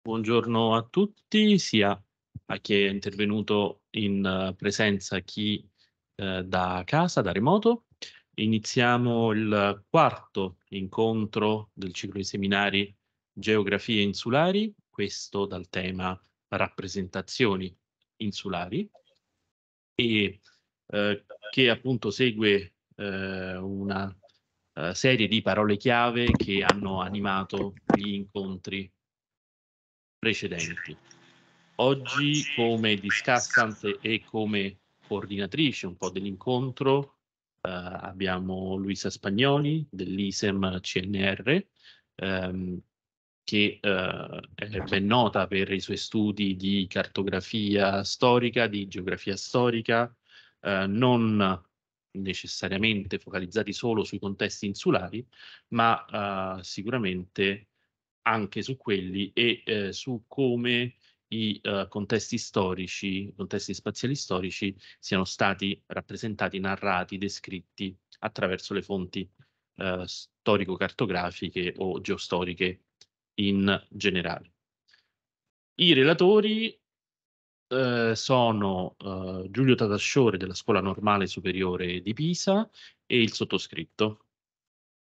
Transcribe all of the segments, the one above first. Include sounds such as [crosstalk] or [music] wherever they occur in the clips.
Buongiorno a tutti, sia a chi è intervenuto in eh, presenza, chi eh, da casa, da remoto. Iniziamo il quarto incontro del ciclo di seminari Geografie insulari, questo dal tema rappresentazioni insulari, e eh, che appunto segue eh, una eh, serie di parole chiave che hanno animato gli incontri precedenti. Oggi come discussant e come coordinatrice un po' dell'incontro eh, abbiamo Luisa Spagnoli dell'ISEM CNR ehm, che eh, è ben nota per i suoi studi di cartografia storica, di geografia storica, eh, non necessariamente focalizzati solo sui contesti insulari, ma eh, sicuramente anche su quelli e eh, su come i eh, contesti storici, i contesti spaziali storici siano stati rappresentati, narrati, descritti attraverso le fonti eh, storico-cartografiche o geostoriche in generale. I relatori eh, sono eh, Giulio Tatasciore della Scuola Normale Superiore di Pisa e il sottoscritto.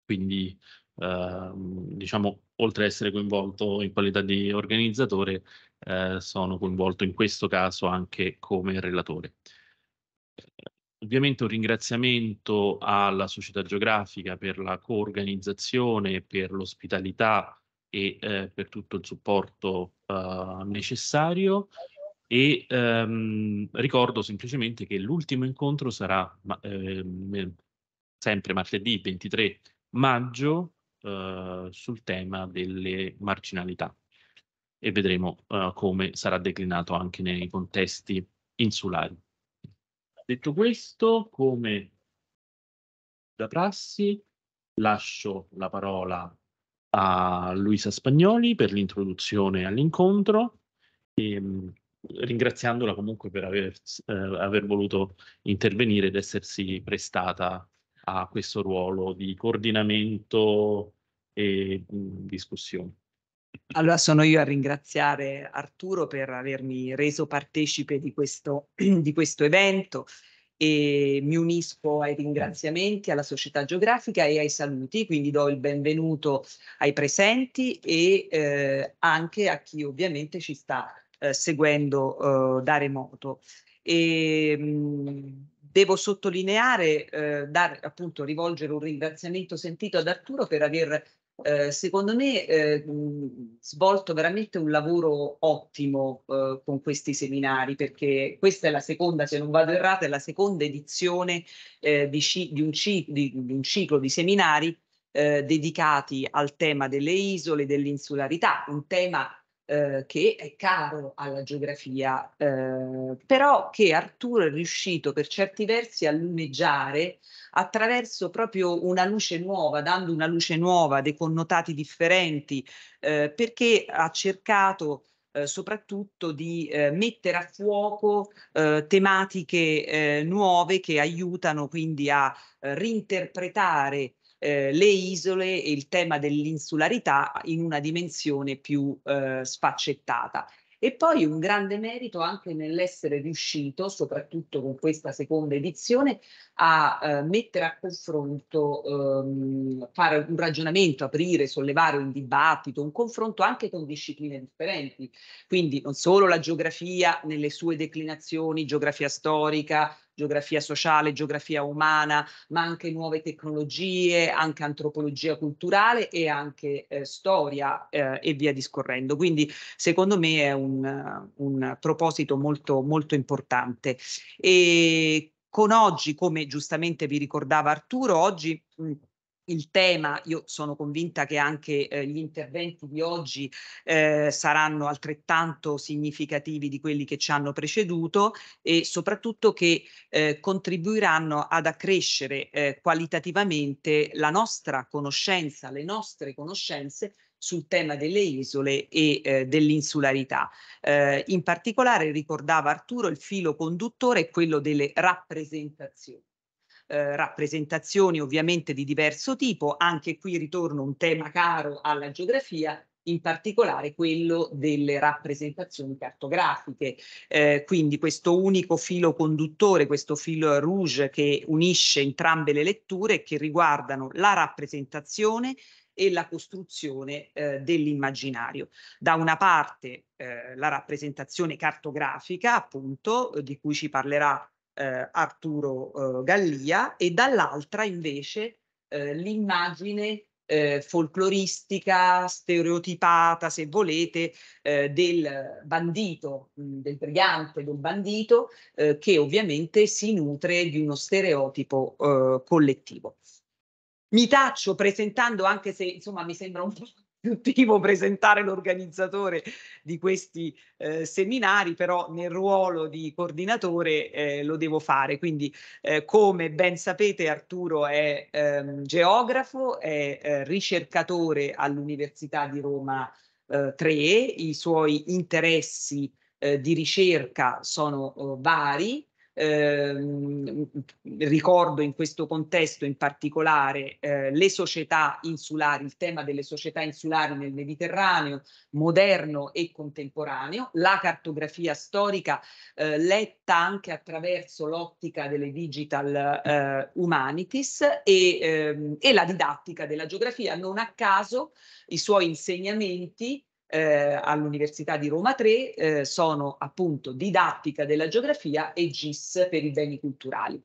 Quindi eh, diciamo, oltre ad essere coinvolto in qualità di organizzatore, eh, sono coinvolto in questo caso anche come relatore. Ovviamente un ringraziamento alla società geografica per la coorganizzazione, per l'ospitalità e eh, per tutto il supporto eh, necessario e ehm, ricordo semplicemente che l'ultimo incontro sarà ma, ehm, sempre martedì 23 maggio eh, sul tema delle marginalità e vedremo eh, come sarà declinato anche nei contesti insulari. Detto questo, come da prassi, lascio la parola a Luisa Spagnoli per l'introduzione all'incontro, ehm, ringraziandola comunque per aver, eh, aver, voluto intervenire ed essersi prestata a questo ruolo di coordinamento e mhmm, discussioni. Allora sono io a ringraziare Arturo per avermi reso partecipe di questo, [clears throat] di questo evento e mi unisco ai ringraziamenti alla società geografica e ai saluti, quindi do il benvenuto ai presenti e eh, anche a chi ovviamente ci sta eh, seguendo eh, da remoto. E, mh, mhmm, devo sottolineare, eh, dar, appunto, rivolgere un ringraziamento sentito ad Arturo per aver eh, secondo me eh, svolto veramente un lavoro ottimo eh, con questi seminari perché questa è la seconda, se non vado errata, è la seconda edizione eh, di, di, un di, di un ciclo di seminari eh, dedicati al tema delle isole, dell'insularità, un tema eh, che è caro alla geografia, eh, però che Arturo è riuscito per certi versi a lumeggiare attraverso proprio una luce nuova, dando una luce nuova, dei connotati differenti, eh, perché ha cercato eh, soprattutto di eh, mettere a fuoco eh, tematiche eh, nuove che aiutano quindi a eh, reinterpretare eh, le isole e il tema dell'insularità in una dimensione più eh, sfaccettata. E poi un grande merito anche nell'essere riuscito, soprattutto con questa seconda edizione, a eh, mettere a confronto, ehm, fare un ragionamento, aprire, sollevare un dibattito, un confronto anche con discipline differenti. Quindi non solo la geografia nelle sue declinazioni, geografia storica, geografia sociale, geografia umana, ma anche nuove tecnologie, anche antropologia culturale e anche eh, storia eh, e via discorrendo. Quindi secondo me è un, un proposito molto, molto importante. E con oggi, come giustamente vi ricordava Arturo, oggi... Mh, il tema, io sono convinta che anche eh, gli interventi di oggi eh, saranno altrettanto significativi di quelli che ci hanno preceduto e soprattutto che eh, contribuiranno ad accrescere eh, qualitativamente la nostra conoscenza, le nostre conoscenze sul tema delle isole e eh, dell'insularità. Eh, in particolare ricordava Arturo il filo conduttore è quello delle rappresentazioni eh, rappresentazioni ovviamente di diverso tipo, anche qui ritorno un tema caro alla geografia, in particolare quello delle rappresentazioni cartografiche. Eh, quindi questo unico filo conduttore, questo filo rouge che unisce entrambe le letture che riguardano la rappresentazione e la costruzione eh, dell'immaginario. Da una parte eh, la rappresentazione cartografica, appunto, di cui ci parlerà eh, Arturo eh, Gallia e dall'altra invece eh, l'immagine eh, folcloristica, stereotipata, se volete, eh, del bandito, mh, mm, del brigante, del bandito, eh, che ovviamente si nutre di uno stereotipo eh, collettivo. Mi taccio presentando, anche se insomma mi sembra un po' primo presentare l'organizzatore di questi eh, seminari, però nel ruolo di coordinatore eh, lo devo fare. Quindi, eh, come ben sapete, Arturo è ehm, geografo, è eh, ricercatore all'Università di Roma 3, eh, i suoi interessi eh, di ricerca sono oh, vari eh, ricordo in questo contesto in particolare eh, le società insulari, il tema delle società insulari nel Mediterraneo moderno e contemporaneo, la cartografia storica eh, letta anche attraverso l'ottica delle digital eh, humanities e, ehm, e la didattica della geografia. Non a caso i suoi insegnamenti eh, all'Università di Roma 3 eh, sono appunto didattica della geografia e GIS per i beni culturali.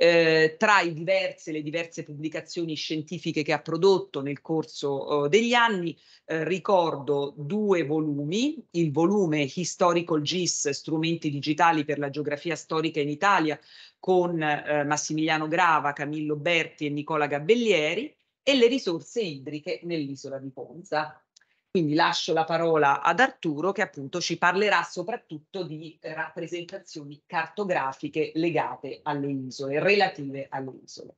Eh, tra diverse, le diverse pubblicazioni scientifiche che ha prodotto nel corso eh, degli anni eh, ricordo due volumi, il volume Historical GIS, strumenti digitali per la geografia storica in Italia con eh, Massimiliano Grava, Camillo Berti e Nicola Gabellieri e le risorse idriche nell'isola di Ponza. Quindi lascio la parola ad Arturo che appunto ci parlerà soprattutto di rappresentazioni cartografiche legate alle isole, relative alle isole.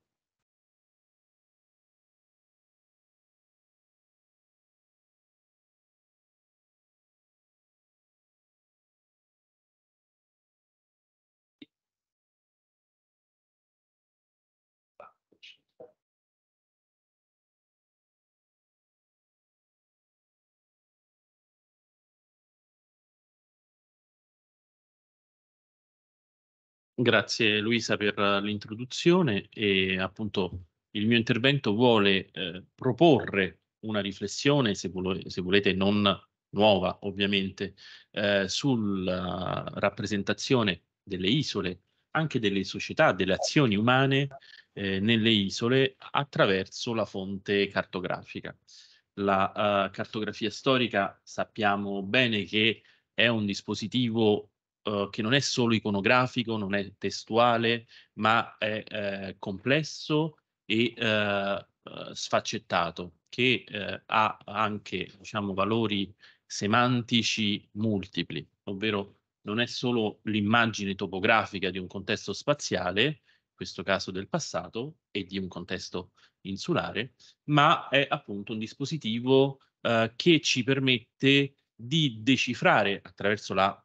Grazie Luisa per eh, l'introduzione e appunto il mio intervento vuole eh, proporre una riflessione, se, vol se, volete non nuova ovviamente, eh, sulla rappresentazione delle isole, anche delle società, delle azioni umane eh, nelle isole attraverso la fonte cartografica. La uh, cartografia storica sappiamo bene che è un dispositivo Uhm, che non è solo iconografico, non è testuale, ma è eh, complesso e eh, sfaccettato, che ehm, ha anche diciamo, valori semantici multipli, ovvero non è solo l'immagine topografica di un contesto spaziale, in questo caso del passato, e di un contesto insulare, ma è appunto un dispositivo eh, che ci permette di decifrare attraverso la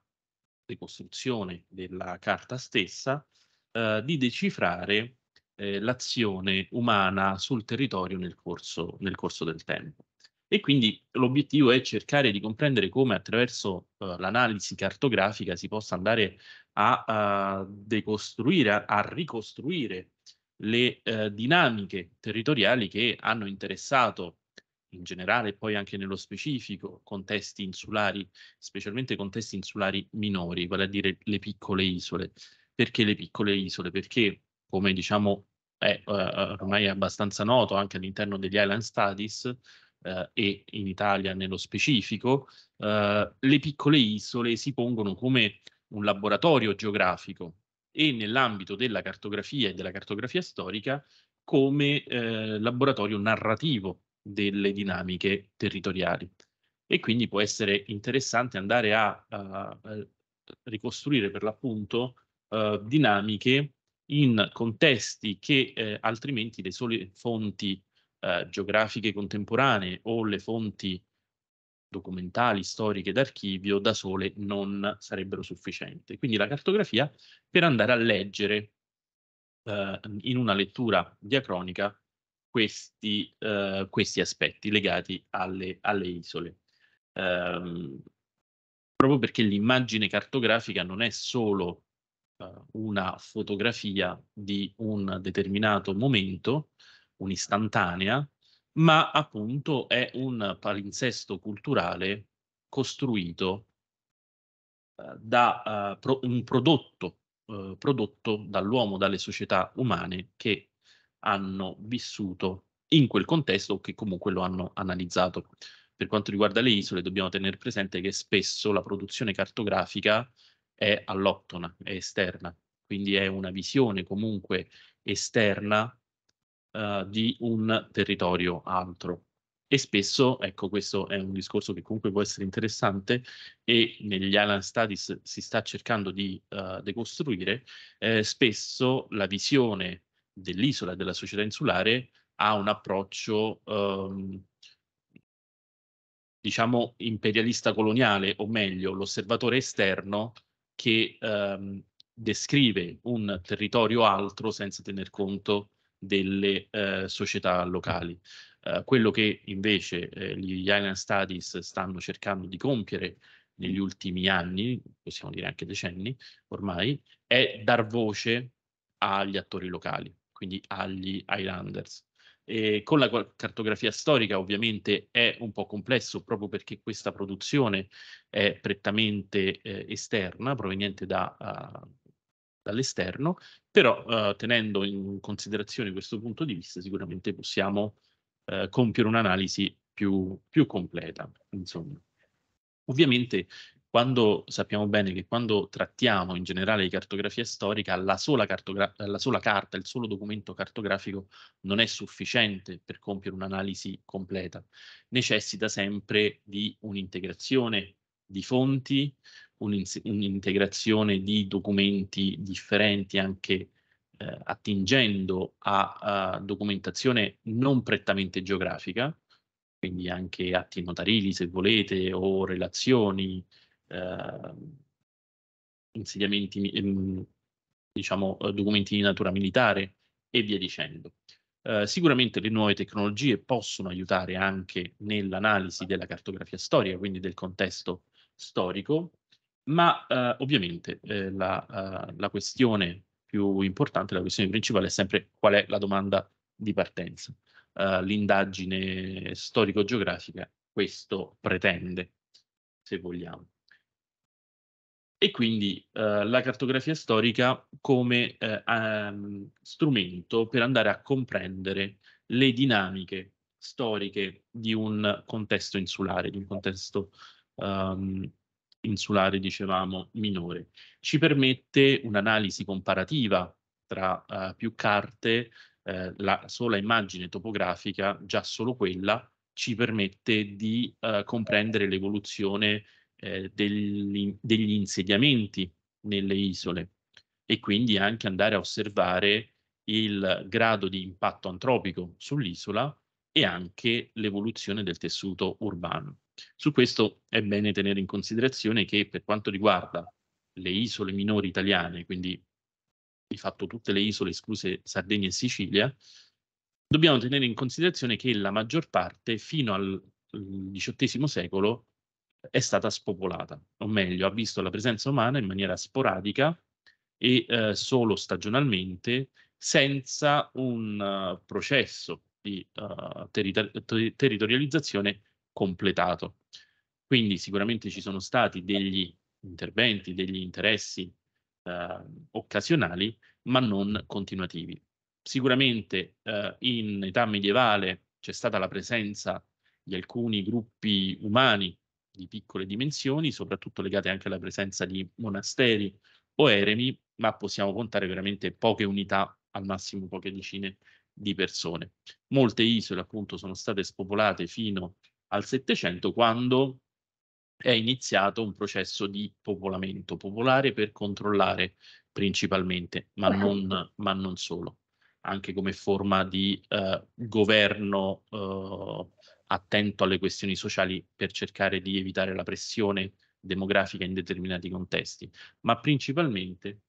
ricostruzione della carta stessa, eh, di decifrare eh, l'azione umana sul territorio nel corso, nel corso del tempo. E quindi l'obiettivo è cercare di comprendere come attraverso uh, l'analisi cartografica si possa andare a uh, decostruire, a, a, ricostruire le uh, dinamiche territoriali che hanno interessato in generale e poi anche nello specifico contesti insulari, specialmente contesti insulari minori, vale a dire le piccole isole. Perché le piccole isole? Perché, come diciamo è uh, ormai è abbastanza noto anche all'interno degli Island Studies, Uh, e in Italia nello specifico, uh, le piccole isole si pongono come un laboratorio geografico e nell'ambito della cartografia e della cartografia storica come uh, laboratorio narrativo delle dinamiche territoriali. E quindi può essere interessante andare a, a, a ricostruire per l'appunto uh, dinamiche in contesti che eh, altrimenti le sole fonti eh, geografiche contemporanee o le fonti documentali, storiche d'archivio da sole non sarebbero sufficienti. Quindi la cartografia per andare a leggere eh, in una lettura diacronica questi, eh, questi aspetti legati alle, alle isole. Um, proprio perché l'immagine cartografica non è solo uh, una fotografia di un determinato momento, un'istantanea, ma appunto è un palinsesto culturale costruito uh, da uh, pro un prodotto, prodotto dall'uomo, dalle società umane che hanno vissuto in quel contesto o che comunque lo hanno analizzato. Per quanto riguarda le isole, dobbiamo tenere presente che spesso la produzione cartografica è all'ottona, è esterna, quindi è una visione comunque esterna uh, di un territorio altro. E spesso, ecco, questo è un discorso che comunque può essere interessante e negli Island Studies si sta cercando di uh, decostruire, eh, spesso la visione dell'isola, della società insulare, ha un approccio ehm, diciamo imperialista coloniale, o meglio, l'osservatore esterno che ehm, descrive un territorio altro senza tener conto delle eh, società locali. Eh, quello che invece eh, gli Island Studies stanno cercando di compiere negli ultimi anni, possiamo dire anche decenni ormai, è dar voce agli attori locali quindi agli Highlanders. E con la cartografia storica ovviamente è un po' complesso proprio perché questa produzione è prettamente eh, esterna, proveniente da, uh, dall'esterno, però uh, tenendo in considerazione questo punto di vista sicuramente possiamo uh, compiere un'analisi più, più completa. Insomma. Ovviamente quando sappiamo bene che quando trattiamo in generale di cartografia storica, la sola, cartogra- la sola carta, il solo documento cartografico non è sufficiente per compiere un'analisi completa, necessita sempre di un'integrazione di fonti, un'integrazione di documenti differenti anche eh, attingendo a, a, documentazione non prettamente geografica, quindi anche atti notarili se volete o relazioni, Ehm, ehm, diciamo, eh, insegnamenti, diciamo, documenti di natura militare e via dicendo. Eh, sicuramente le nuove tecnologie possono aiutare anche nell'analisi della cartografia storica, quindi del contesto storico, ma eh, ovviamente eh, la, eh, la, questione più importante, la questione principale è sempre qual è la domanda di partenza. Eh, l'indagine storico-geografica questo pretende, se vogliamo e quindi eh, la cartografia storica come eh, um, strumento per andare a comprendere le dinamiche storiche di un contesto insulare, di un contesto um, insulare, dicevamo, minore. Ci permette un'analisi comparativa tra uh, più carte, uh, la sola immagine topografica, già solo quella, ci permette di uh, comprendere l'evoluzione eh, degli, degli insediamenti nelle isole e quindi anche andare a osservare il grado di impatto antropico sull'isola e anche l'evoluzione del tessuto urbano. Su questo è bene tenere in considerazione che per quanto riguarda le isole minori italiane, quindi di fatto tutte le isole escluse Sardegna e Sicilia, dobbiamo tenere in considerazione che la maggior parte fino al XVIII secolo è stata spopolata, o meglio, ha visto la presenza umana in maniera sporadica e eh, solo stagionalmente, senza un uh, processo di uh, eh, terri- ter- territorializzazione completato. Quindi sicuramente ci sono stati degli interventi, degli interessi uh, occasionali, ma non continuativi. Sicuramente in età medievale c'è stata la presenza di alcuni gruppi umani di piccole dimensioni, soprattutto legate anche alla presenza di monasteri o eremi, ma possiamo contare veramente poche unità, al massimo poche decine di persone. Molte isole appunto sono state spopolate fino al Settecento quando è iniziato un processo di popolamento, popolare per controllare principalmente, ma non, ma non solo, anche come forma di eh, governo eh, attento alle questioni sociali per cercare di evitare la pressione demografica in determinati contesti, ma principalmente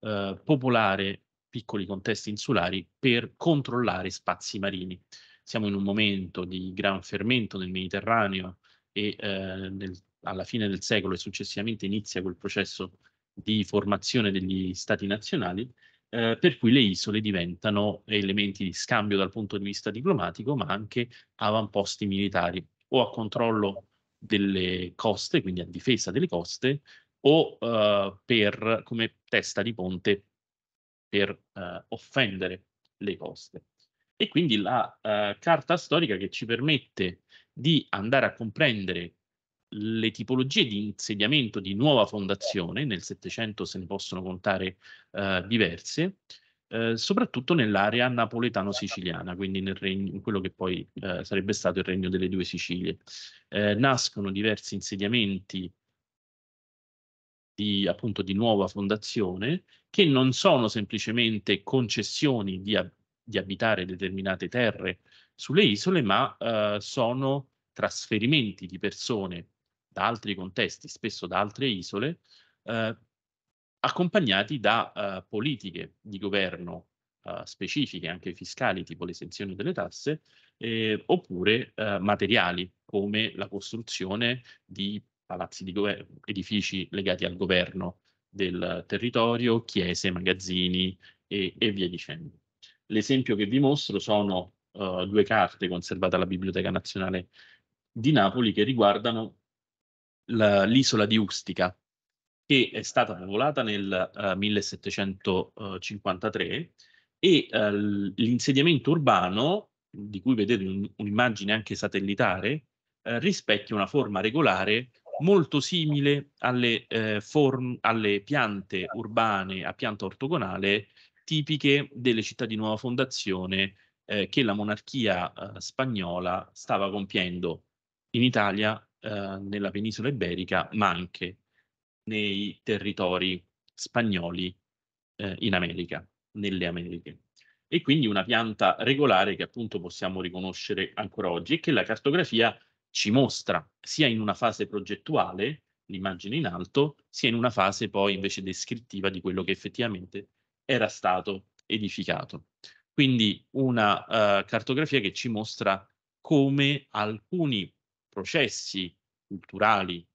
eh, popolare piccoli contesti insulari per controllare spazi marini. Siamo in un momento di gran fermento nel Mediterraneo e eh, nel, alla fine del secolo e successivamente inizia quel processo di formazione degli stati nazionali eh, per cui le isole diventano elementi di scambio dal punto di vista diplomatico, ma anche avamposti militari o a controllo delle coste, quindi a difesa delle coste, o eh, per, come testa di ponte per eh, offendere le coste. E quindi la eh, carta storica che ci permette di andare a comprendere le tipologie di insediamento di nuova fondazione, nel Settecento se ne possono contare eh, diverse, eh, soprattutto nell'area napoletano-siciliana, quindi nel regno, in quello che poi eh, sarebbe stato il regno delle due Sicilie. Eh, nascono diversi insediamenti di, appunto, di nuova fondazione che non sono semplicemente concessioni di, ab di abitare determinate terre sulle isole, ma eh, sono trasferimenti di persone da altri contesti, spesso da altre isole, eh, accompagnati da eh, politiche di governo eh, specifiche, anche fiscali, tipo l'esenzione delle tasse, eh, oppure eh, materiali, come la costruzione di palazzi di governo, edifici legati al governo del territorio, chiese, magazzini e, e via dicendo. L'esempio che vi mostro sono eh, due carte conservate alla Biblioteca Nazionale di Napoli che riguardano l'isola di Ustica, che è stata popolata nel uh, eh, 1753 e uh, l'insediamento urbano, di cui vedete un, un'immagine anche satellitare, uh, rispecchia una forma regolare molto simile alle, form- alle piante urbane a pianta ortogonale tipiche delle città di nuova fondazione che la monarchia spagnola stava compiendo in Italia eh, nella penisola iberica, ma anche nei territori spagnoli eh, in America, nelle Americhe. E quindi una pianta regolare che appunto possiamo riconoscere ancora oggi e che la cartografia ci mostra sia in una fase progettuale, l'immagine in alto, sia in una fase poi invece descrittiva di quello che effettivamente era stato edificato. Quindi una uh, cartografia che ci mostra come alcuni processi culturali,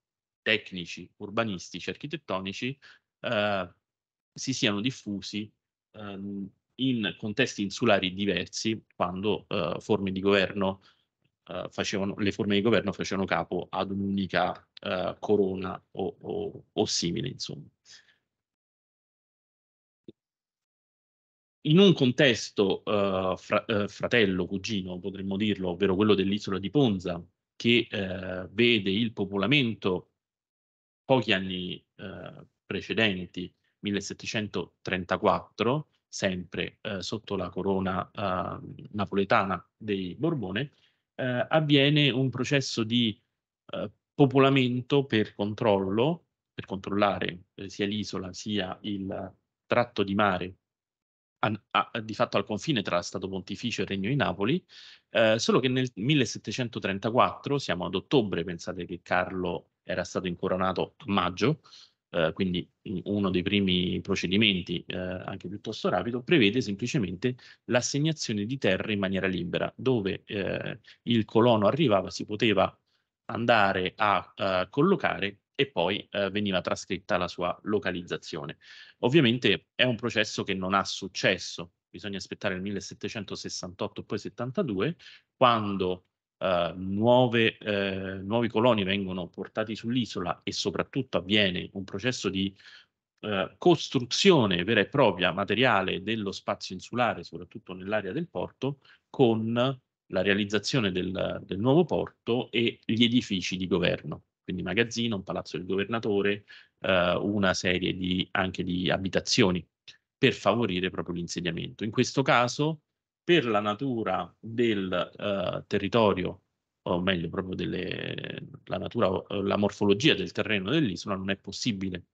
tecnici, urbanistici, architettonici eh, si siano diffusi eh, in contesti insulari diversi quando eh, forme di governo eh, facevano, le forme di governo facevano capo ad un'unica eh, corona o, o, o simile, insomma. in un contesto uh, fra, uh, fratello, cugino, potremmo dirlo, ovvero quello dell'isola di Ponza, che eh, vede il popolamento pochi anni eh, precedenti, 1734, sempre eh, sotto la corona ehm, napoletana dei Borbone, eh, avviene un processo di eh, popolamento per controllo, per controllare eh, sia l'isola sia il tratto di mare a, a, di fatto al confine tra Stato Pontificio e Regno di Napoli, eh, solo che nel 1734, siamo ad ottobre, pensate che Carlo era stato incoronato a maggio, eh, quindi uno dei primi procedimenti, eh, anche piuttosto rapido, prevede semplicemente l'assegnazione di terre in maniera libera, dove eh, il colono arrivava si poteva andare a eh, collocare e poi eh, veniva trascritta la sua localizzazione. Ovviamente è un processo che non ha successo, bisogna aspettare il 1768 e poi 72, quando eh, nuove, eh, nuovi coloni vengono portati sull'isola e soprattutto avviene un processo di eh, costruzione vera e propria materiale dello spazio insulare, soprattutto nell'area del porto, con la realizzazione del, del nuovo porto e gli edifici di governo quindi magazzino, un palazzo del governatore, eh, una serie di, anche di abitazioni per favorire proprio l'insediamento. In questo caso, per la natura del eh, territorio, o meglio proprio delle, la, natura, eh, la morfologia del terreno dell'isola, non è possibile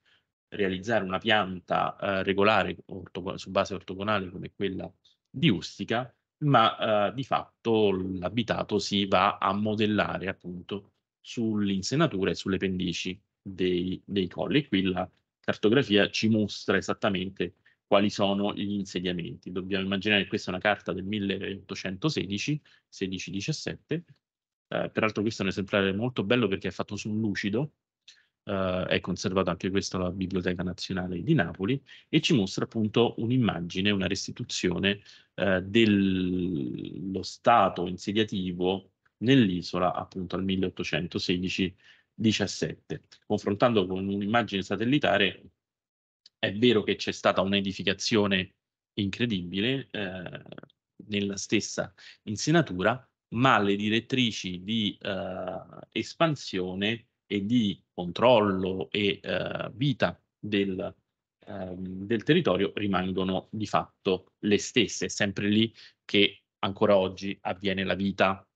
realizzare una pianta eh, regolare orto, su base ortogonale come quella di Ustica, ma eh, di fatto l'abitato si va a modellare appunto sull'insenatura e sulle pendici dei, dei colli. Qui la cartografia ci mostra esattamente quali sono gli insediamenti. Dobbiamo immaginare che questa è una carta del 1816, 16-17. Eh, peraltro questo è un esemplare molto bello perché è fatto su un lucido, eh, è conservato anche questo alla Biblioteca Nazionale di Napoli, e ci mostra appunto un'immagine, una restituzione eh, dello stato insediativo nell'isola appunto al 1816-17. Confrontando con un'immagine satellitare è vero che c'è stata un'edificazione incredibile eh, nella stessa insenatura, ma le direttrici di eh, espansione e di controllo e eh, vita del, ehm, del territorio rimangono di fatto le stesse. È sempre lì che ancora oggi avviene la vita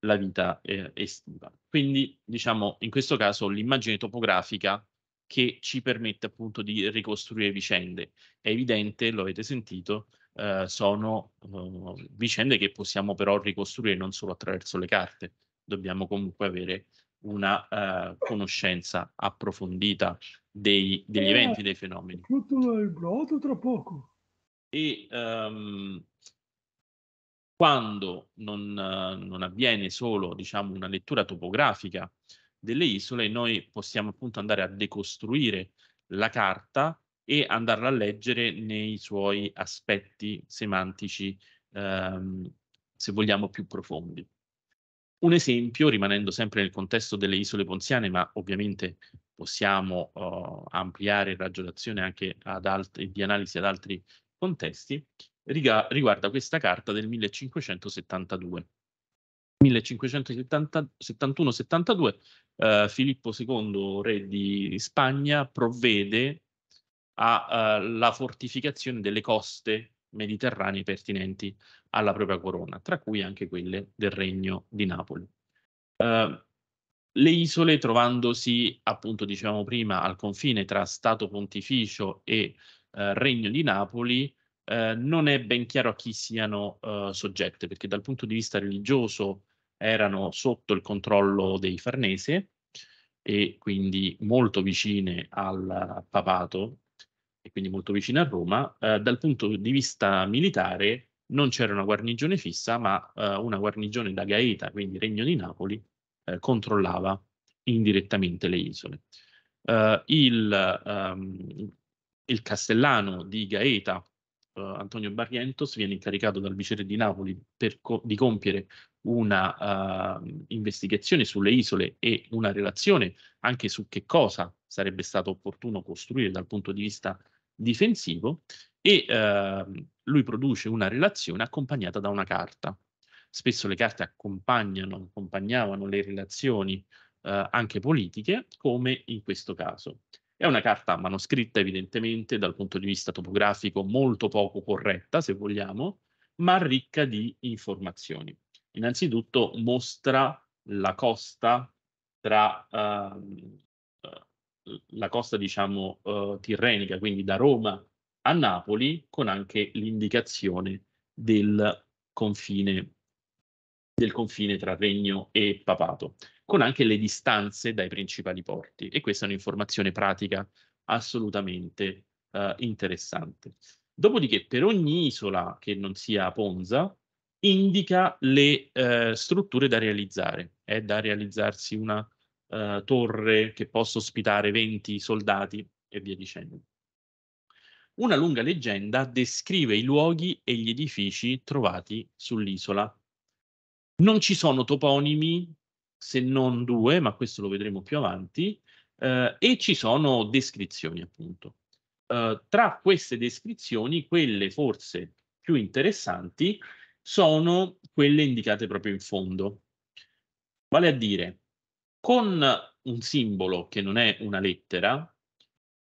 la vita eh, estiva. Quindi, diciamo, in questo caso l'immagine topografica che ci permette appunto di ricostruire vicende. È evidente, lo avete sentito, eh, sono eh, vicende che possiamo però ricostruire non solo attraverso le carte, dobbiamo comunque avere una eh, conoscenza approfondita dei, degli eventi, dei fenomeni. Tutto il brodo tra poco. E um, quando non, eh, non avviene solo diciamo, una lettura topografica delle isole, noi possiamo appunto andare a decostruire la carta e andarla a leggere nei suoi aspetti semantici, ehm, se vogliamo, più profondi. Un esempio, rimanendo sempre nel contesto delle isole ponziane, ma ovviamente possiamo eh, ampliare il raggio d'azione anche ad alt- di analisi ad altri contesti, riguarda questa carta del 1572. 1571-72 eh, Filippo II, re di Spagna, provvede alla eh, fortificazione delle coste mediterranee pertinenti alla propria corona, tra cui anche quelle del regno di Napoli. Eh, le isole, trovandosi appunto, diciamo prima, al confine tra Stato Pontificio e eh, Regno di Napoli, eh, non è ben chiaro a chi siano eh, soggette, perché dal punto di vista religioso erano sotto il controllo dei Farnese e quindi molto vicine al papato e quindi molto vicine a Roma. Eh, dal punto di vista militare non c'era una guarnigione fissa, ma eh, una guarnigione da Gaeta, quindi Regno di Napoli, eh, controllava indirettamente le isole. il, um, il castellano di Gaeta, eh, Antonio Barrientos viene incaricato dal vicere di Napoli co- di compiere una uh, investigazione sulle isole e una relazione anche su che cosa sarebbe stato opportuno costruire dal punto di vista difensivo e uh, lui produce una relazione accompagnata da una carta. Spesso le carte accompagnano, accompagnavano le relazioni uh, anche politiche, come in questo caso. È una carta manoscritta evidentemente dal punto di vista topografico molto poco corretta, se vogliamo, ma ricca di informazioni. Innanzitutto mostra la costa tra uh, la costa diciamo uh, tirrenica, quindi da Roma a Napoli, con anche l'indicazione del confine del confine tra regno e papato, con anche le distanze dai principali porti. E questa è un'informazione pratica assolutamente eh, interessante. Dopodiché, per ogni isola che non sia Ponza, indica le eh, strutture da realizzare. È da realizzarsi una eh, torre che possa ospitare 20 soldati e via dicendo. Una lunga leggenda descrive i luoghi e gli edifici trovati sull'isola non ci sono toponimi se non due, ma questo lo vedremo più avanti, eh, e ci sono descrizioni appunto. Eh, tra queste descrizioni, quelle forse più interessanti sono quelle indicate proprio in fondo. Vale a dire, con un simbolo che non è una lettera,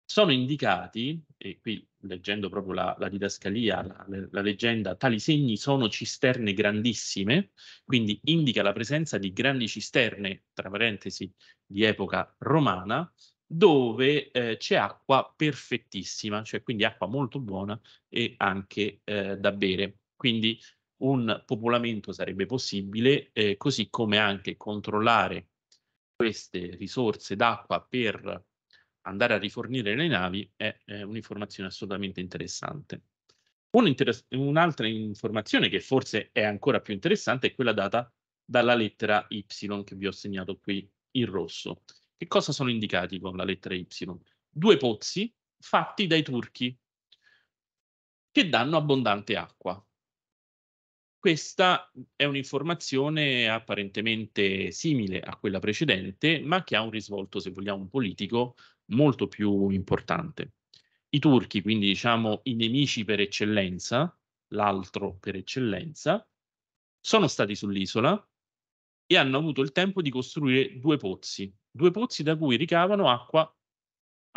sono indicati, e qui leggendo proprio la, la didascalia, la, la, leggenda, tali segni sono cisterne grandissime, quindi indica la presenza di grandi cisterne, tra parentesi, di epoca romana, dove eh, c'è acqua perfettissima, cioè quindi acqua molto buona e anche eh, da bere. Quindi un popolamento sarebbe possibile, eh, così come anche controllare queste risorse d'acqua per andare a rifornire le navi è, è un'informazione assolutamente interessante. Un'altra informazione che forse è ancora più interessante è quella data dalla lettera Y che vi ho segnato qui in rosso. Che cosa sono indicati con la lettera Y? Due pozzi fatti dai turchi che danno abbondante acqua. Questa è un'informazione apparentemente simile a quella precedente, ma che ha un risvolto, se vogliamo, politico molto più importante. I turchi, quindi diciamo i nemici per eccellenza, l'altro per eccellenza, sono stati sull'isola e hanno avuto il tempo di costruire due pozzi, due pozzi da cui ricavano acqua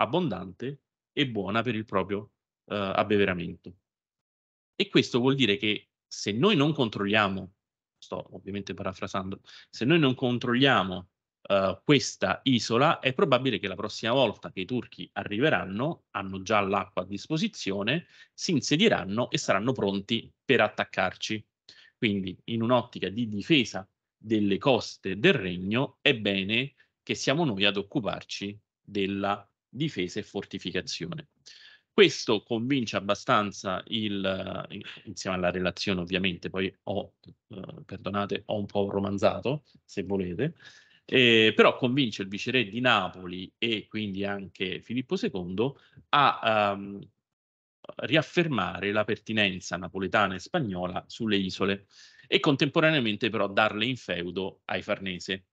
abbondante e buona per il proprio eh, abbeveramento. E questo vuol dire che se noi non controlliamo, sto ovviamente parafrasando, se noi non controlliamo uh, questa isola, è probabile che la prossima volta che i turchi arriveranno, hanno già l'acqua a disposizione, si insedieranno e saranno pronti per attaccarci. Quindi in un'ottica di difesa delle coste del regno, è bene che siamo noi ad occuparci della difesa e fortificazione. Questo convince abbastanza il, eh, insieme alla relazione ovviamente, poi ho, eh, perdonate, ho un po' romanzato, se volete, eh, però convince il viceré di Napoli e quindi anche Filippo II a um, riaffermare la pertinenza napoletana e spagnola sulle isole e contemporaneamente però darle in feudo ai Farnese.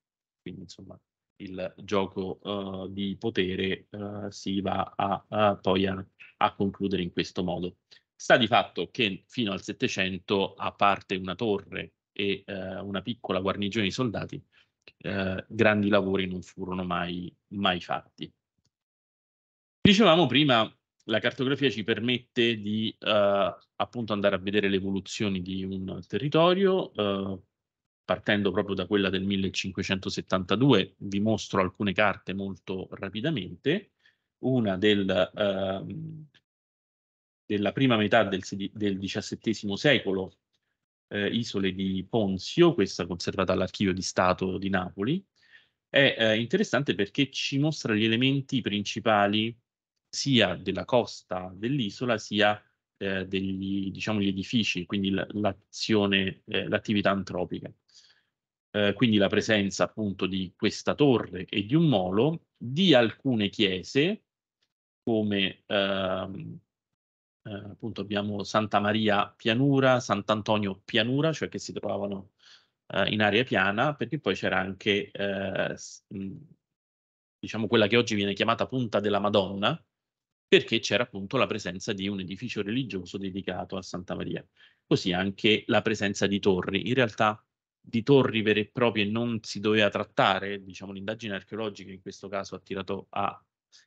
Quindi insomma il gioco uh, di potere uh, si va a, a poi a, a, concludere in questo modo. Sta di fatto che fino al Settecento, a parte una torre e uh, una piccola guarnigione di soldati, grandi lavori non furono mai, mai fatti. Dicevamo prima, la cartografia ci permette di appunto andare a vedere le evoluzioni di un territorio, partendo proprio da quella del 1572, vi mostro alcune carte molto rapidamente, una del, ehm, della prima metà del, del XVII secolo, eh, Isole di Ponzio, questa conservata all'Archivio di Stato di Napoli, è eh, interessante perché ci mostra gli elementi principali sia della costa dell'isola sia eh, degli diciamo, gli edifici, quindi l'azione, eh, l'attività antropica. Eh, quindi la presenza appunto di questa torre e di un molo, di alcune chiese, come ehm, eh, appunto abbiamo Santa Maria Pianura, Sant'Antonio Pianura, cioè che si trovavano eh, in area piana, perché poi c'era anche eh, diciamo quella che oggi viene chiamata Punta della Madonna, perché c'era appunto la presenza di un edificio religioso dedicato a Santa Maria, così anche la presenza di torri. In realtà di torri vere e proprie non si doveva trattare, diciamo l'indagine archeologica in questo caso ha, tirato, ha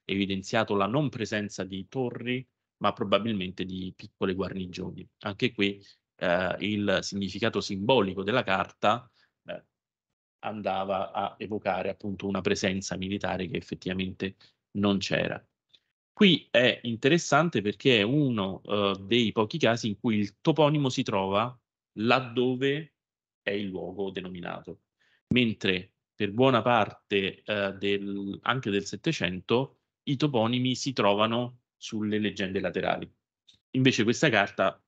evidenziato la non presenza di torri, ma probabilmente di piccole guarnigioni. Anche qui eh, il significato simbolico della carta eh, andava a evocare appunto una presenza militare che effettivamente non c'era. Qui è interessante perché è uno eh, dei pochi casi in cui il toponimo si trova laddove è il luogo denominato. Mentre per buona parte eh, del, anche del Settecento i toponimi si trovano sulle leggende laterali. Invece questa carta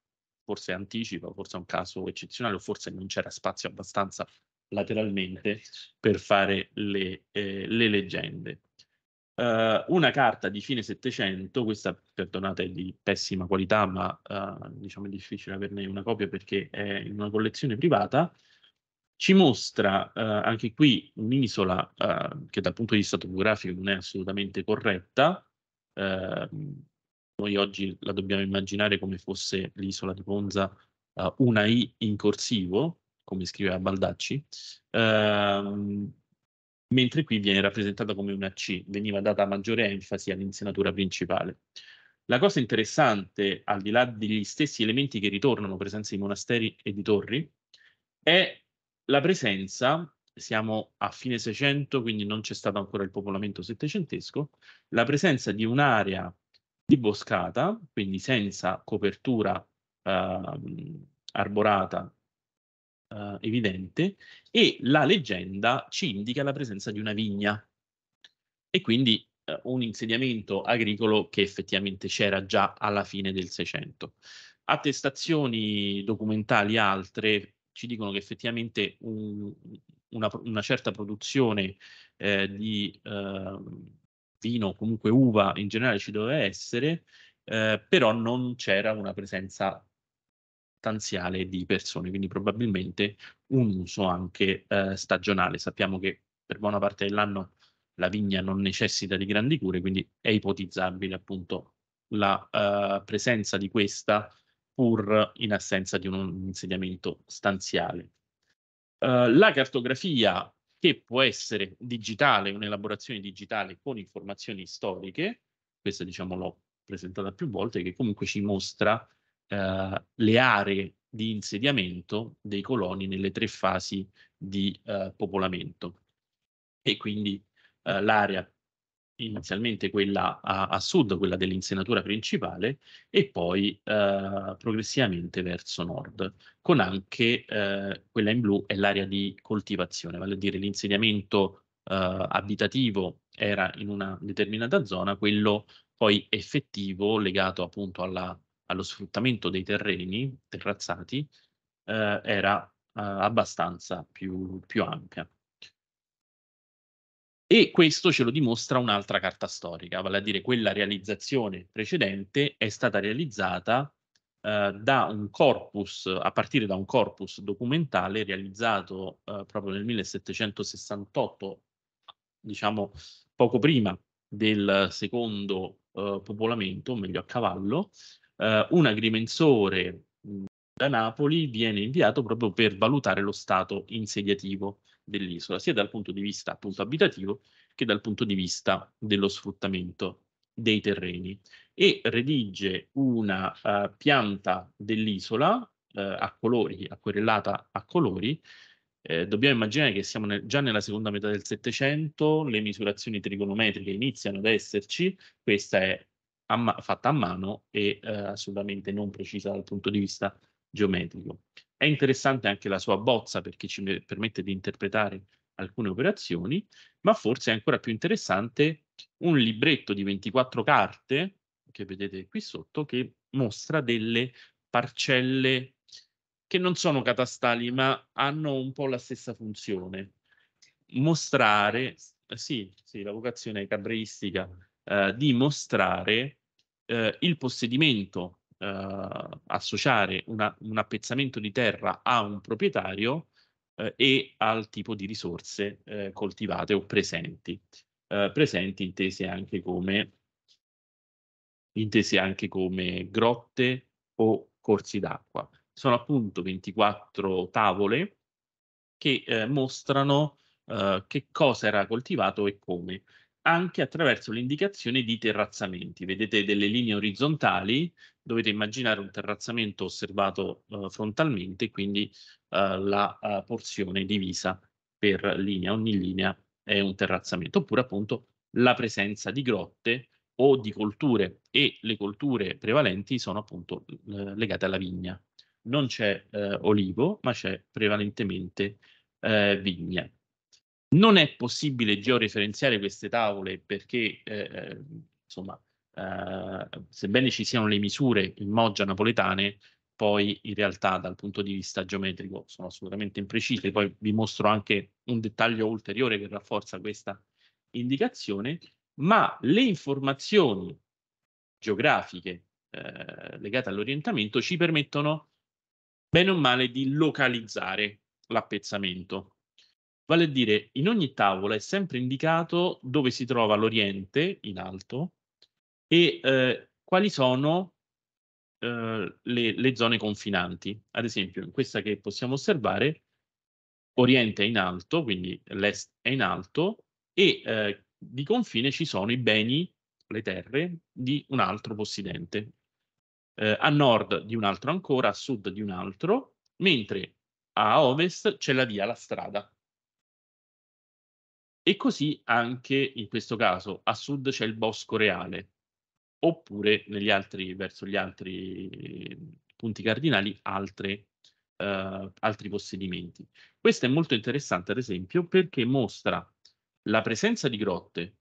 forse anticipa, forse è un caso eccezionale, o forse non c'era spazio abbastanza lateralmente per fare le, eh, le leggende eh, una carta di fine Settecento, questa perdonate è di pessima qualità, ma eh, diciamo è difficile averne una copia perché è in una collezione privata, ci mostra eh, anche qui un'isola eh, che dal punto di vista topografico non è assolutamente corretta, eh, noi oggi la dobbiamo immaginare come fosse l'isola di Ponza eh, una I in corsivo, come scriveva Baldacci, ehm, mentre qui viene rappresentata come una C, veniva data maggiore enfasi all'insenatura principale. La cosa interessante, al di là degli stessi elementi che ritornano, presenza di monasteri e di torri, è la presenza, siamo a fine Seicento, quindi non c'è stato ancora il popolamento settecentesco, la presenza di un'area di boscata, quindi senza copertura eh, arborata eh, evidente e la leggenda ci indica la presenza di una vigna e quindi eh, un insediamento agricolo che effettivamente c'era già alla fine del Seicento. Attestazioni documentali altre ci dicono che effettivamente un, una, una, certa produzione eh, di ehm, vino, comunque uva in generale ci doveva essere, eh, però non c'era una presenza sostanziale di persone, quindi probabilmente un uso anche eh, stagionale. Sappiamo che per buona parte dell'anno la vigna non necessita di grandi cure, quindi è ipotizzabile appunto la eh, presenza di questa pur in assenza di un, insediamento stanziale. Uh, la cartografia che può essere digitale, un'elaborazione digitale con informazioni storiche, questa diciamo l'ho presentata più volte, che comunque ci mostra eh, le aree di insediamento dei coloni nelle tre fasi di eh, popolamento. E quindi eh, l'area inizialmente quella a, a, sud, quella dell'insenatura principale, e poi eh, progressivamente verso nord, con anche eh, quella in blu è l'area di coltivazione, vale a dire l'insediamento eh, abitativo era in una determinata zona, quello poi effettivo legato appunto alla allo sfruttamento dei terreni terrazzati eh, era eh, abbastanza più, più, ampia. E questo ce lo dimostra un'altra carta storica, vale a dire quella realizzazione precedente è stata realizzata eh, da un corpus, a partire da un corpus documentale realizzato eh, proprio nel 1768, diciamo poco prima del secondo eh, popolamento, o meglio a cavallo, eh, un agrimensore mm, da Napoli viene inviato proprio per valutare lo stato insediativo dell'isola, sia dal punto di vista appunto abitativo che dal punto di vista dello sfruttamento dei terreni e redige una uh, pianta dell'isola uh, a colori, acquerellata a colori. Eh, dobbiamo immaginare che siamo nel, già nella seconda metà del Settecento, le misurazioni trigonometriche iniziano ad esserci, questa è a ma- fatta a mano e eh, assolutamente non precisa dal punto di vista geometrico. È interessante anche la sua bozza perché ci permette di interpretare alcune operazioni, ma forse è ancora più interessante un libretto di 24 carte che vedete qui sotto che mostra delle parcelle che non sono catastali ma hanno un po' la stessa funzione. Mostrare, sì, sì la vocazione cabreistica eh, di mostrare eh, il possedimento, eh, associare una, un appezzamento di terra a un proprietario eh, e al tipo di risorse eh, coltivate o presenti, presenti intese anche come intese anche come grotte o corsi d'acqua. Sono appunto 24 tavole che eh, mostrano eh, che cosa era coltivato e come anche attraverso l'indicazione di terrazzamenti. Vedete delle linee orizzontali, dovete immaginare un terrazzamento osservato eh, frontalmente, quindi eh, la eh, porzione divisa per linea, ogni linea è un terrazzamento, oppure appunto la presenza di grotte o di colture e le colture prevalenti sono appunto eh, legate alla vigna. Non c'è eh, olivo, ma c'è prevalentemente eh, vigna. Non è possibile georeferenziare queste tavole perché, eh, eh, insomma, eh, sebbene ci siano le misure in Moggia napoletane, poi in realtà dal punto di vista geometrico sono assolutamente imprecise. Poi vi mostro anche un dettaglio ulteriore che rafforza questa indicazione, ma le informazioni geografiche eh, legate all'orientamento ci permettono bene o male di localizzare l'appezzamento. Vale a dire, in ogni tavola è sempre indicato dove si trova l'oriente in alto e eh, quali sono eh, le, le, zone confinanti. Ad esempio, in questa che possiamo osservare, oriente è in alto, quindi l'est è in alto, e eh, di confine ci sono i beni, le terre, di un altro possidente. Eh, a nord di un altro ancora, a sud di un altro, mentre a ovest c'è la via, la strada e così anche in questo caso a sud c'è il bosco reale, oppure altri, verso gli altri punti cardinali altre, uh, altri possedimenti. Questo è molto interessante, ad esempio, perché mostra la presenza di grotte,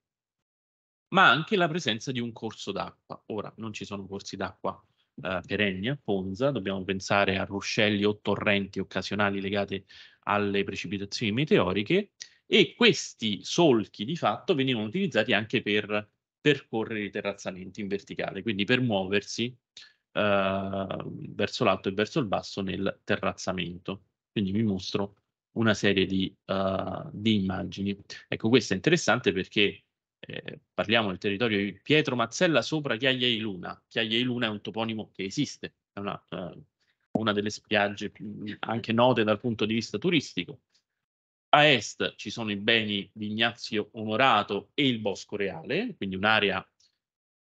ma anche la presenza di un corso d'acqua. Ora, non ci sono corsi d'acqua eh, perenni a Ponza, dobbiamo pensare a ruscelli o torrenti occasionali legate alle precipitazioni meteoriche, e questi solchi di fatto venivano utilizzati anche per percorrere i terrazzamenti in verticale, quindi per muoversi eh, verso l'alto e verso il basso nel terrazzamento. Quindi vi mostro una serie di, uh, di immagini. Ecco, questo è interessante perché eh, parliamo del territorio di Pietro Mazzella sopra Chiaia e Luna. Chiaia e Luna è un toponimo che esiste, è una, uh, una delle spiagge più, anche note dal punto di vista turistico. A est ci sono i beni di Ignazio Onorato e il Bosco Reale, quindi un'area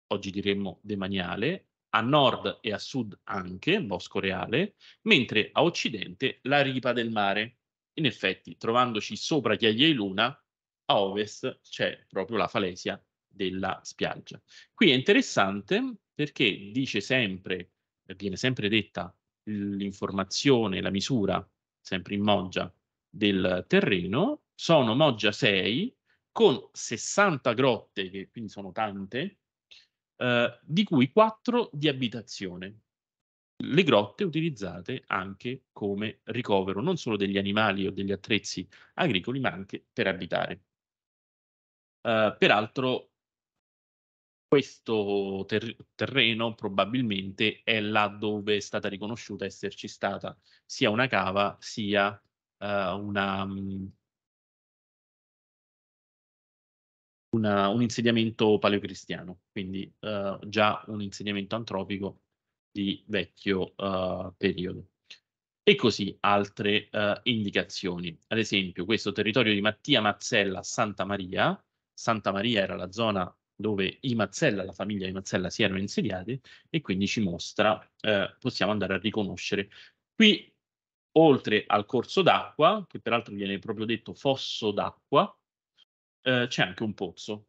oggi diremmo demaniale, a nord e a sud anche il Bosco Reale, mentre a occidente la ripa del mare. In effetti, trovandoci sopra Chiagliai Luna, a ovest c'è proprio la falesia della spiaggia. Qui è interessante perché dice sempre, viene sempre detta l'informazione, la misura, sempre in Moggia, del terreno, sono Moggia 6 con 60 grotte, che quindi sono tante, eh, di cui 4 di abitazione. Le grotte utilizzate anche come ricovero non solo degli animali o degli attrezzi agricoli, ma anche per abitare. Eh, peraltro questo ter terreno probabilmente è là dove è stata riconosciuta esserci stata sia una cava sia eh, una, mhmm una, un insediamento paleocristiano, quindi eh, già un insediamento antropico di vecchio eh, periodo e così altre uh, indicazioni. Ad esempio, questo territorio di Mattia Mazzella a Santa Maria, Santa Maria era la zona dove i Mazzella, la famiglia di Mazzella si erano insediati e quindi ci mostra, uh, possiamo andare a riconoscere. Qui oltre al corso d'acqua, che peraltro viene proprio detto fosso d'acqua, eh, c'è anche un pozzo,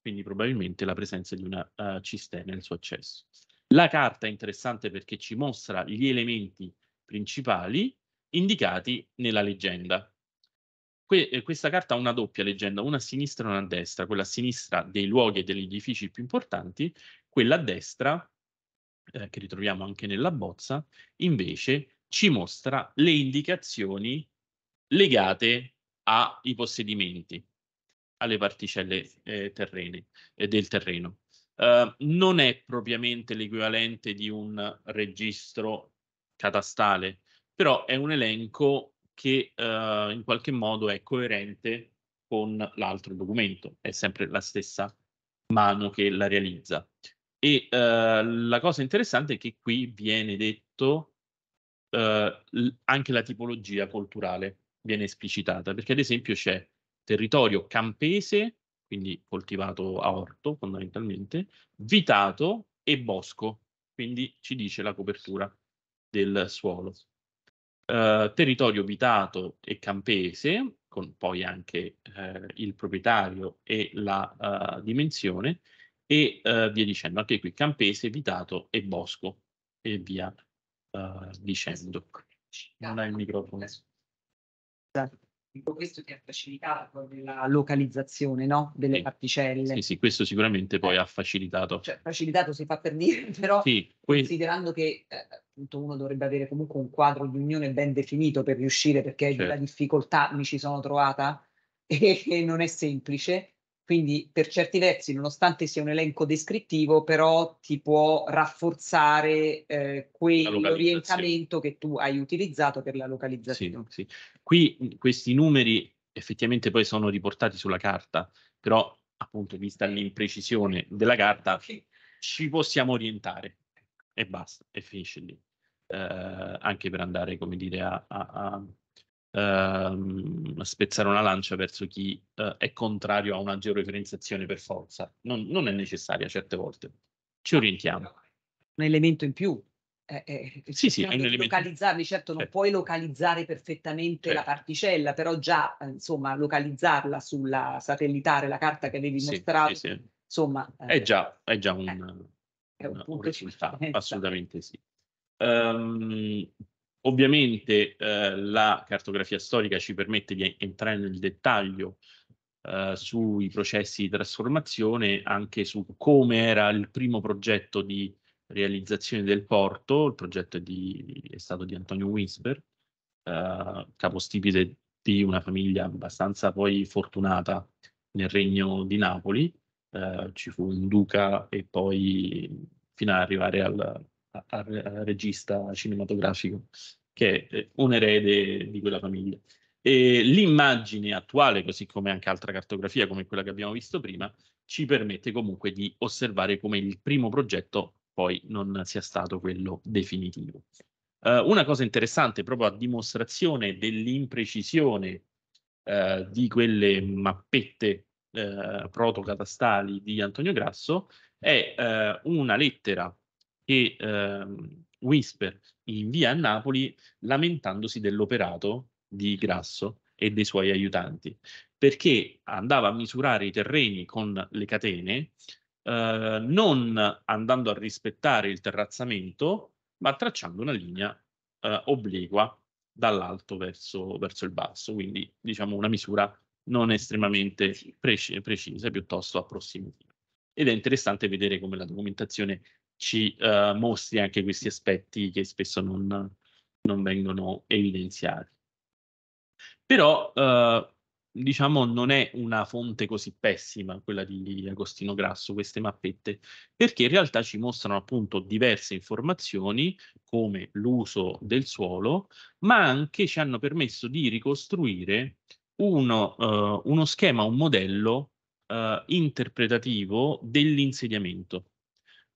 quindi probabilmente la presenza di una uh, cisterna e il suo accesso. La carta è interessante perché ci mostra gli elementi principali indicati nella leggenda. Que- eh, questa carta ha una doppia leggenda, una a sinistra e una a destra, quella a sinistra dei luoghi e degli edifici più importanti, quella a destra, eh, che ritroviamo anche nella bozza, invece ci mostra le indicazioni legate ai possedimenti, alle particelle eh, terrene, e eh, del terreno. Uh, non è propriamente l'equivalente di un registro catastale, però è un elenco che uh, in qualche modo è coerente con l'altro documento, è sempre la stessa mano che la realizza. E uh, la cosa interessante è che qui viene detto eh, anche la tipologia culturale viene esplicitata, perché ad esempio c'è territorio campese, quindi coltivato a orto fondamentalmente, vitato e bosco, quindi ci dice la copertura del suolo. Eh, territorio vitato e campese, con poi anche eh, il proprietario e la uh, dimensione, e uh, via dicendo, anche qui campese, vitato e bosco, e via uh, dicendo. Non hai il microfono. Esatto. Questo ti ha facilitato la localizzazione no? delle sì. particelle. Sì, sì, questo sicuramente poi eh. ha facilitato. Cioè, facilitato si fa per dire, [laughs] però sì, que- considerando che eh, appunto uno dovrebbe avere comunque un quadro di unione ben definito per riuscire, perché certo. la difficoltà mi ci sono trovata [laughs] e non è semplice, quindi per certi versi, nonostante sia un elenco descrittivo, però ti può rafforzare eh, quell'orientamento che tu hai utilizzato per la localizzazione. Sì, sì. Qui questi numeri effettivamente poi sono riportati sulla carta, però appunto vista l'imprecisione della carta ci possiamo orientare e basta, e finisce lì. Eh, anche per andare, come dire, a, a ehm, spezzare una lancia verso chi eh, è contrario a una georeferenziazione per forza. Non, non, è necessaria certe volte. Ci orientiamo. Un elemento in più. Eh, eh, sì, sì, è un elemento. localizzarli, certo non certo. puoi localizzare perfettamente certo. la particella, però già eh, insomma localizzarla sulla satellitare, la carta che avevi sì, mostrato, sì, sì. insomma... è, eh, già, è già eh, un, è un, un punto risultato, assolutamente sì. Um, Ovviamente eh, la cartografia storica ci permette di entrare nel dettaglio eh, sui processi di trasformazione, anche su come era il primo progetto di realizzazione del porto, il progetto di, è stato di Antonio Winsberg, eh, capostipite di una famiglia abbastanza poi fortunata nel regno di Napoli, eh, ci fu un duca e poi fino ad arrivare al, al regista cinematografico, che è un erede di quella famiglia. E l'immagine attuale, così come anche altra cartografia come quella che abbiamo visto prima, ci permette comunque di osservare come il primo progetto poi non sia stato quello definitivo. Uh, una cosa interessante, proprio a dimostrazione dell'imprecisione uh, di quelle mappette uh, protocatastali di Antonio Grasso, è una lettera e ehm, Whisper invia a Napoli lamentandosi dell'operato di Grasso e dei suoi aiutanti, perché andava a misurare i terreni con le catene, eh, non andando a rispettare il terrazzamento, ma tracciando una linea eh, obliqua dall'alto verso, verso, il basso, quindi diciamo una misura non estremamente preci precisa, piuttosto approssimativa. Ed è interessante vedere come la documentazione ci uh, mostri anche questi aspetti che spesso non, non vengono evidenziati. Però uh, diciamo non è una fonte così pessima quella di Agostino Grasso, queste mappette, perché in realtà ci mostrano appunto diverse informazioni come l'uso del suolo, ma anche ci hanno permesso di ricostruire uno, uh, uno schema, un modello uh, interpretativo dell'insediamento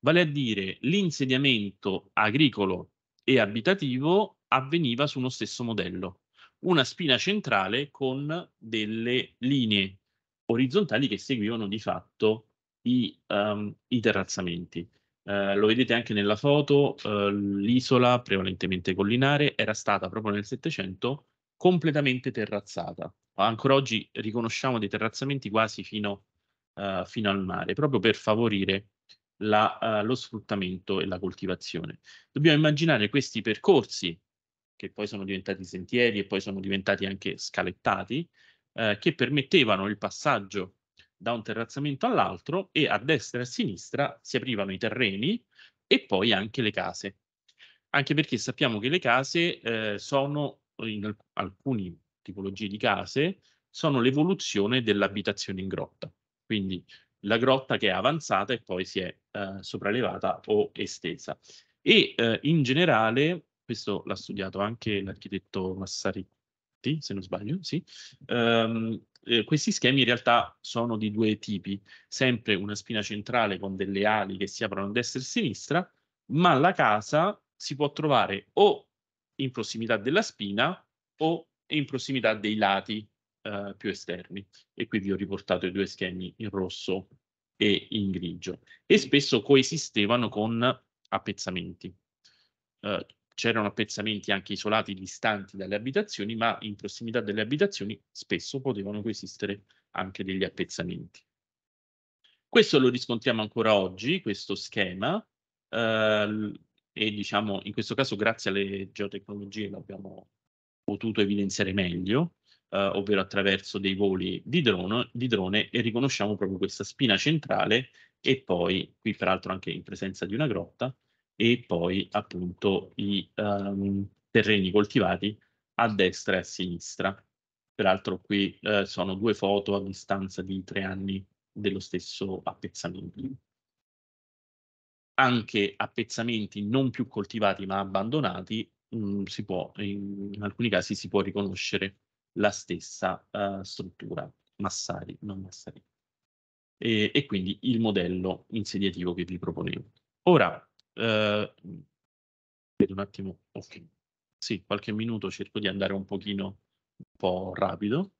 vale a dire l'insediamento agricolo e abitativo avveniva su uno stesso modello, una spina centrale con delle linee orizzontali che seguivano di fatto i, um, i terrazzamenti. Uh, lo vedete anche nella foto, uh, l'isola prevalentemente collinare era stata proprio nel Settecento completamente terrazzata. Ancora oggi riconosciamo dei terrazzamenti quasi fino, uh, fino al mare, proprio per favorire la, uh, lo sfruttamento e la coltivazione. Dobbiamo immaginare questi percorsi, che poi sono diventati sentieri e poi sono diventati anche scalettati, eh, che permettevano il passaggio da un terrazzamento all'altro e a destra e a sinistra si aprivano i terreni e poi anche le case. Anche perché sappiamo che le case eh, sono, in alc alcune tipologie di case, sono l'evoluzione dell'abitazione in grotta. Quindi la grotta che è avanzata e poi si è eh, sopraelevata o estesa. E eh, in generale, questo l'ha studiato anche l'architetto Massaretti, se non sbaglio, sì, um, eh, questi schemi in realtà sono di due tipi, sempre una spina centrale con delle ali che si aprono a destra e a sinistra, ma la casa si può trovare o in prossimità della spina o in prossimità dei lati eh, più esterni e qui vi ho riportato i due schemi in rosso e in grigio e spesso coesistevano con appezzamenti. Eh, c'erano appezzamenti anche isolati distanti dalle abitazioni, ma in prossimità delle abitazioni spesso potevano coesistere anche degli appezzamenti. Questo lo riscontriamo ancora oggi, questo schema, eh, e diciamo in questo caso grazie alle geotecnologie l'abbiamo potuto evidenziare meglio, eh, ovvero attraverso dei voli di drone, di drone, e riconosciamo proprio questa spina centrale e poi, qui peraltro anche in presenza di una grotta, e poi appunto i um, terreni coltivati a destra e a sinistra. Peraltro qui eh, sono due foto a distanza di tre anni dello stesso appezzamento. Anche appezzamenti non più coltivati ma abbandonati mh, mm, si può, in, in alcuni casi si può riconoscere la stessa uh, struttura Massari, non Massari. E, e, quindi il modello insediativo che vi proponevo. Ora, eh, vedo un attimo, ok, sì, qualche minuto, cerco di andare un pochino un po' rapido,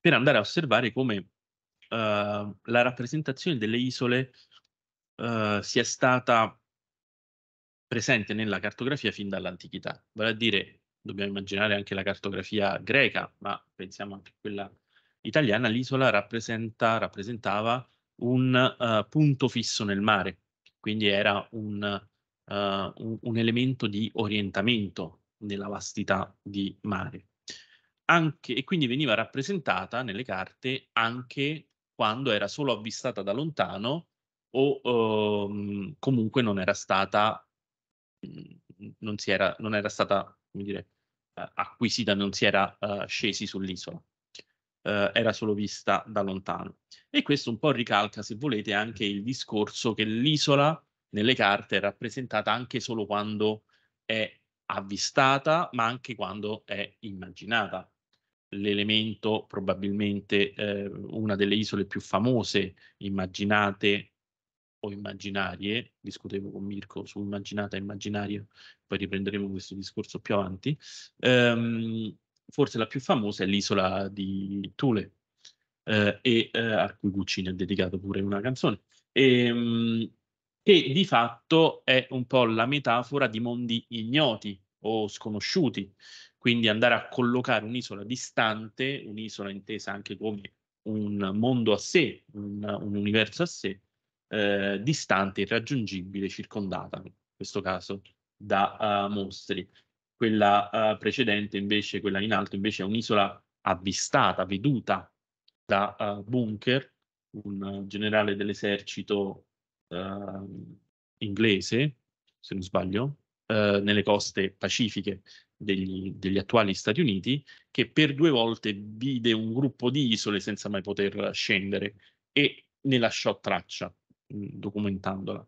per andare a osservare come uh, la rappresentazione delle isole uh, sia stata presente nella cartografia fin dall'antichità, vale a dire dobbiamo immaginare anche la cartografia greca, ma pensiamo anche a quella italiana, l'isola rappresentava un uh, punto fisso nel mare, quindi era un, uh, un, un elemento di orientamento nella vastità di mare. Anche, e quindi veniva rappresentata nelle carte anche quando era solo avvistata da lontano o um, comunque non era stata, mm, non, era, non era stata come dire, eh, acquisita, non si era eh, scesi sull'isola. Uh, era solo vista da lontano. E questo un po' ricalca, se volete, anche il discorso che l'isola nelle carte è rappresentata anche solo quando è avvistata, ma anche quando è immaginata. L'elemento, probabilmente eh, una delle isole più famose immaginate o immaginarie, discutevo con Mirko su immaginata e immaginario, poi riprenderemo questo discorso più avanti, ehm, forse la più famosa è l'isola di Thule, eh, e, eh, a cui Guccini ha dedicato pure una canzone, e, ehm, che di fatto è un po' la metafora di mondi ignoti o sconosciuti, quindi andare a collocare un'isola distante, un'isola intesa anche come un mondo a sé, un, un universo a sé, eh, distante, irraggiungibile, circondata, in questo caso, da uh, mostri. Quella uh, precedente, invece, quella in alto, invece è un'isola avvistata, veduta da uh, Bunker, un generale dell'esercito inglese, se non sbaglio, nelle coste pacifiche degli, degli, attuali Stati Uniti, che per due volte vide un gruppo di isole senza mai poter scendere e ne lasciò traccia. Mm, documentandola.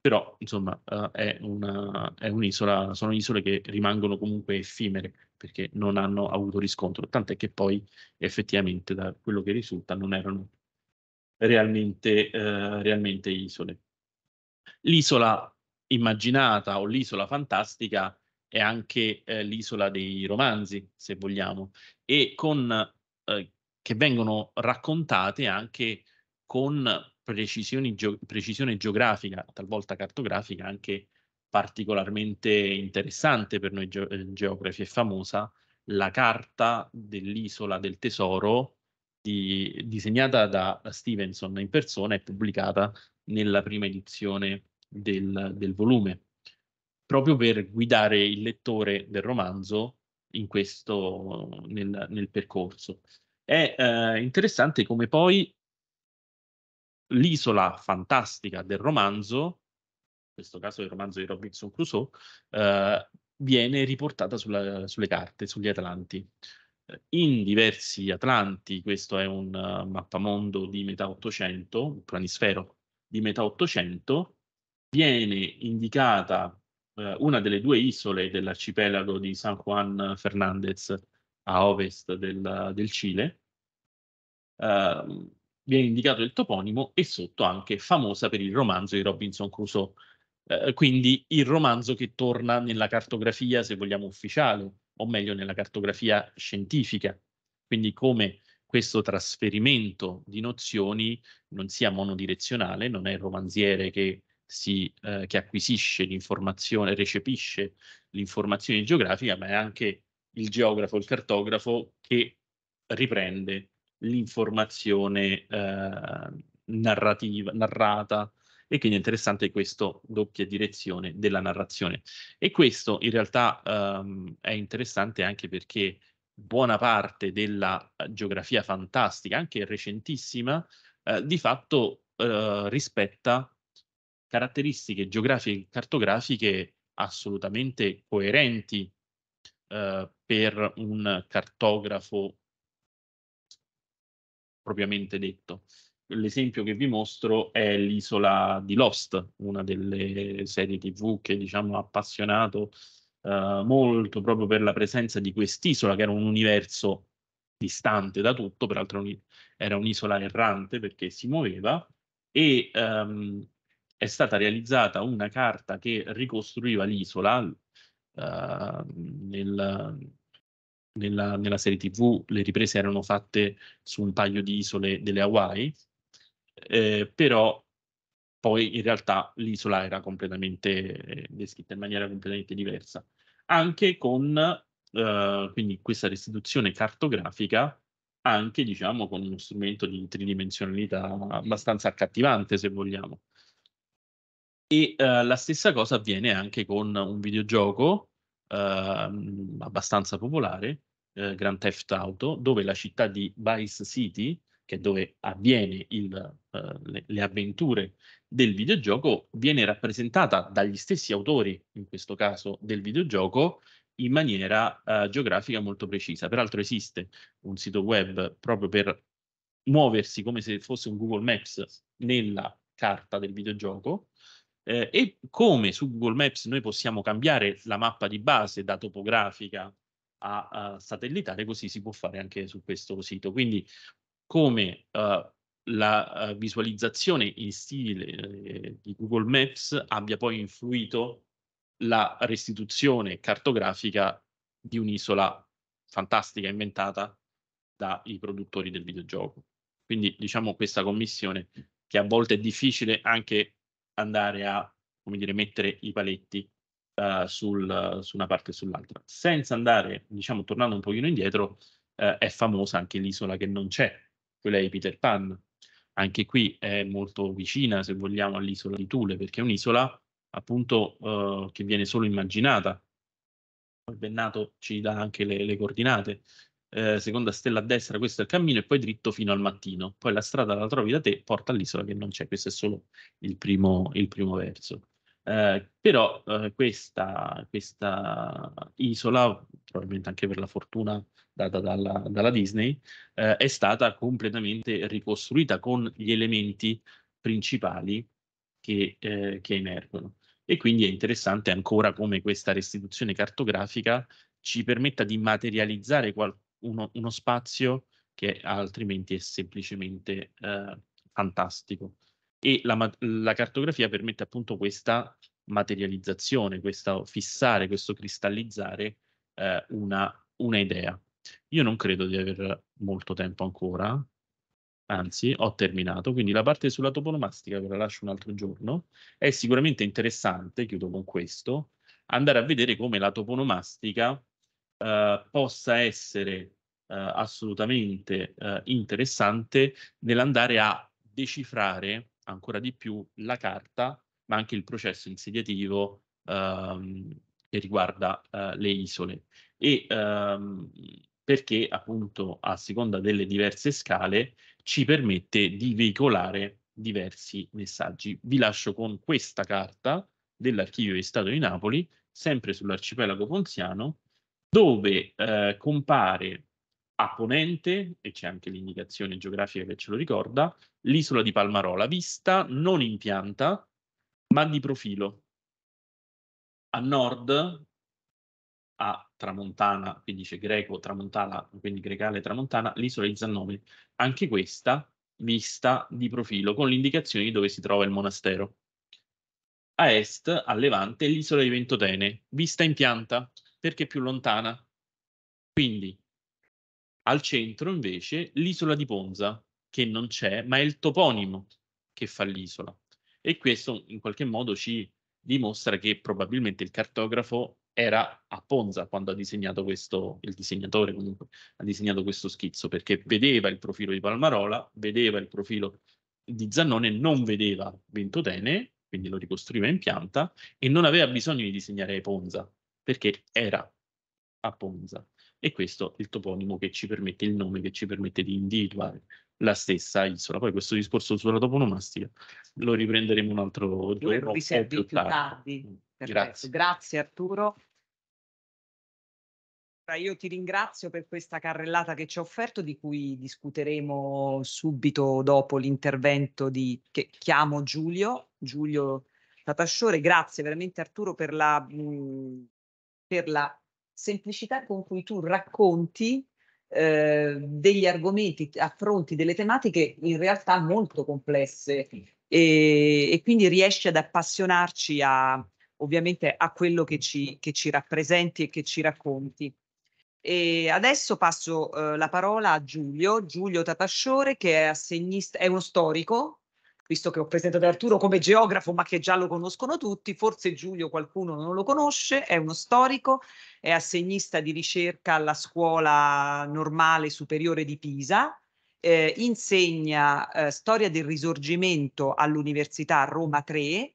Però, insomma, uh, è, una, è, un'isola, sono isole che rimangono comunque effimere perché non hanno avuto riscontro, tant'è che poi effettivamente da quello che risulta non erano realmente, uh, realmente isole. L'isola immaginata o l'isola fantastica è anche eh, l'isola dei romanzi, se vogliamo, e con, eh, che vengono raccontate anche con precisione, ge- precisione geografica, talvolta cartografica, anche particolarmente interessante per noi ge- eh, geografi e famosa, la carta dell'isola del tesoro di, disegnata da Stevenson in persona e pubblicata nella prima edizione del, del volume, proprio per guidare il lettore del romanzo in questo, nel, nel percorso. È eh, interessante come poi l'isola fantastica del romanzo, in questo caso il romanzo di Robinson Crusoe, eh, viene riportata sulla, sulle carte, sugli Atlanti. Eh, in diversi Atlanti, questo è un uh, mappamondo di metà 800, un planisfero di metà 800, viene indicata uh, una delle due isole dell'arcipelago di San Juan Fernández a ovest del, del Cile. Uh, viene indicato il toponimo e sotto anche famosa per il romanzo di Robinson Crusoe. Eh, quindi il romanzo che torna nella cartografia, se vogliamo, ufficiale, o meglio nella cartografia scientifica. Quindi come questo trasferimento di nozioni non sia monodirezionale, non è il romanziere che, si, eh, che acquisisce l'informazione, recepisce l'informazione geografica, ma è anche il geografo, il cartografo che riprende l'informazione eh, narrativa, narrata e quindi è interessante questa doppia direzione della narrazione. E questo in realtà um, è interessante anche perché buona parte della geografia fantastica, anche recentissima, eh, di fatto eh, rispetta caratteristiche geografiche e cartografiche assolutamente coerenti eh, per un cartografo propriamente detto. L'esempio che vi mostro è l'isola di Lost, una delle serie tv che diciamo ha appassionato eh, molto proprio per la presenza di quest'isola, che era un universo distante da tutto, peraltro era un'isola errante perché si muoveva, e ehm, è stata realizzata una carta che ricostruiva l'isola uh, nel, nella, nella, serie TV le riprese erano fatte su un paio di isole delle Hawaii, eh, però poi in realtà l'isola era completamente eh, descritta in maniera completamente diversa. Anche con eh, quindi questa restituzione cartografica, anche diciamo con uno strumento di tridimensionalità abbastanza accattivante, se vogliamo. E eh, la stessa cosa avviene anche con un videogioco ehm, abbastanza popolare eh, Grand Theft Auto, dove la città di Vice City, che è dove avviene il, eh, le, le, avventure del videogioco, viene rappresentata dagli stessi autori, in questo caso del videogioco, in maniera eh, geografica molto precisa. Peraltro esiste un sito web proprio per muoversi come se fosse un Google Maps nella carta del videogioco, eh, e come su Google Maps noi possiamo cambiare la mappa di base da topografica a, a satellitare, così si può fare anche su questo sito. Quindi come uh, la uh, visualizzazione in stile eh, di Google Maps abbia poi influito la restituzione cartografica di un'isola fantastica inventata dai produttori del videogioco. Quindi diciamo questa commissione che a volte è difficile anche andare a come dire, mettere i paletti uh, sul, su una parte e sull'altra. Senza andare, diciamo, tornando un pochino indietro, uh, è famosa anche l'isola che non c'è, quella di Peter Pan. Anche qui è molto vicina, se vogliamo, all'isola di Thule, perché è un'isola appunto uh, che viene solo immaginata. Il Bennato ci dà anche le, le coordinate. Eh, seconda stella a destra, questo è il cammino, e poi dritto fino al mattino. Poi la strada la trovi da te, porta all'isola che non c'è. Questo è solo il primo, il primo verso. Eh, però eh, questa, questa, isola, probabilmente anche per la fortuna data dalla, dalla Disney, eh, è stata completamente ricostruita con gli elementi principali che, eh, che emergono. E quindi è interessante ancora come questa restituzione cartografica ci permetta di materializzare qual- uno, uno, spazio che altrimenti è semplicemente eh, fantastico e la, la cartografia permette appunto questa materializzazione, questo fissare, questo cristallizzare eh, una, una idea. Io non credo di aver molto tempo ancora, anzi ho terminato, quindi la parte sulla toponomastica ve la lascio un altro giorno. È sicuramente interessante, chiudo con questo, andare a vedere come la toponomastica eh, possa essere eh, assolutamente eh, interessante nell'andare a decifrare ancora di più la carta, ma anche il processo insediativo ehm, che riguarda eh, le isole. E ehm, perché appunto a seconda delle diverse scale ci permette di veicolare diversi messaggi. Vi lascio con questa carta dell'Archivio di Stato di Napoli, sempre sull'arcipelago ponziano, dove eh, compare a ponente, e c'è anche l'indicazione geografica che ce lo ricorda, l'isola di Palmarola, vista non in pianta, ma di profilo. A nord, a tramontana, quindi c'è greco, tramontana, quindi grecale, tramontana, l'isola di Zannomi, anche questa vista di profilo, con l'indicazione di dove si trova il monastero. A est, a levante, l'isola di Ventotene, vista in pianta, perché più lontana. Quindi al centro invece l'isola di Ponza, che non c'è, ma è il toponimo che fa l'isola. E questo in qualche modo ci dimostra che probabilmente il cartografo era a Ponza quando ha disegnato questo, il disegnatore comunque, ha disegnato questo schizzo, perché vedeva il profilo di Palmarola, vedeva il profilo di Zannone, non vedeva Ventotene, quindi lo ricostruiva in pianta, e non aveva bisogno di disegnare Ponza, perché era a Ponza e questo è il toponimo che ci permette, il nome che ci permette di individuare la stessa isola. Poi questo discorso sulla toponomastica lo riprenderemo un altro giorno. Lo riservi più, più tardi. tardi. Mm, grazie. Grazie Arturo. Io ti ringrazio per questa carrellata che ci ha offerto, di cui discuteremo subito dopo l'intervento di che chiamo Giulio, Giulio Tatasciore. Grazie veramente Arturo per la, mm, per la semplicità con cui tu racconti eh, degli argomenti, affronti delle tematiche in realtà molto complesse e, e quindi riesci ad appassionarci a, ovviamente a quello che ci, che ci, rappresenti e che ci racconti. E adesso passo eh, la parola a Giulio, Giulio Tatasciore che è, è uno storico visto che ho presentato Arturo come geografo, ma che già lo conoscono tutti, forse Giulio qualcuno non lo conosce, è uno storico, è assegnista di ricerca alla scuola normale superiore di Pisa, eh, insegna eh, storia del risorgimento all'Università Roma 3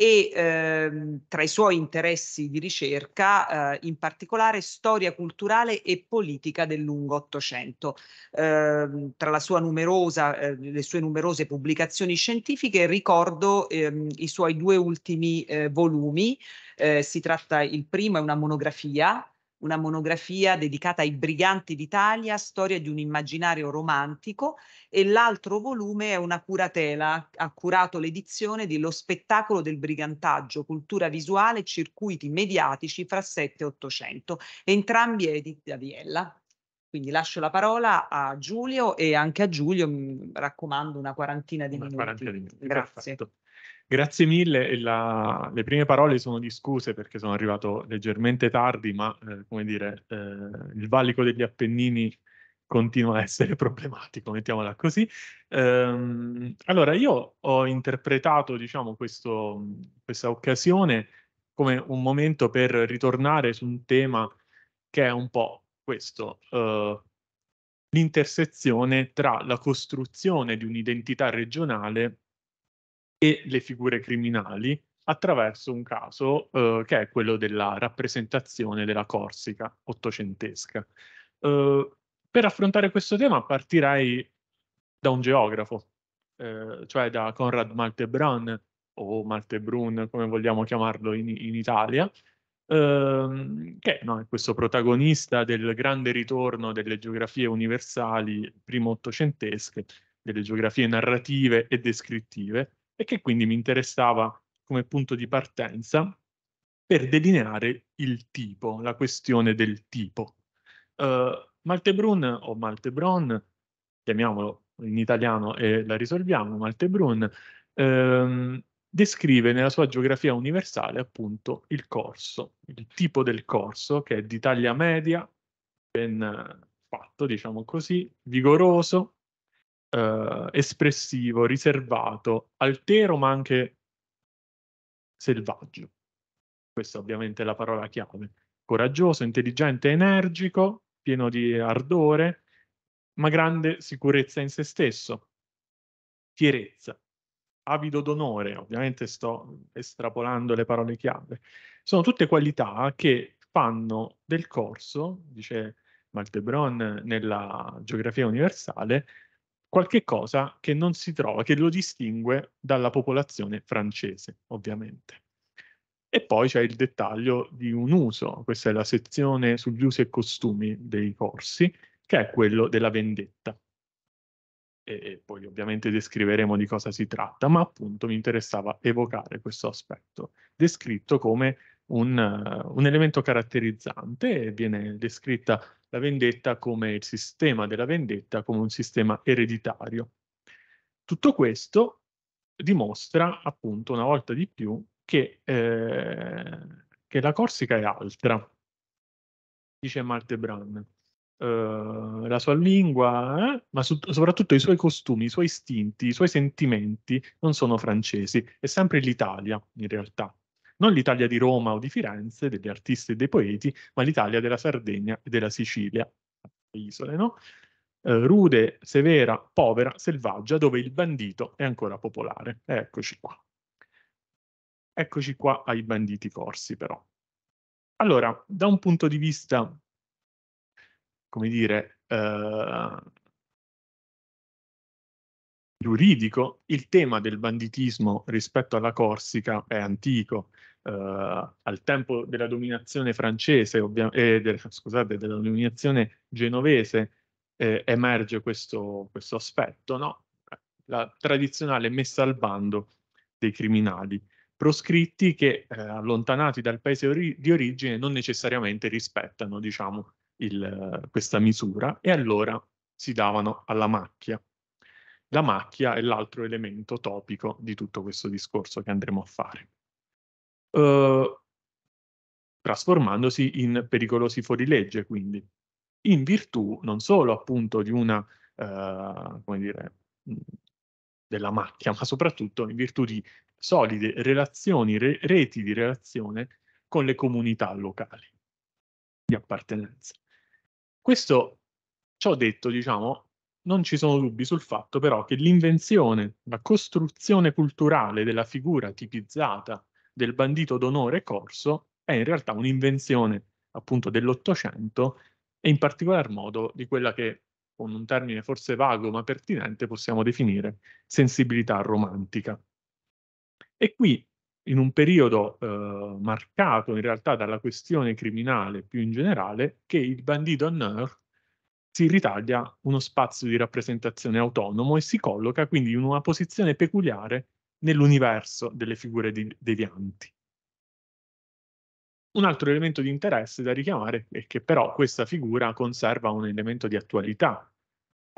e ehm, tra i suoi interessi di ricerca eh, in particolare storia culturale e politica del lungo Ottocento. Eh, tra la sua numerosa, eh, le sue numerose pubblicazioni scientifiche ricordo ehm, i suoi due ultimi eh, volumi, eh, si tratta il primo è una monografia una monografia dedicata ai briganti d'Italia, storia di un immaginario romantico, e l'altro volume è una curatela, ha curato l'edizione di Lo spettacolo del brigantaggio, cultura visuale, circuiti mediatici fra 7 e 800, entrambi editi da Viella. Quindi lascio la parola a Giulio e anche a Giulio, mi raccomando, una quarantina di una minuti. Quarantina di minuti. Grazie. Perfetto. Grazie mille, la, le prime parole sono di scuse perché sono arrivato leggermente tardi, ma eh, come dire, eh, il valico degli Appennini continua a essere [laughs] problematico, mettiamola così. Ehm, allora, io ho interpretato diciamo, questo, questa occasione come un momento per ritornare su un tema che è un po' questo, eh, l'intersezione tra la costruzione di un'identità regionale e le figure criminali attraverso un caso eh, che è quello della rappresentazione della Corsica ottocentesca. Eh, per affrontare questo tema partirei da un geografo, eh, cioè da Conrad Maltebrun o Maltebrun come vogliamo chiamarlo in, in Italia, ehm, che no, è questo protagonista del grande ritorno delle geografie universali primo ottocentesche, delle geografie narrative e descrittive, e che quindi mi interessava come punto di partenza per delineare il tipo, la questione del tipo. Uh, Maltebrun o Maltebron, chiamiamolo in italiano e la risolviamo, Maltebrun, ehm, descrive nella sua geografia universale appunto il corso, il tipo del corso che è di taglia media, ben fatto diciamo così, vigoroso, eh, espressivo, riservato, altero ma anche selvaggio. Questa ovviamente è la parola chiave. Coraggioso, intelligente, energico, pieno di ardore, ma grande sicurezza in se stesso, fierezza, avido d'onore, ovviamente sto estrapolando le parole chiave. Sono tutte qualità che fanno del corso, dice Maltebron nella Geografia Universale, qualche cosa che non si trova, che lo distingue dalla popolazione francese, ovviamente. E poi c'è il dettaglio di un uso, questa è la sezione sugli usi e costumi dei corsi, che è quello della vendetta. E poi ovviamente descriveremo di cosa si tratta, ma appunto mi interessava evocare questo aspetto, descritto come un, un elemento caratterizzante, e viene descritta la vendetta come il sistema della vendetta come un sistema ereditario. Tutto questo dimostra appunto una volta di più che, eh, che la Corsica è altra, dice Maltebran. Uh, eh, la sua lingua, eh? ma so- soprattutto i suoi costumi, i suoi istinti, i suoi sentimenti non sono francesi, è sempre l'Italia in realtà non l'Italia di Roma o di Firenze, degli artisti e dei poeti, ma l'Italia della Sardegna e della Sicilia, le isole, no? Eh, rude, severa, povera, selvaggia, dove il bandito è ancora popolare. eccoci qua. Eccoci qua ai banditi corsi, però. Allora, da un punto di vista, come dire, eh, giuridico, il tema del banditismo rispetto alla Corsica è antico. Eh, al tempo della dominazione francese, eh, del, scusate, della dominazione genovese, eh, emerge questo, questo aspetto, no? la tradizionale messa al bando dei criminali, proscritti che eh, allontanati dal paese ori di origine non necessariamente rispettano diciamo, il, questa misura e allora si davano alla macchia. La macchia è l'altro elemento topico di tutto questo discorso che andremo a fare. Eh, trasformandosi in pericolosi fuorilegge, quindi in virtù non solo appunto di una, eh, come dire, della macchia, [laughs] ma soprattutto in virtù di solide relazioni, re reti di relazione con le comunità locali di appartenenza. Questo, ciò detto, diciamo, non ci sono dubbi sul fatto però che l'invenzione, la costruzione culturale della figura tipizzata del bandito d'onore corso è in realtà un'invenzione appunto dell'Ottocento e in particolar modo di quella che con un termine forse vago ma pertinente possiamo definire sensibilità romantica. E qui, in un periodo eh, marcato in realtà dalla questione criminale più in generale, che il bandito d'honneur si ritaglia uno spazio di rappresentazione autonomo e si colloca quindi in una posizione peculiare nell'universo delle figure di, devianti. Un altro elemento di interesse da richiamare è che però questa figura conserva un elemento di attualità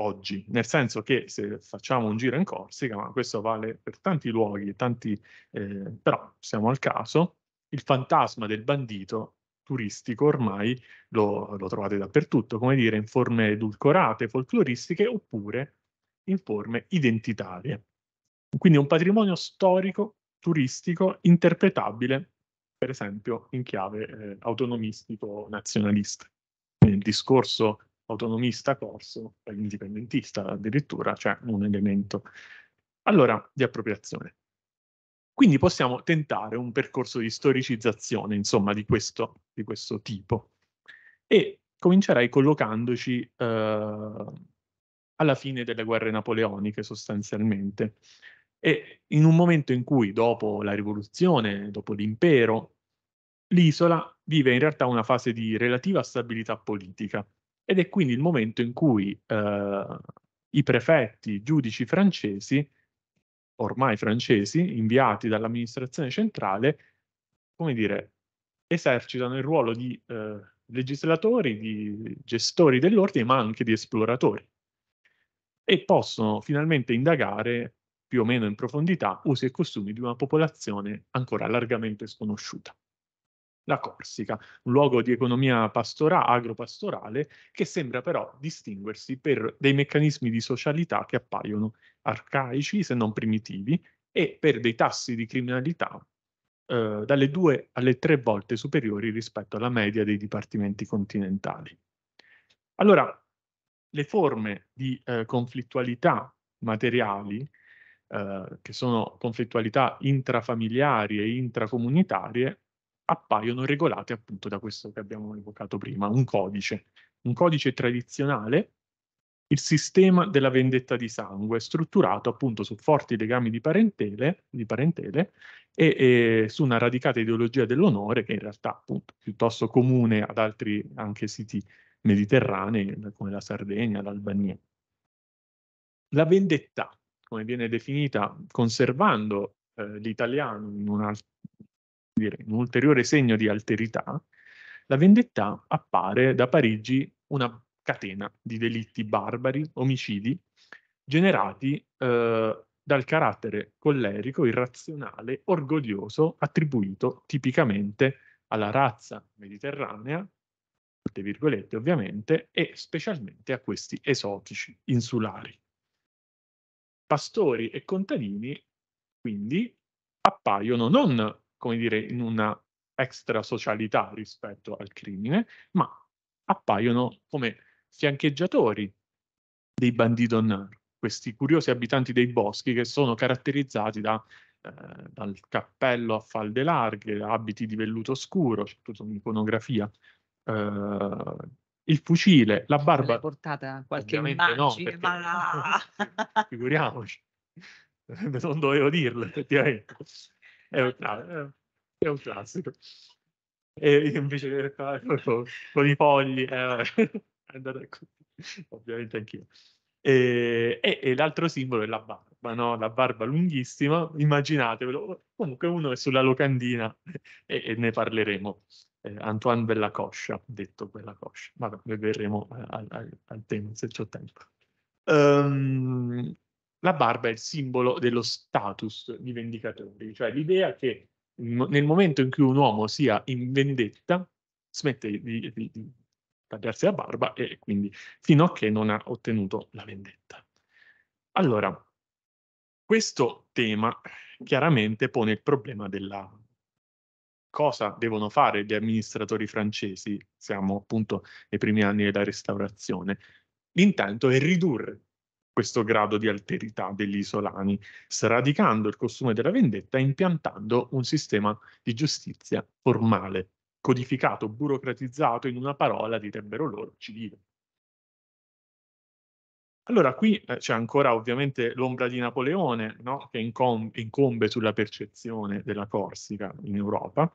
oggi, nel senso che se facciamo un giro in Corsica, ma questo vale per tanti luoghi, tanti, eh, però siamo al caso, il fantasma del bandito turistico ormai lo, lo trovate dappertutto, come dire in forme edulcorate, folcloristiche oppure in forme identitarie. Quindi un patrimonio storico, turistico, interpretabile, per esempio, in chiave eh, autonomistico-nazionalista. Nel discorso autonomista corso, indipendentista addirittura, c'è cioè un elemento allora di appropriazione. Quindi possiamo tentare un percorso di storicizzazione, insomma, di questo, di questo tipo. E comincerei collocandoci eh, alla fine delle guerre napoleoniche, sostanzialmente. E in un momento in cui, dopo la rivoluzione, dopo l'impero, l'isola vive in realtà una fase di relativa stabilità politica ed è quindi il momento in cui eh, i prefetti, i giudici francesi, ormai francesi, inviati dall'amministrazione centrale, come dire, esercitano il ruolo di eh, legislatori, di gestori dell'ordine, ma anche di esploratori e possono finalmente indagare più o meno in profondità usi e costumi di una popolazione ancora largamente sconosciuta. La Corsica, un luogo di economia pastora, agropastorale che sembra però distinguersi per dei meccanismi di socialità che appaiono arcaici se non primitivi e per dei tassi di criminalità eh, dalle due alle tre volte superiori rispetto alla media dei dipartimenti continentali. Allora, le forme di eh, conflittualità materiali eh, che sono conflittualità intrafamiliari e intracomunitarie, appaiono regolate appunto da questo che abbiamo evocato prima, un codice. Un codice tradizionale, il sistema della vendetta di sangue, strutturato appunto su forti legami di parentele, di parentele e, e, su una radicata ideologia dell'onore che in realtà appunto piuttosto comune ad altri anche siti mediterranei come la Sardegna, l'Albania. La vendetta come viene definita, conservando eh, l'italiano in, una, dire, un ulteriore segno di alterità, la vendetta appare da Parigi una catena di delitti barbari, omicidi, generati eh, dal carattere collerico, irrazionale, orgoglioso, attribuito tipicamente alla razza mediterranea, ovviamente, e specialmente a questi esotici insulari pastori e contadini quindi appaiono non, come dire, in una extra socialità rispetto al crimine, ma appaiono come fiancheggiatori dei bandidon, questi curiosi abitanti dei boschi che sono caratterizzati da, eh, dal cappello a falde larghe, abiti di velluto scuro, c'è tutta un'iconografia eh, il fucile, la barba. L'hai portata qualche immagine, no, perché, ma la... [laughs] figuriamoci, [laughs] non dovevo dirlo effettivamente. È un, ecco. è un classico. E invece ah, con, i fogli eh, [laughs] è andata così, ovviamente anch'io. E, e, e, l'altro simbolo è la barba, no? la barba lunghissima, immaginatevelo, comunque uno è sulla locandina e, e ne parleremo eh, Antoine Bellacoscia, detto Bellacoscia. Vabbè, verremo eh, al, al, al tema se c'è tempo. Um, la barba è il simbolo dello status di vendicatori, cioè l'idea che nel momento in cui un uomo sia in vendetta, smette di, di, di tagliarsi la barba e quindi fino a che non ha ottenuto la vendetta. Allora, questo tema chiaramente pone il problema della, cosa devono fare gli amministratori francesi, siamo appunto nei primi anni della restaurazione, l'intento è ridurre questo grado di alterità degli isolani, sradicando il costume della vendetta e impiantando un sistema di giustizia formale, codificato, burocratizzato, in una parola, direbbero loro, civile. Allora qui eh, c'è ancora ovviamente l'ombra di Napoleone no? che incombe sulla percezione della Corsica in Europa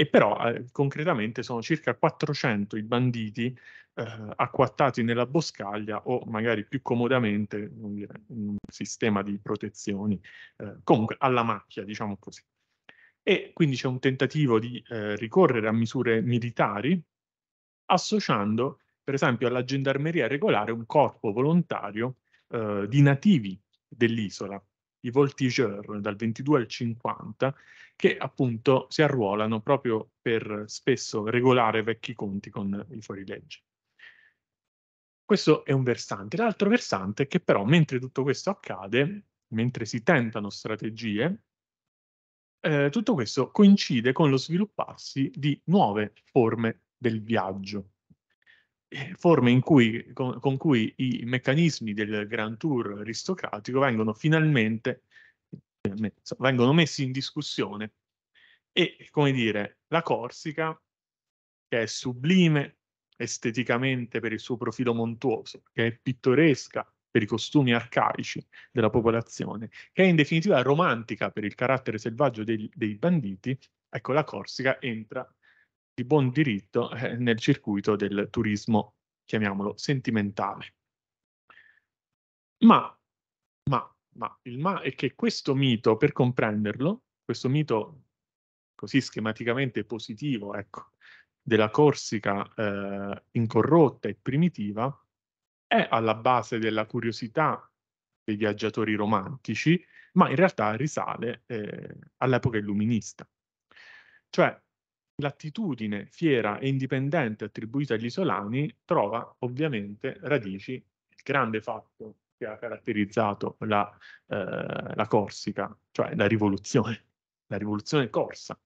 e però eh, concretamente sono circa 400 i banditi eh, acquattati nella boscaglia o magari più comodamente in un sistema di protezioni, eh, comunque alla macchia, diciamo così. E quindi c'è un tentativo di eh, ricorrere a misure militari associando per esempio alla gendarmeria regolare un corpo volontario eh, di nativi dell'isola i voltigeur dal 22 al 50, che appunto si arruolano proprio per spesso regolare vecchi conti con i fuorilegge. Questo è un versante. L'altro versante è che però mentre tutto questo accade, mentre si tentano strategie, eh, tutto questo coincide con lo svilupparsi di nuove forme del viaggio. Eh, forme cui, con, con, cui i meccanismi del Grand Tour aristocratico vengono finalmente eh, vengono messi in discussione e, come dire, la Corsica, che è sublime esteticamente per il suo profilo montuoso, che è pittoresca per i costumi arcaici della popolazione, che è in definitiva romantica per il carattere selvaggio dei, dei banditi, ecco la Corsica entra di buon diritto eh, nel circuito del turismo, chiamiamolo, sentimentale. Ma, ma, ma, il ma è che questo mito, per comprenderlo, questo mito così schematicamente positivo, ecco, della Corsica eh, incorrotta e primitiva, è alla base della curiosità dei viaggiatori romantici, ma in realtà risale eh, all'epoca illuminista. Cioè, l'attitudine fiera e indipendente attribuita agli isolani trova ovviamente radici il grande fatto che ha caratterizzato la, eh, la Corsica, cioè la rivoluzione, la rivoluzione corsa,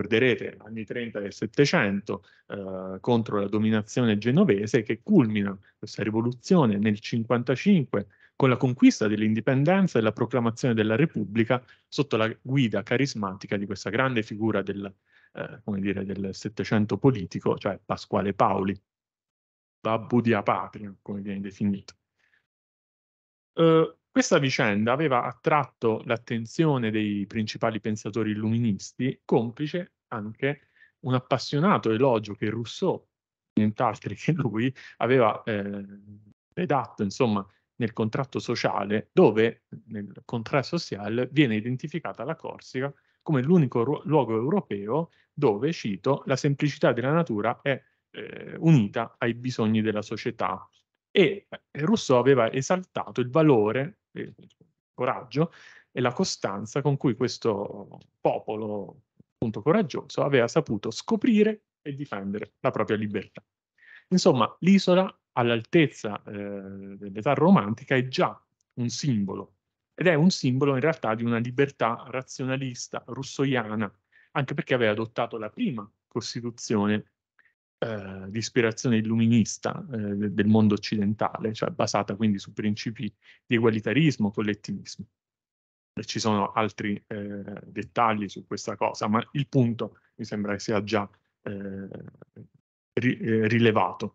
ricorderete anni 30 del Settecento eh, contro la dominazione genovese che culmina questa rivoluzione nel 55 con la conquista dell'indipendenza e la proclamazione della Repubblica sotto la guida carismatica di questa grande figura del, eh, come dire, del Settecento politico, cioè Pasquale Paoli, babbo di Apatria, come viene definito. Uh, questa vicenda aveva attratto l'attenzione dei principali pensatori illuministi, complice anche un appassionato elogio che Rousseau, nient'altro che lui, aveva eh, redatto insomma, nel contratto sociale, dove nel contratto sociale viene identificata la Corsica come l'unico ru- luogo europeo dove, cito, la semplicità della natura è eh, unita ai bisogni della società, e eh, Rousseau aveva esaltato il valore eh, coraggio e la costanza con cui questo popolo, appunto coraggioso, aveva saputo scoprire e difendere la propria libertà. Insomma, l'isola all'altezza eh, dell'età romantica è già un simbolo ed è un simbolo in realtà di una libertà razionalista, russoiana, anche perché aveva adottato la prima Costituzione eh, di ispirazione illuminista eh, del mondo occidentale, cioè basata quindi su principi di egualitarismo, collettivismo. E ci sono altri eh, dettagli su questa cosa, ma il punto mi sembra che sia già eh, ri eh, rilevato,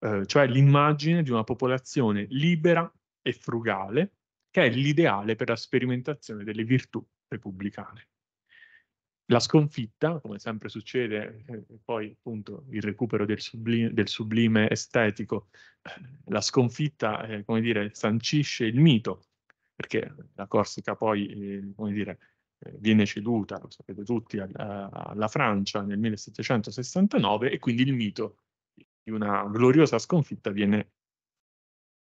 eh, cioè l'immagine di una popolazione libera e frugale, che è l'ideale per la sperimentazione delle virtù repubblicane la sconfitta, come sempre succede, eh, poi appunto il recupero del sublime, del sublime estetico, eh, la sconfitta, eh, come dire, sancisce il mito, perché la Corsica poi, eh, come dire, eh, viene ceduta, lo sapete tutti, a, alla Francia nel 1769 e quindi il mito di una gloriosa sconfitta viene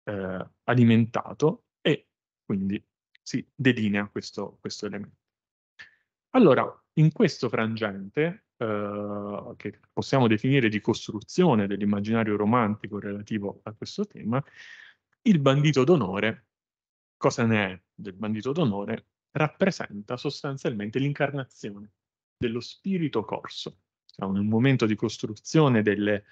eh, alimentato e quindi si delinea questo, questo elemento. Allora, in questo frangente, eh, che possiamo definire di costruzione dell'immaginario romantico relativo a questo tema, il bandito d'onore, cosa ne è del bandito d'onore? Rappresenta sostanzialmente l'incarnazione dello spirito corso, cioè un momento di costruzione delle,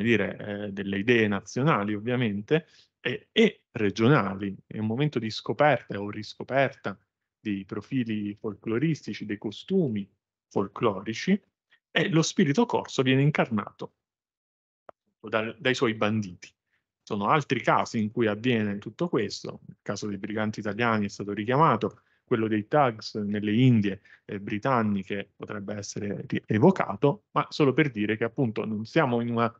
dire, eh, delle idee nazionali ovviamente e, e regionali, è un momento di scoperta o riscoperta dei profili folcloristici, dei costumi folclorici, e lo spirito corso viene incarnato da, dai suoi banditi. Sono altri casi in cui avviene tutto questo, il caso dei briganti italiani è stato richiamato, quello dei tags nelle Indie eh, britanniche potrebbe essere evocato, ma solo per dire che appunto non siamo in un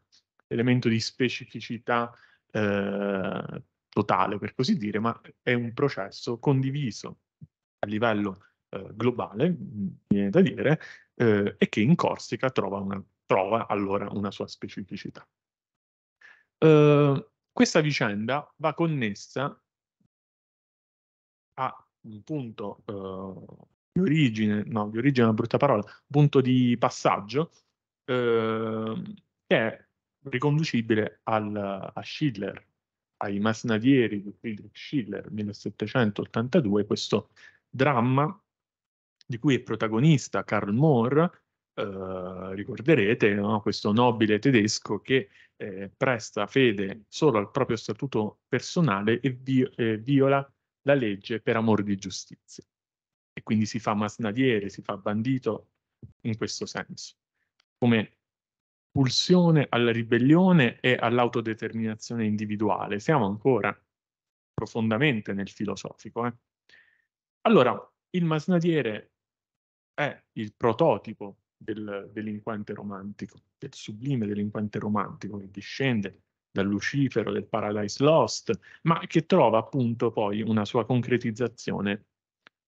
elemento di specificità eh, totale, per così dire, ma è un processo condiviso livello eh, globale, mm, viene da dire, eh, e che in Corsica trova, una, trova allora una sua specificità. Eh, questa vicenda va connessa a un punto eh, di origine, no, di origine è una brutta parola, punto di passaggio ehm, che è riconducibile al, a Schiller, ai masnadieri di Friedrich Schiller 1782, questo dramma di cui è protagonista Karl Mohr, eh, ricorderete no? questo nobile tedesco che eh, presta fede solo al proprio statuto personale e vi eh, viola la legge per amor di giustizia. E quindi si fa masnadiere, si fa bandito in questo senso, come pulsione alla ribellione e all'autodeterminazione individuale. Siamo ancora profondamente nel filosofico, eh? Allora, il masnadiere è il prototipo del delinquente romantico, del sublime delinquente romantico che discende dal Lucifero del Paradise Lost, ma che trova appunto poi una sua concretizzazione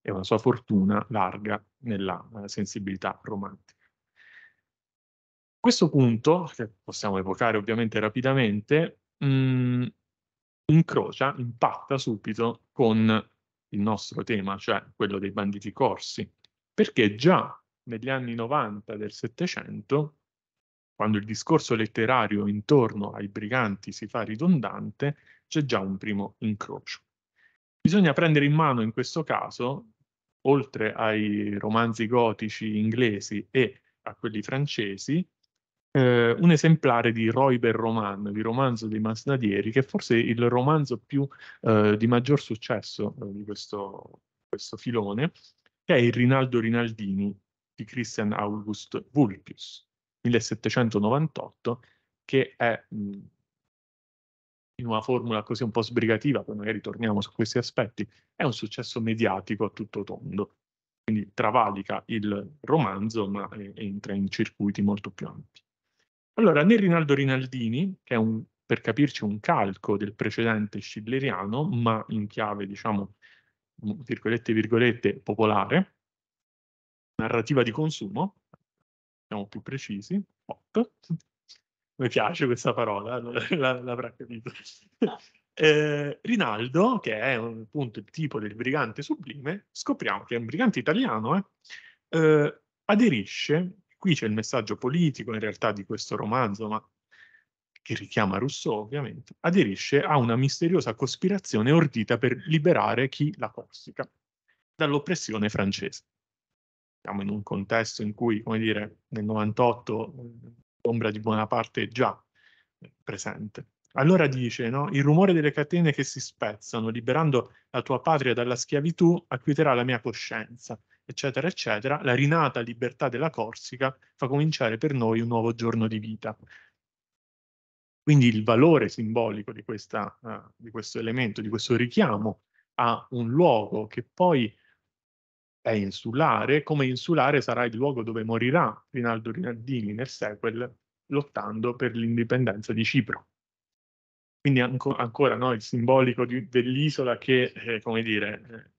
e una sua fortuna larga nella eh, sensibilità romantica. Questo punto, che possiamo evocare ovviamente rapidamente, mh, mm, incrocia, impatta subito con il nostro tema, cioè quello dei banditi corsi, perché già negli anni 90 del Settecento, quando il discorso letterario intorno ai briganti si fa ridondante, c'è già un primo incrocio. Bisogna prendere in mano in questo caso, oltre ai romanzi gotici inglesi e a quelli francesi, eh, un esemplare di Roiber Roman, di Romanzo dei Masnadieri, che è forse il romanzo più, eh, di maggior successo eh, di questo, questo, filone, che è il Rinaldo Rinaldini di Christian August Vulpius, 1798, che è mh, in una formula così un po' sbrigativa, poi magari torniamo su questi aspetti, è un successo mediatico a tutto tondo. Quindi travalica il romanzo, ma eh, entra in circuiti molto più ampi. Allora, nel Rinaldo Rinaldini, che è un, per capirci un calco del precedente schilleriano, ma in chiave, diciamo, mm, virgolette, virgolette, popolare, narrativa di consumo, siamo più precisi, pop, [laughs] mi piace questa parola, [laughs] l'avrà capito. [laughs] Eh, Rinaldo, che è appunto il tipo del brigante sublime, scopriamo che è un brigante italiano, eh, eh, aderisce Qui c'è il messaggio politico in realtà di questo romanzo, ma che richiama Rousseau ovviamente, aderisce a una misteriosa cospirazione ordita per liberare chi la Corsica dall'oppressione francese. Siamo in un contesto in cui, come dire, nel 98 l'ombra di Bonaparte è già presente. Allora dice, no? il rumore delle catene che si spezzano, liberando la tua patria dalla schiavitù, acquiterà la mia coscienza eccetera, eccetera, la rinata libertà della Corsica fa cominciare per noi un nuovo giorno di vita. Quindi il valore simbolico di, questa, uh, di questo elemento, di questo richiamo a un luogo che poi è insulare, come insulare sarà il luogo dove morirà Rinaldo Rinaldini nel sequel lottando per l'indipendenza di Cipro. Quindi anco, ancora no, il simbolico dell'isola che, eh, come dire, eh,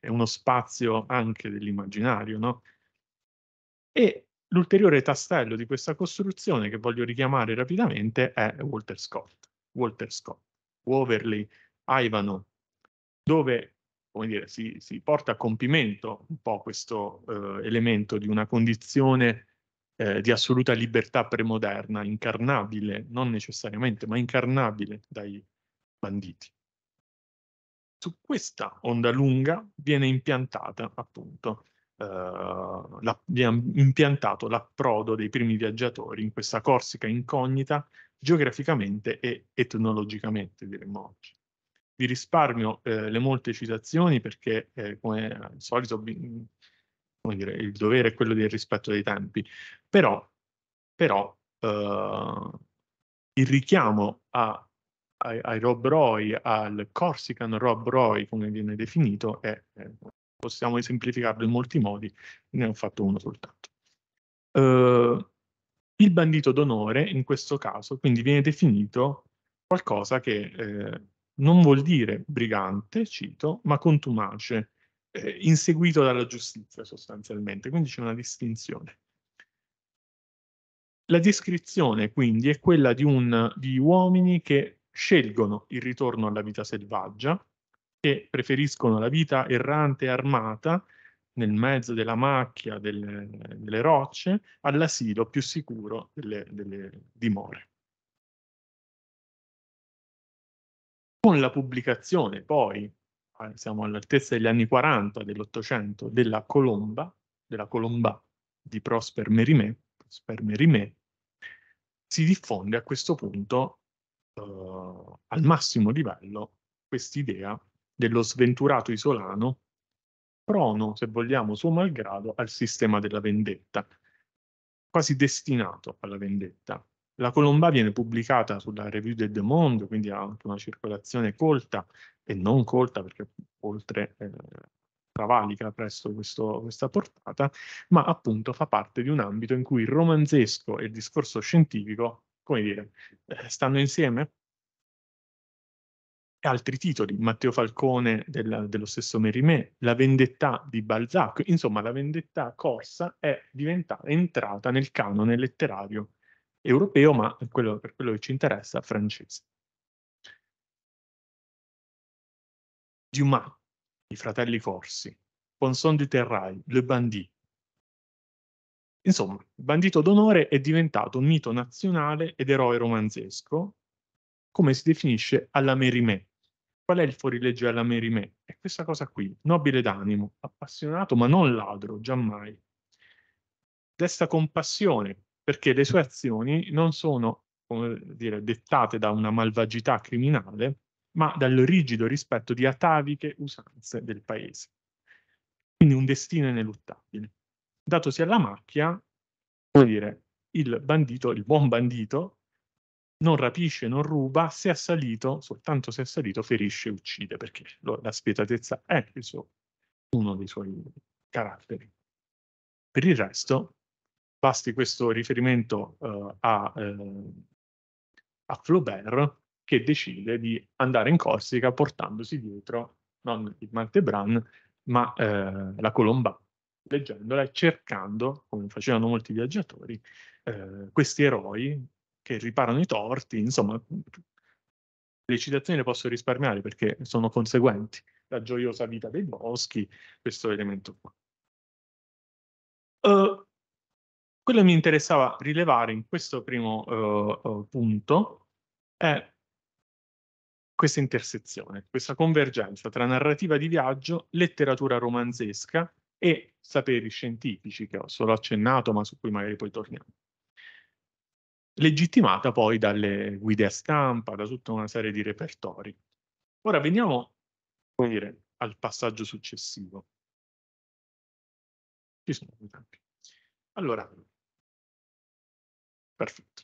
è uno spazio anche dell'immaginario, no? E l'ulteriore tastello di questa costruzione che voglio richiamare rapidamente è Walter Scott. Walter Scott, Woverley, Ivano, dove come dire, si, si porta a compimento un po' questo eh, elemento di una condizione eh, di assoluta libertà premoderna, incarnabile, non necessariamente, ma incarnabile dai banditi su questa onda lunga viene impiantata appunto eh, la, impiantato l'approdo dei primi viaggiatori in questa Corsica incognita geograficamente e etnologicamente diremmo oggi. Vi risparmio eh, le molte citazioni perché eh, come al solito come dire, il dovere è quello del rispetto dei tempi, però, però eh, il richiamo a ai, ai Rob Roy, al Corsican Rob Roy, come viene definito, è, possiamo esemplificarlo in molti modi, ne ho fatto uno soltanto. Uh, il bandito d'onore in questo caso quindi viene definito qualcosa che eh, non vuol dire brigante, cito, ma contumace, eh, inseguito dalla giustizia sostanzialmente, quindi c'è una distinzione. La descrizione quindi è quella di, un, di uomini che scelgono il ritorno alla vita selvaggia, che preferiscono la vita errante e armata nel mezzo della macchia delle, delle rocce all'asilo più sicuro delle, delle dimore. Con la pubblicazione poi, siamo all'altezza degli anni 40 dell'Ottocento, della Colomba, della Colomba di Prosper Mérimée, Prosper Mérimée, si diffonde a questo punto uh, al massimo livello quest'idea dello sventurato isolano, prono, se vogliamo, suo malgrado, al sistema della vendetta, quasi destinato alla vendetta. La Colomba viene pubblicata sulla Revue de deux Monde, quindi ha anche una circolazione colta e non colta perché oltre eh, travalica presto questo, questa portata, ma appunto fa parte di un ambito in cui il romanzesco e il discorso scientifico come dire, eh, stanno insieme. altri titoli, Matteo Falcone della, dello stesso Merimè, La vendetta di Balzac, insomma la vendetta corsa è diventata, è entrata nel canone letterario europeo, ma quello, per quello che ci interessa, francese. Dumas, i fratelli Corsi, Ponson du Terrai, Le Bandit, Insomma, Bandito d'onore è diventato mito nazionale ed eroe romanzesco, come si definisce alla Merimè. Qual è il fuorilegge alla Merimè? È questa cosa qui, nobile d'animo, appassionato ma non ladro, giammai. Desta compassione, perché le sue azioni non sono, come dire, dettate da una malvagità criminale, ma dal rigido rispetto di ataviche usanze del paese. Quindi un destino ineluttabile datosi alla macchia, come dire, il bandito, il buon bandito, non rapisce, non ruba, se assalito, soltanto se è assalito, ferisce e uccide, perché lo, la spietatezza è suo, uno dei suoi caratteri. Per il resto, basti questo riferimento uh, a, uh, a, Flaubert, che decide di andare in Corsica portandosi dietro non il Mantebran, ma uh, la Colombana leggendola e cercando, come facevano molti viaggiatori, eh, questi eroi che riparano i torti, insomma, le citazioni le posso risparmiare perché sono conseguenti. La gioiosa vita dei boschi, questo elemento qua. Uh, quello che mi interessava rilevare in questo primo uh, uh, punto è questa intersezione, questa convergenza tra narrativa di viaggio, letteratura romanzesca e saperi scientifici che ho solo accennato, ma su cui magari poi torniamo. Legittimata poi dalle guide a stampa, da tutta una serie di repertori. Ora veniamo dire, al passaggio successivo. Ci sono i tempi. Allora, perfetto.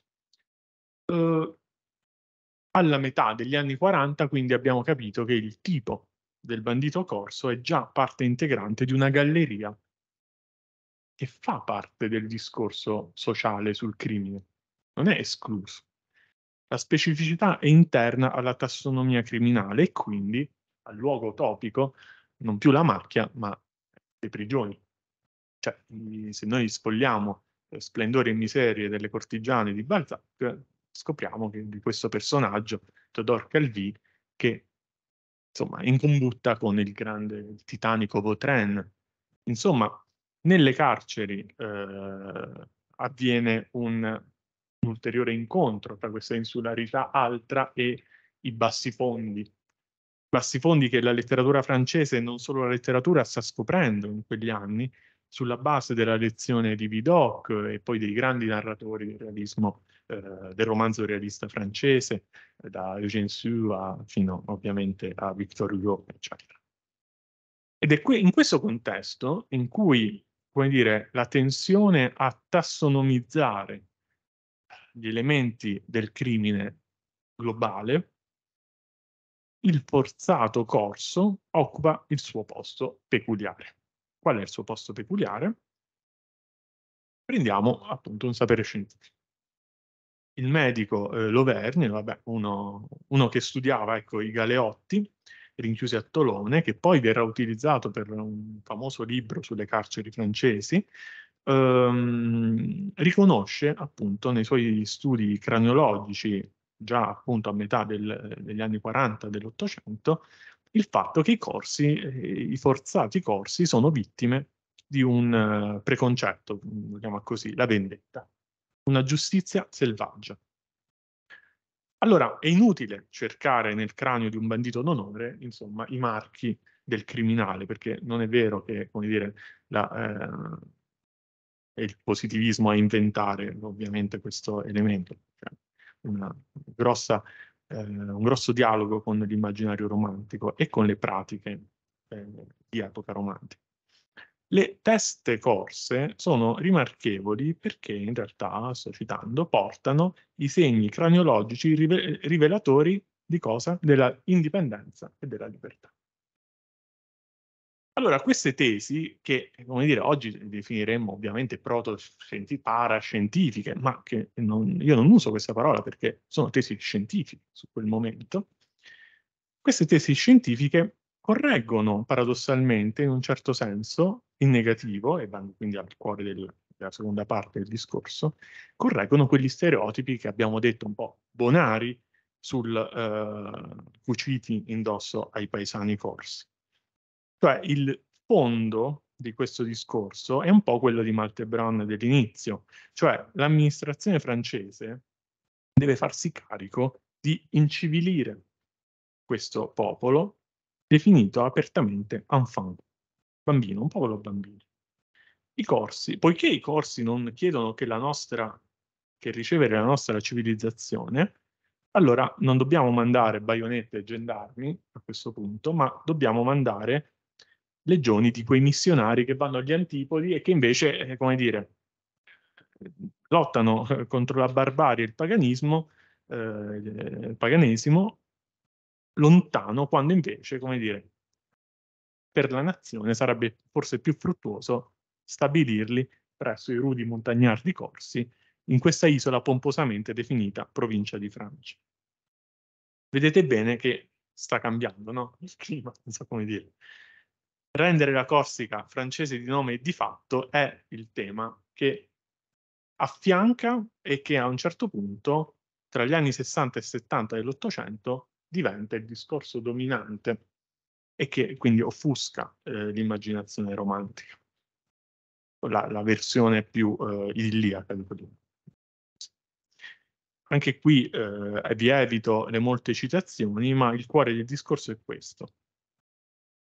Uh, alla metà degli anni 40 quindi abbiamo capito che il tipo del bandito corso è già parte integrante di una galleria che fa parte del discorso sociale sul crimine, non è escluso. La specificità è interna alla tassonomia criminale e quindi al luogo topico, non più la macchia, ma le prigioni. Cioè, se noi spogliamo eh, splendori e miserie delle cortigiane di Balzac, scopriamo che di questo personaggio, Todor Calvi, che insomma, in combutta con il grande il titanico Votren. Insomma, nelle carceri eh, avviene un, un, ulteriore incontro tra questa insularità altra e i Bassi fondi che la letteratura francese e non solo la letteratura sta scoprendo in quegli anni, sulla base della lezione di Vidocq e poi dei grandi narratori del realismo, eh, del romanzo realista francese, eh, da Eugène Sue fino ovviamente a Victor Hugo, eccetera. Ed è qui, in questo contesto in cui, come dire, la tensione a tassonomizzare gli elementi del crimine globale, il forzato corso occupa il suo posto peculiare qual è il suo posto peculiare, prendiamo appunto un sapere scientifico. Il medico eh, Loverni, vabbè, uno, uno, che studiava ecco, i galeotti rinchiusi a Tolone, che poi verrà utilizzato per un famoso libro sulle carceri francesi, ehm, riconosce appunto nei suoi studi craniologici, già appunto a metà del, degli anni 40 dell'Ottocento, il fatto che i corsi, eh, i forzati corsi, sono vittime di un eh, preconcetto, mm, lo chiama così, la vendetta, una giustizia selvaggia. Allora, è inutile cercare nel cranio di un bandito d'onore, insomma, i marchi del criminale, perché non è vero che, come dire, la, eh, il positivismo a inventare ovviamente questo elemento. Cioè, una grossa eh, un grosso dialogo con l'immaginario romantico e con le pratiche eh, di epoca romantica. Le teste corse sono rimarchevoli perché in realtà, sto citando, portano i segni craniologici rivelatori di cosa? Della indipendenza e della libertà. Allora, queste tesi, che come dire, oggi definiremmo ovviamente parascientifiche, ma che non, io non uso questa parola perché sono tesi scientifiche su quel momento, queste tesi scientifiche correggono paradossalmente, in un certo senso, in negativo, e vanno quindi al cuore del, della seconda parte del discorso, correggono quegli stereotipi che abbiamo detto un po' bonari sul eh, cuciti indosso ai paesani corsi. Cioè il fondo di questo discorso è un po' quello di Malte Maltebran dell'inizio, cioè l'amministrazione francese deve farsi carico di incivilire questo popolo definito apertamente enfant, bambino, un popolo bambino. I corsi, poiché i corsi non chiedono che la nostra che ricevere la nostra civilizzazione, allora non dobbiamo mandare baionette e gendarmi a questo punto, ma dobbiamo mandare legioni di quei missionari che vanno agli antipodi e che invece, eh, come dire, lottano eh, contro la barbarie e il paganismo, eh, il paganesimo, lontano, quando invece, come dire, per la nazione sarebbe forse più fruttuoso stabilirli presso i rudi montagnardi corsi, in questa isola pomposamente definita provincia di Francia. Vedete bene che sta cambiando no? il clima, non so come dire rendere la Corsica francese di nome e di fatto è il tema che affianca e che a un certo punto, tra gli anni 60 e 70 dell'Ottocento, diventa il discorso dominante e che quindi offusca eh, l'immaginazione romantica, la, la versione più eh, idilliaca di quello. Anche qui eh, vi evito le molte citazioni, ma il cuore del discorso è questo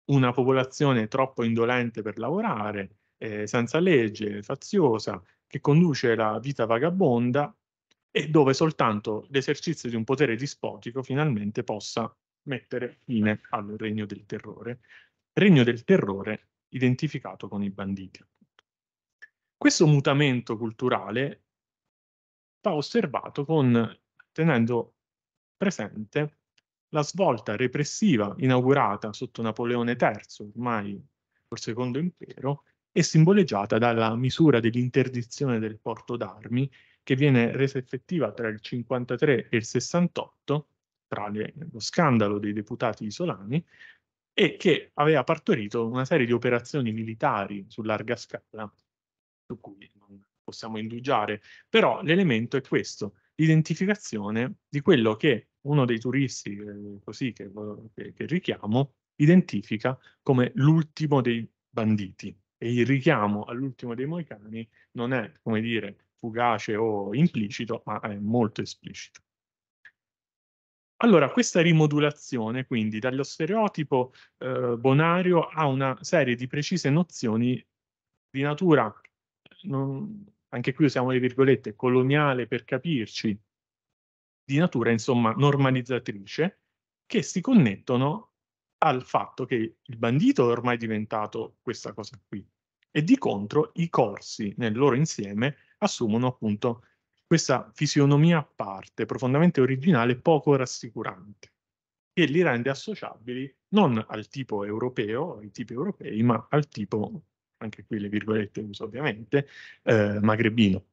una popolazione troppo indolente per lavorare, eh, senza legge, faziosa, che conduce la vita vagabonda e dove soltanto l'esercizio di un potere dispotico finalmente possa mettere fine al regno del terrore. Regno del terrore identificato con i banditi. Questo mutamento culturale va osservato con, tenendo presente la svolta repressiva inaugurata sotto Napoleone III, ormai col secondo impero, è simboleggiata dalla misura dell'interdizione del porto d'armi che viene resa effettiva tra il 53 e il 68, tra le, lo scandalo dei deputati isolani, e che aveva partorito una serie di operazioni militari su larga scala, su cui non possiamo indugiare, però l'elemento è questo, l'identificazione di quello che uno dei turisti eh, così che, eh, che, che, richiamo identifica come l'ultimo dei banditi e il richiamo all'ultimo dei moicani non è, come dire, fugace o implicito, ma è molto esplicito. Allora, questa rimodulazione, quindi, dallo stereotipo eh, bonario a una serie di precise nozioni di natura non, anche qui usiamo le virgolette, coloniale per capirci, di natura insomma normalizzatrice, che si connettono al fatto che il bandito è ormai diventato questa cosa qui. E di contro i corsi nel loro insieme assumono appunto questa fisionomia a parte, profondamente originale, poco rassicurante, che li rende associabili non al tipo europeo, ai tipi europei, ma al tipo anche qui le virgolette uso ovviamente, eh, magrebino.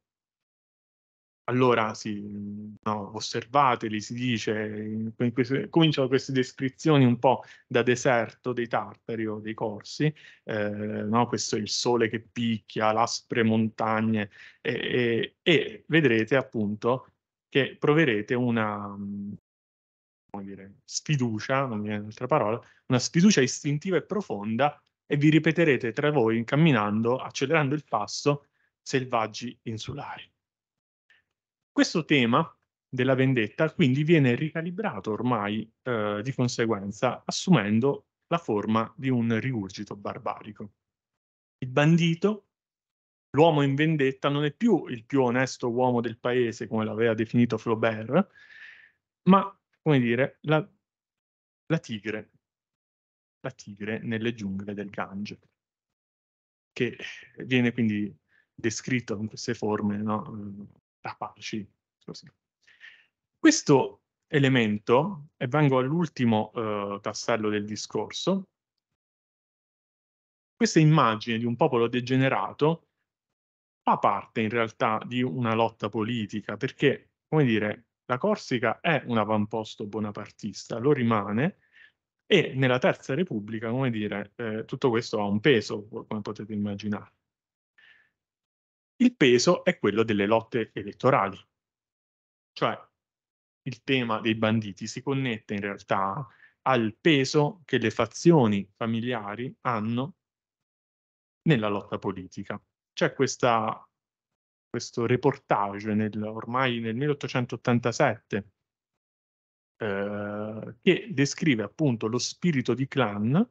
Allora sì, no, osservateli, si dice, queste, cominciano queste descrizioni un po' da deserto dei tartari o dei corsi, eh, no, questo è il sole che picchia, l'aspre montagne e, e, e vedrete appunto che proverete una, come dire, sfiducia, non mi viene un'altra parola, una sfiducia istintiva e profonda e vi ripeterete tra voi camminando, accelerando il passo, selvaggi insulari. Questo tema della vendetta quindi viene ricalibrato ormai eh, di conseguenza assumendo la forma di un rigurgito barbarico. Il bandito, l'uomo in vendetta, non è più il più onesto uomo del paese, come l'aveva definito Flaubert, ma, come dire, la, la tigre la tigre nelle giungle del Gange, che viene quindi descritto con queste forme no? rapaci. Eh, così. Questo elemento, e vengo all'ultimo eh, tassello del discorso, questa immagine di un popolo degenerato fa parte in realtà di una lotta politica, perché, come dire, la Corsica è un avamposto bonapartista, lo rimane, e nella Terza Repubblica, come dire, eh, tutto questo ha un peso, come potete immaginare. Il peso è quello delle lotte elettorali, cioè il tema dei banditi si connette in realtà al peso che le fazioni familiari hanno nella lotta politica. C'è questo reportage nel, ormai nel 1887 eh, che descrive appunto lo spirito di clan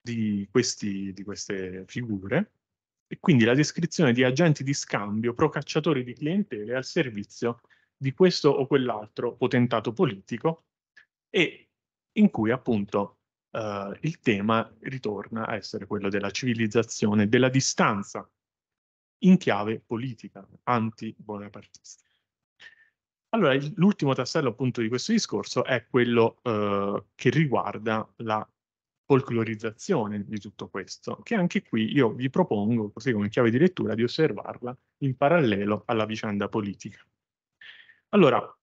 di, questi, di queste figure e quindi la descrizione di agenti di scambio, procacciatori di clientele al servizio di questo o quell'altro potentato politico e in cui appunto eh, il tema ritorna a essere quello della civilizzazione, della distanza in chiave politica anti-bonapartista. Allora, l'ultimo tassello appunto di questo discorso è quello eh, che riguarda la folclorizzazione di tutto questo, che anche qui io vi propongo, così come chiave di lettura, di osservarla in parallelo alla vicenda politica. Allora,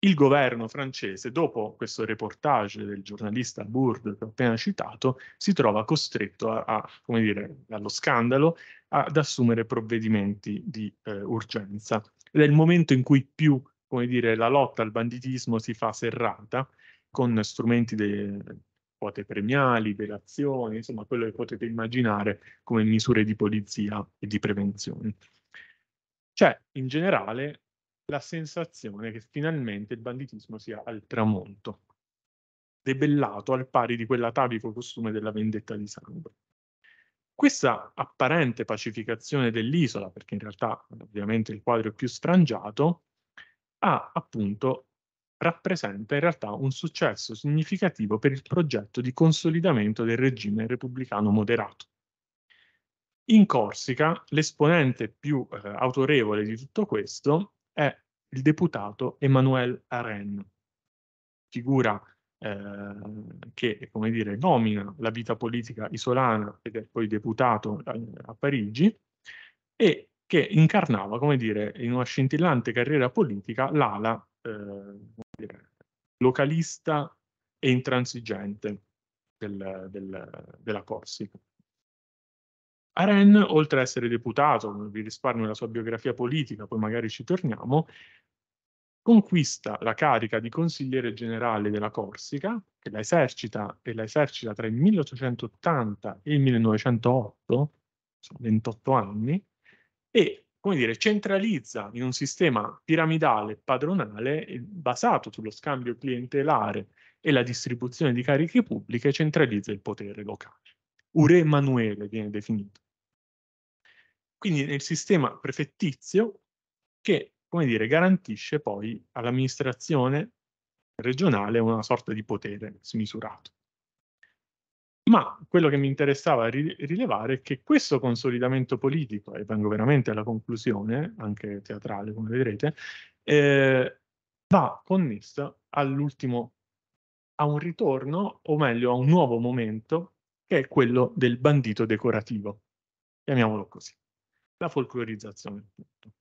il governo francese, dopo questo reportage del giornalista Bourde che ho appena citato, si trova costretto a, a come dire, allo scandalo ad assumere provvedimenti di eh, urgenza. Ed è il momento in cui più come dire, la lotta al banditismo si fa serrata con strumenti de, quote premiali, velazioni, insomma quello che potete immaginare come misure di polizia e di prevenzione. C'è in generale la sensazione che finalmente il banditismo sia al tramonto, debellato al pari di quell'atavico costume della vendetta di sangue. Questa apparente pacificazione dell'isola, perché in realtà ovviamente il quadro è più sfrangiato, ha appunto rappresenta in realtà un successo significativo per il progetto di consolidamento del regime repubblicano moderato. In Corsica l'esponente più eh, autorevole di tutto questo è il deputato Emmanuel Aren, figura eh, che come dire, nomina la vita politica isolana ed è poi deputato a, eh, a Parigi e che incarnava, come dire, in una scintillante carriera politica l'ala eh, localista e intransigente del, del, della Corsica. Aren, oltre a essere deputato, vi risparmio la sua biografia politica, poi magari ci torniamo, conquista la carica di consigliere generale della Corsica, che la esercita e la esercita tra il 1880 e il 1908, sono 28 anni, e come dire, centralizza in un sistema piramidale padronale basato sullo scambio clientelare e la distribuzione di cariche pubbliche, centralizza il potere locale. Ure Manuele viene definito. Quindi nel sistema prefettizio che, come dire, garantisce poi all'amministrazione regionale una sorta di potere smisurato ma quello che mi interessava rilevare è che questo consolidamento politico, e vengo veramente alla conclusione, anche teatrale come vedrete, eh, va connesso all'ultimo, a un ritorno, o meglio a un nuovo momento, che è quello del bandito decorativo, chiamiamolo così, la folclorizzazione appunto.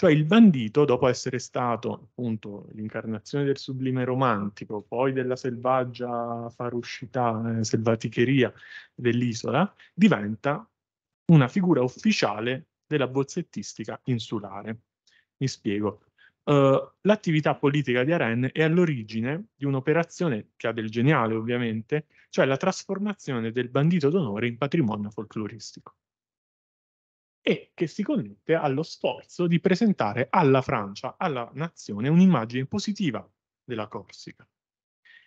Cioè il bandito, dopo essere stato appunto l'incarnazione del sublime romantico, poi della selvaggia faruscità, eh, selvaticheria dell'isola, diventa una figura ufficiale della bozzettistica insulare. Mi spiego. Uh, l'attività politica di Aren è all'origine di un'operazione che ha del geniale, ovviamente, cioè la trasformazione del bandito d'onore in patrimonio folcloristico e che si connette allo sforzo di presentare alla Francia, alla nazione, un'immagine positiva della Corsica.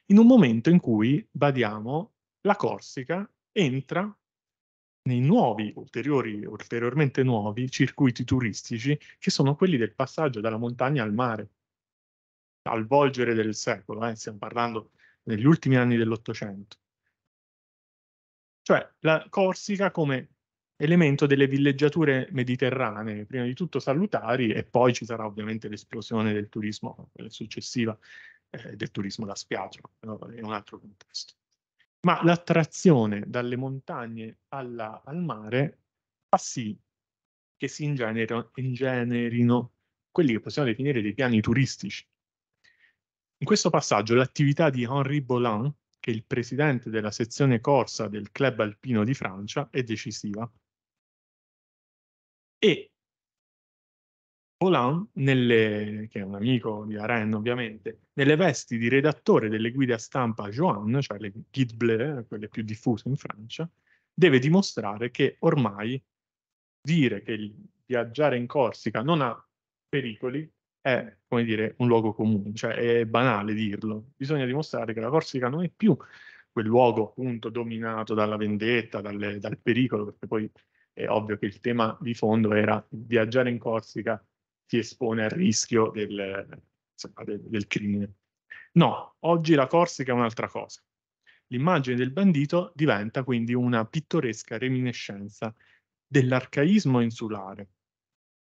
In un momento in cui, badiamo, la Corsica entra nei nuovi, ulteriori, ulteriormente nuovi circuiti turistici che sono quelli del passaggio dalla montagna al mare, al volgere del secolo, eh, stiamo parlando negli ultimi anni dell'Ottocento. Cioè la Corsica come elemento delle villeggiature mediterranee, prima di tutto salutari e poi ci sarà ovviamente l'esplosione del turismo quella successiva eh, del turismo da spiaggia, in un altro contesto. Ma l'attrazione dalle montagne alla, al mare fa sì che si ingenerino, ingenerino quelli che possiamo definire dei piani turistici. In questo passaggio l'attività di Henri Bollin, che è il presidente della sezione corsa del Club Alpino di Francia, è decisiva. E Polan, nelle, che è un amico di Aren ovviamente, nelle vesti di redattore delle guide a stampa Joanne, cioè le guide bleu, quelle più diffuse in Francia, deve dimostrare che ormai dire che il viaggiare in Corsica non ha pericoli è, come dire, un luogo comune, cioè è banale dirlo. Bisogna dimostrare che la Corsica non è più quel luogo appunto dominato dalla vendetta, dalle, dal pericolo, perché poi è ovvio che il tema di fondo era viaggiare in Corsica ti espone al rischio del, insomma, del, del crimine. No, oggi la Corsica è un'altra cosa. L'immagine del bandito diventa quindi una pittoresca reminiscenza dell'arcaismo insulare,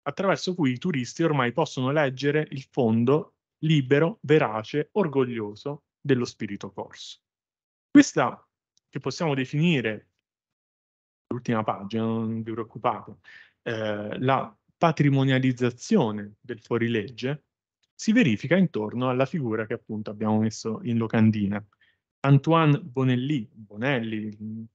attraverso cui i turisti ormai possono leggere il fondo libero, verace, orgoglioso dello spirito corso. Questa che possiamo definire l'ultima pagina, non vi preoccupate, eh, la patrimonializzazione del fuorilegge si verifica intorno alla figura che appunto abbiamo messo in locandina. Antoine Bonelli, Bonelli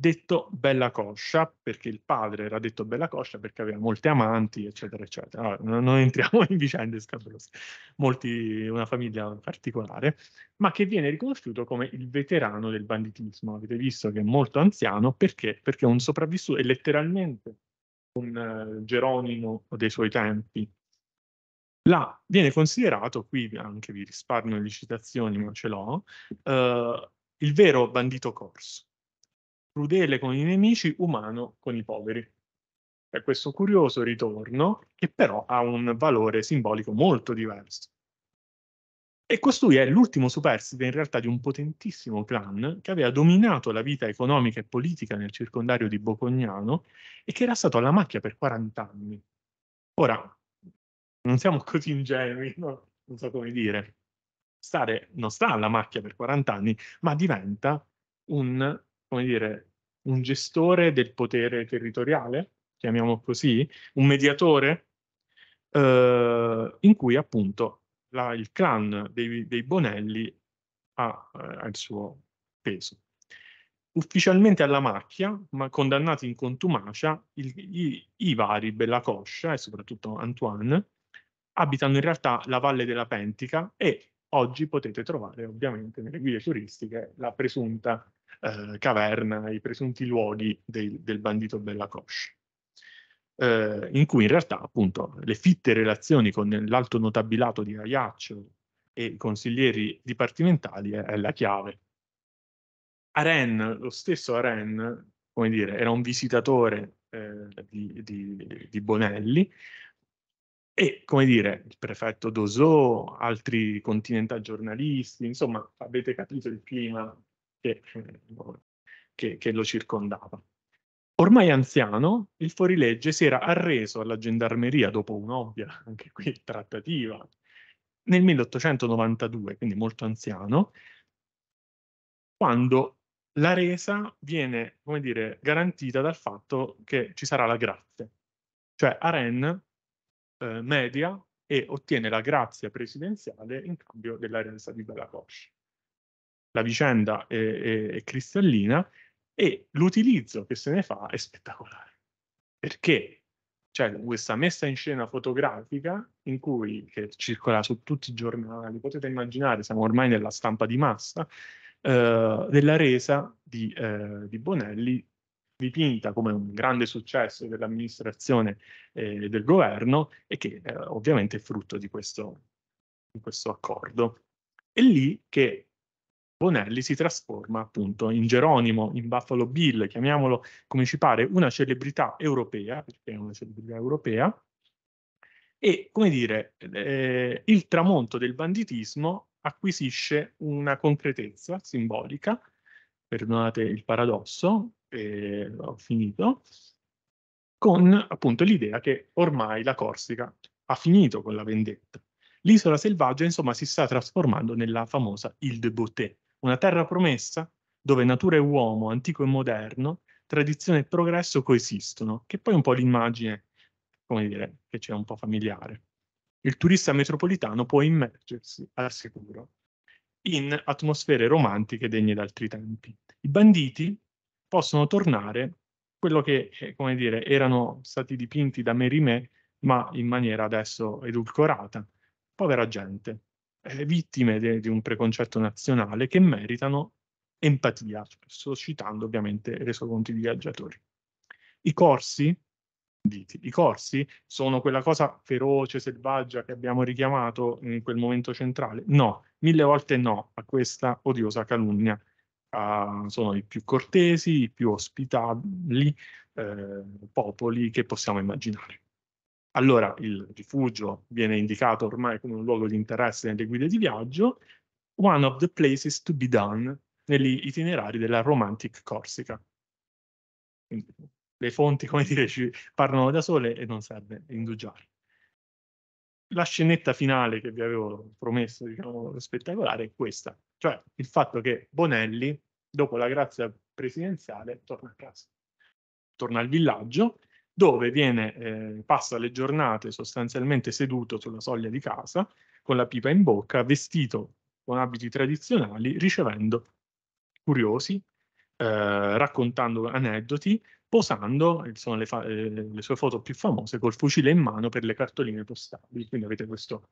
detto Bella Coscia, perché il padre era detto Bella Coscia perché aveva molte amanti, eccetera, eccetera. Allora, non, entriamo [laughs] in vicende scatolose, molti, una famiglia particolare, ma che viene riconosciuto come il veterano del banditismo. Avete visto che è molto anziano perché? Perché è un sopravvissuto, è letteralmente un uh, Geronimo dei suoi tempi. Là viene considerato, qui anche vi risparmio le citazioni, ma ce l'ho, uh, il vero bandito corso crudele con i nemici, umano con i poveri. È questo curioso ritorno che però ha un valore simbolico molto diverso. E costui è l'ultimo superstite in realtà di un potentissimo clan che aveva dominato la vita economica e politica nel circondario di Bocognano e che era stato alla macchia per 40 anni. Ora, non siamo così ingenui, no? non so come dire. Stare non sta alla macchia per 40 anni, ma diventa un come dire, un gestore del potere territoriale, chiamiamo così, un mediatore, eh, in cui appunto la, il clan dei, dei Bonelli ha, eh, ha il suo peso ufficialmente alla macchia, ma condannati in contumacia, il, i, i, vari Bellacoscia e soprattutto Antoine abitano in realtà la Valle della Pentica e Oggi potete trovare ovviamente nelle guide turistiche la presunta eh, caverna, i presunti luoghi del, del bandito Bellacosci. Eh, in cui in realtà appunto le fitte relazioni con l'alto notabilato di Aiaccio e i consiglieri dipartimentali è, è la chiave. Aren, lo stesso Aren, come dire, era un visitatore eh, di, di, di, Bonelli, e come dire, il prefetto Dosò, altri continental giornalisti, insomma, avete capito il clima che, che, che lo circondava. Ormai anziano, il fuorilegge si era arreso alla gendarmeria dopo un'ovvia, anche qui, trattativa. Nel 1892, quindi molto anziano, quando la resa viene, come dire, garantita dal fatto che ci sarà la grazia. Cioè, a eh, media e ottiene la grazia presidenziale in cambio della resa di Belacosci. La vicenda è, è, è cristallina e l'utilizzo che se ne fa è spettacolare. Perché c'è questa messa in scena fotografica in cui, che circola su tutti i giornali, potete immaginare, siamo ormai nella stampa di massa, eh, della resa di, eh, di Bonelli dipinta come un grande successo dell'amministrazione e eh, del governo e che eh, ovviamente è frutto di questo, di questo, accordo. È lì che Bonelli si trasforma appunto in Geronimo, in Buffalo Bill, chiamiamolo come ci pare, una celebrità europea, perché è una celebrità europea, e come dire, eh, il tramonto del banditismo acquisisce una concretezza simbolica, perdonate il paradosso, e eh, ho finito, con appunto l'idea che ormai la Corsica ha finito con la vendetta. L'isola selvaggia insomma si sta trasformando nella famosa Ile de Beauté, una terra promessa dove natura e uomo, antico e moderno, tradizione e progresso coesistono, che poi è un po' l'immagine, come dire, che c'è un po' familiare. Il turista metropolitano può immergersi al sicuro in atmosfere romantiche degne d'altri tempi. I banditi, possono tornare quello che, eh, come dire, erano stati dipinti da Merimè, ma in maniera adesso edulcorata. Povera gente, eh, vittime di un preconcetto nazionale che meritano empatia, suscitando ovviamente i resoconti di viaggiatori. I corsi, diti, i corsi sono quella cosa feroce, selvaggia che abbiamo richiamato in quel momento centrale? No, mille volte no a questa odiosa calunnia Ehm, sono i più cortesi, i più ospitabili eh, popoli che possiamo immaginare. Allora il rifugio viene indicato ormai come un luogo di interesse nelle guide di viaggio, one of the places to be done negli itinerari della Romantic Corsica. Quindi, le fonti, come [laughs] dire, ci parlano da sole e non serve indugiare la scenetta finale che vi avevo promesso, diciamo, spettacolare, è questa. Cioè il fatto che Bonelli, dopo la grazia presidenziale, torna a casa. Torna al villaggio, dove viene, eh, passa le giornate sostanzialmente seduto sulla soglia di casa, con la pipa in bocca, vestito con abiti tradizionali, ricevendo curiosi, eh, raccontando aneddoti, posando, sono eh, le, le, sue foto più famose, col fucile in mano per le cartoline postali. Quindi avete questo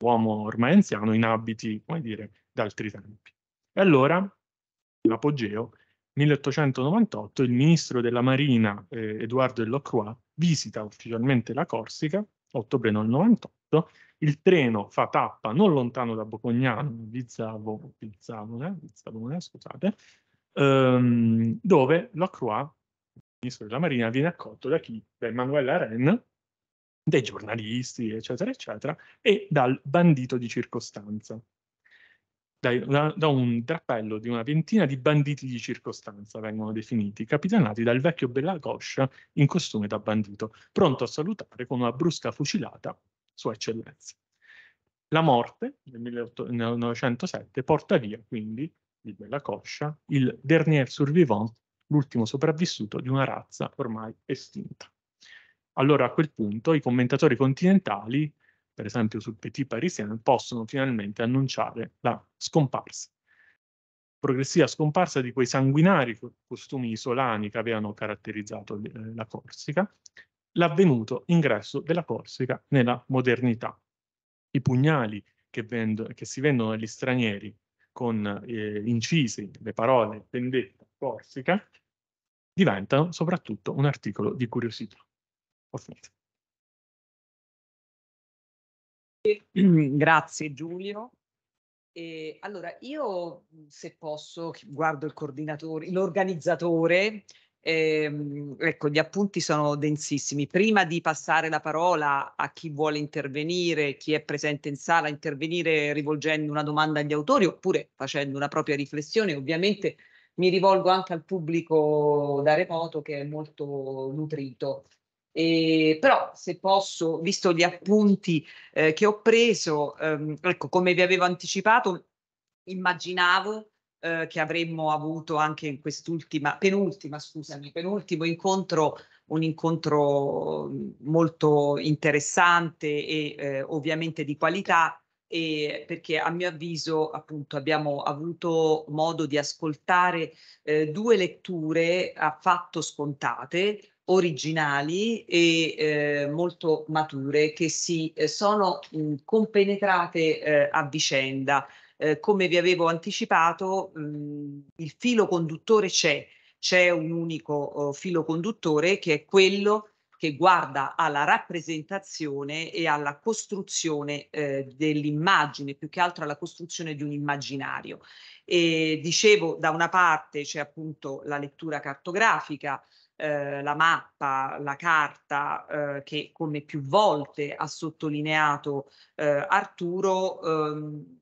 uomo ormai anziano in abiti, come dire, d'altri tempi. E allora, l'apogeo, 1898, il ministro della Marina, eh, Edoardo Delacroix, visita ufficialmente la Corsica, ottobre del 98, il treno fa tappa non lontano da Bocognano, Bizzavo, Bizzavone, Bizzavone, scusate, ehm, dove Lacroix ministro della Marina viene accolto da chi? Da Emanuela Ren, dai giornalisti, eccetera, eccetera, e dal bandito di circostanza. Da, da, da, un drappello di una ventina di banditi di circostanza vengono definiti, capitanati dal vecchio Bella Coscia in costume da bandito, pronto a salutare con una brusca fucilata Sua Eccellenza. La morte nel 1907 porta via quindi di Coscia il dernier survivant l'ultimo sopravvissuto di una razza ormai estinta. Allora a quel punto i commentatori continentali, per esempio sul Petit Parisien, possono finalmente annunciare la scomparsa. Progressiva scomparsa di quei sanguinari costumi isolani che avevano caratterizzato eh, la Corsica, l'avvenuto ingresso della Corsica nella modernità. I pugnali che, che si vendono agli stranieri con eh, incisi le parole vendetta corsica diventano soprattutto un articolo di curiosità. Ho finito. [clears throat] Grazie Giulio. E allora, io se posso guardo il coordinatore, l'organizzatore, eh, ecco, gli appunti sono densissimi. Prima di passare la parola a chi vuole intervenire, chi è presente in sala, intervenire rivolgendo una domanda agli autori oppure facendo una propria riflessione, ovviamente mi rivolgo anche al pubblico da remoto che è molto nutrito. E, però se posso, visto gli appunti eh, che ho preso, ehm, ecco, come vi avevo anticipato, immaginavo eh, che avremmo avuto anche in quest'ultima, penultima, scusami, penultimo incontro, un incontro mm, molto interessante e eh, ovviamente di qualità e perché a mio avviso appunto abbiamo avuto modo di ascoltare eh, due letture affatto scontate, originali e eh, molto mature che si eh, sono mh, mm, compenetrate eh, a vicenda. Eh, come vi avevo anticipato, mh, mm, il filo conduttore c'è, c'è un unico oh, filo conduttore che è quello che guarda alla rappresentazione e alla costruzione eh, dell'immagine, più che altro alla costruzione di un immaginario. E dicevo, da una parte c'è appunto la lettura cartografica, eh, la mappa, la carta eh, che come più volte ha sottolineato eh, Arturo ehm,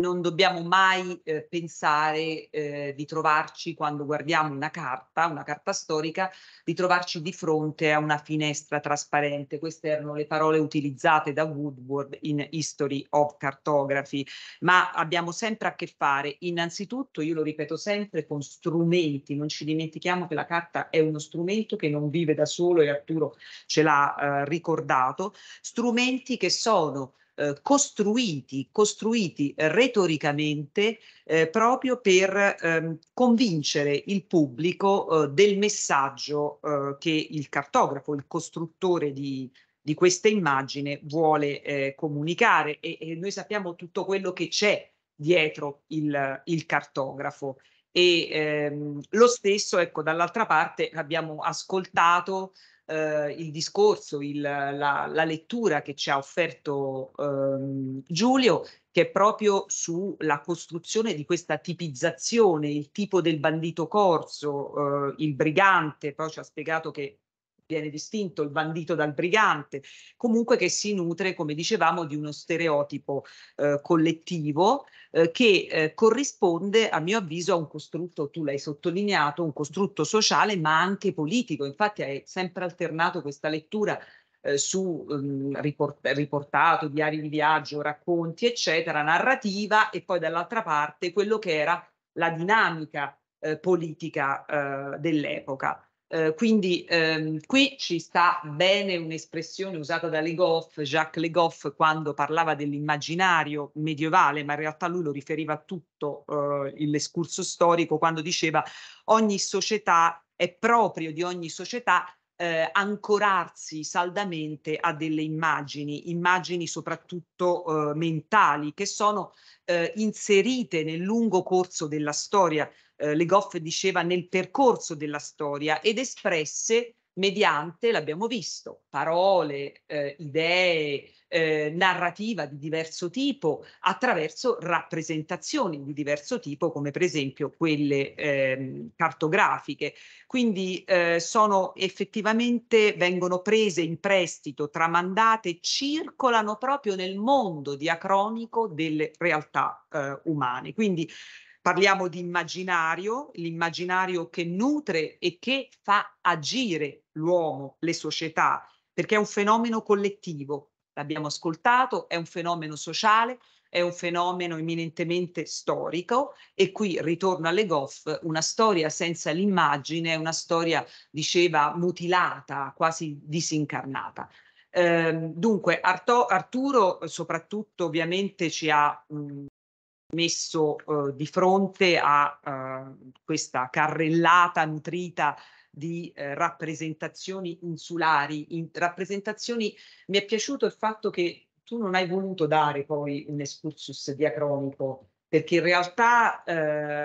non dobbiamo mai eh, pensare eh, di trovarci, quando guardiamo una carta, una carta storica, di trovarci di fronte a una finestra trasparente. Queste erano le parole utilizzate da Woodward in History of Cartography, ma abbiamo sempre a che fare, innanzitutto, io lo ripeto sempre, con strumenti. Non ci dimentichiamo che la carta è uno strumento che non vive da solo e Arturo ce l'ha eh, ricordato, strumenti che sono eh, costruiti, costruiti retoricamente eh, proprio per ehm, convincere il pubblico eh, del messaggio eh, che il cartografo, il costruttore di, di questa immagine vuole eh, comunicare e, e noi sappiamo tutto quello che c'è dietro il, il cartografo e ehm, lo stesso ecco dall'altra parte abbiamo ascoltato eh, il discorso, il, la, la, lettura che ci ha offerto ehm, Giulio, che è proprio sulla costruzione di questa tipizzazione, il tipo del bandito corso, eh, il brigante, poi ci ha spiegato che viene distinto il bandito dal brigante, comunque che si nutre, come dicevamo, di uno stereotipo eh, collettivo eh, che eh, corrisponde, a mio avviso, a un costrutto, tu l'hai sottolineato, un costrutto sociale ma anche politico. Infatti hai sempre alternato questa lettura eh, su ehm, riport riportato, diari di viaggio, racconti, eccetera, narrativa e poi dall'altra parte quello che era la dinamica eh, politica eh, dell'epoca. Eh, quindi ehm, qui ci sta bene un'espressione usata da Le Goff, Jacques Le Goff, quando parlava dell'immaginario medievale, ma in realtà lui lo riferiva a tutto eh, l'escurso storico, quando diceva ogni società è proprio di ogni società eh, ancorarsi saldamente a delle immagini, immagini soprattutto eh, mentali, che sono eh, inserite nel lungo corso della storia, eh, Le Goff diceva nel percorso della storia, ed espresse mediante, l'abbiamo visto, parole, eh, idee, eh, narrativa di diverso tipo, attraverso rappresentazioni di diverso tipo, come per esempio quelle ehm, cartografiche. Quindi eh, sono effettivamente, vengono prese in prestito, tramandate, circolano proprio nel mondo diacronico delle realtà eh, umane. Quindi Parliamo di immaginario, l'immaginario che nutre e che fa agire l'uomo, le società, perché è un fenomeno collettivo, l'abbiamo ascoltato, è un fenomeno sociale, è un fenomeno eminentemente storico e qui ritorno alle Goff, una storia senza l'immagine, una storia, diceva, mutilata, quasi disincarnata. Ehm, dunque, Arto, Arturo soprattutto ovviamente ci ha mm, messo eh, di fronte a eh, questa carrellata nutrita di eh, rappresentazioni insulari, in, rappresentazioni, mi è piaciuto il fatto che tu non hai voluto dare poi un excursus diacronico perché in realtà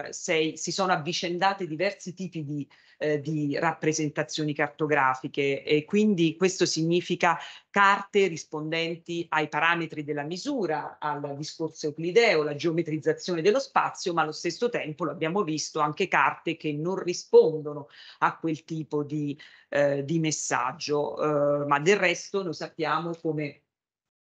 eh, sei, si sono avvicendate diversi tipi di, eh, di, rappresentazioni cartografiche e quindi questo significa carte rispondenti ai parametri della misura, al discorso euclideo, la geometrizzazione dello spazio, ma allo stesso tempo l'abbiamo visto anche carte che non rispondono a quel tipo di, eh, di messaggio, eh, ma del resto noi sappiamo come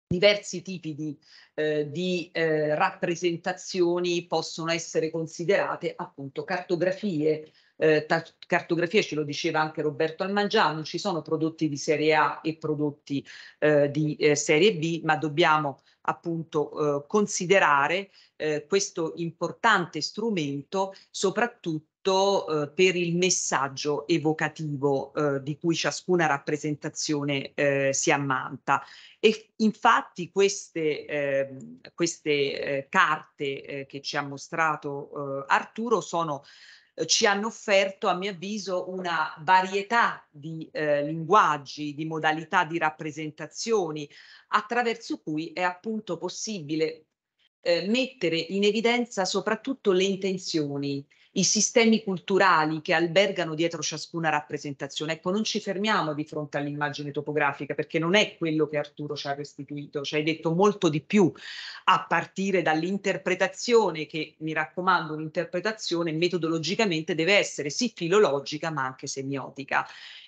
diversi tipi di, eh, di eh, rappresentazioni possono essere considerate appunto cartografie. Eh, cartografie ce lo diceva anche Roberto Almangiano, ci sono prodotti di serie A e prodotti eh, di eh, serie B, ma dobbiamo appunto eh, considerare questo importante strumento soprattutto soprattutto eh, per il messaggio evocativo eh, di cui ciascuna rappresentazione eh, si ammanta. E infatti queste, ehm, queste carte che ci ha mostrato Arturo sono ci hanno offerto, a mio avviso, una varietà di eh, linguaggi, di modalità di rappresentazioni, attraverso cui è appunto possibile eh, mettere in evidenza soprattutto le intenzioni, i sistemi culturali che albergano dietro ciascuna rappresentazione. Ecco, non ci fermiamo di fronte all'immagine topografica perché non è quello che Arturo ci ha restituito, ci hai detto molto di più a partire dall'interpretazione che, mi raccomando, un'interpretazione metodologicamente deve essere sì filologica ma anche semiotica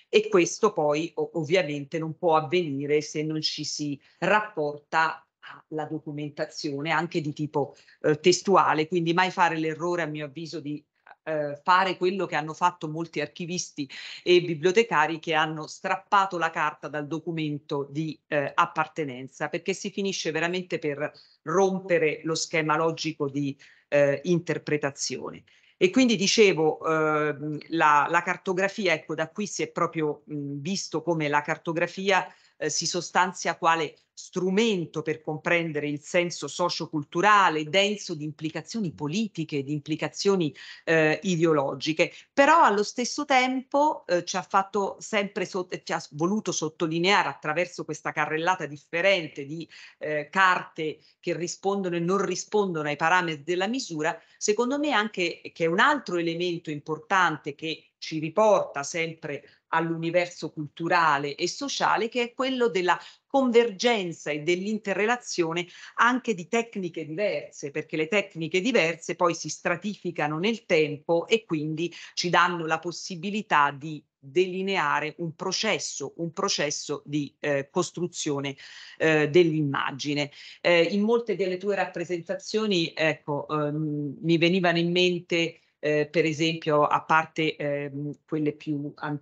e questo poi ovviamente non può avvenire se non ci si rapporta alla documentazione anche di tipo eh, testuale, quindi mai fare l'errore a mio avviso di eh, fare quello che hanno fatto molti archivisti e bibliotecari che hanno strappato la carta dal documento di eh, appartenenza, perché si finisce veramente per rompere lo schema logico di eh, interpretazione. E quindi dicevo, eh, la, la, cartografia, ecco, da qui si è proprio mh, visto come la cartografia eh, si sostanzia quale strumento per comprendere il senso socioculturale denso di implicazioni politiche, di implicazioni eh, ideologiche, però allo stesso tempo eh, ci ha fatto sempre so- eh, ci ha voluto sottolineare attraverso questa carrellata differente di eh, carte che rispondono e non rispondono ai parametri della misura, secondo me anche che è un altro elemento importante che ci riporta sempre all'universo culturale e sociale che è quello della convergenza e dell'interrelazione anche di tecniche diverse, perché le tecniche diverse poi si stratificano nel tempo e quindi ci danno la possibilità di delineare un processo, un processo di eh, costruzione eh, dell'immagine. Eh, in molte delle tue rappresentazioni, ecco, ehm, mi venivano in mente eh, per esempio a parte ehm, quelle più an-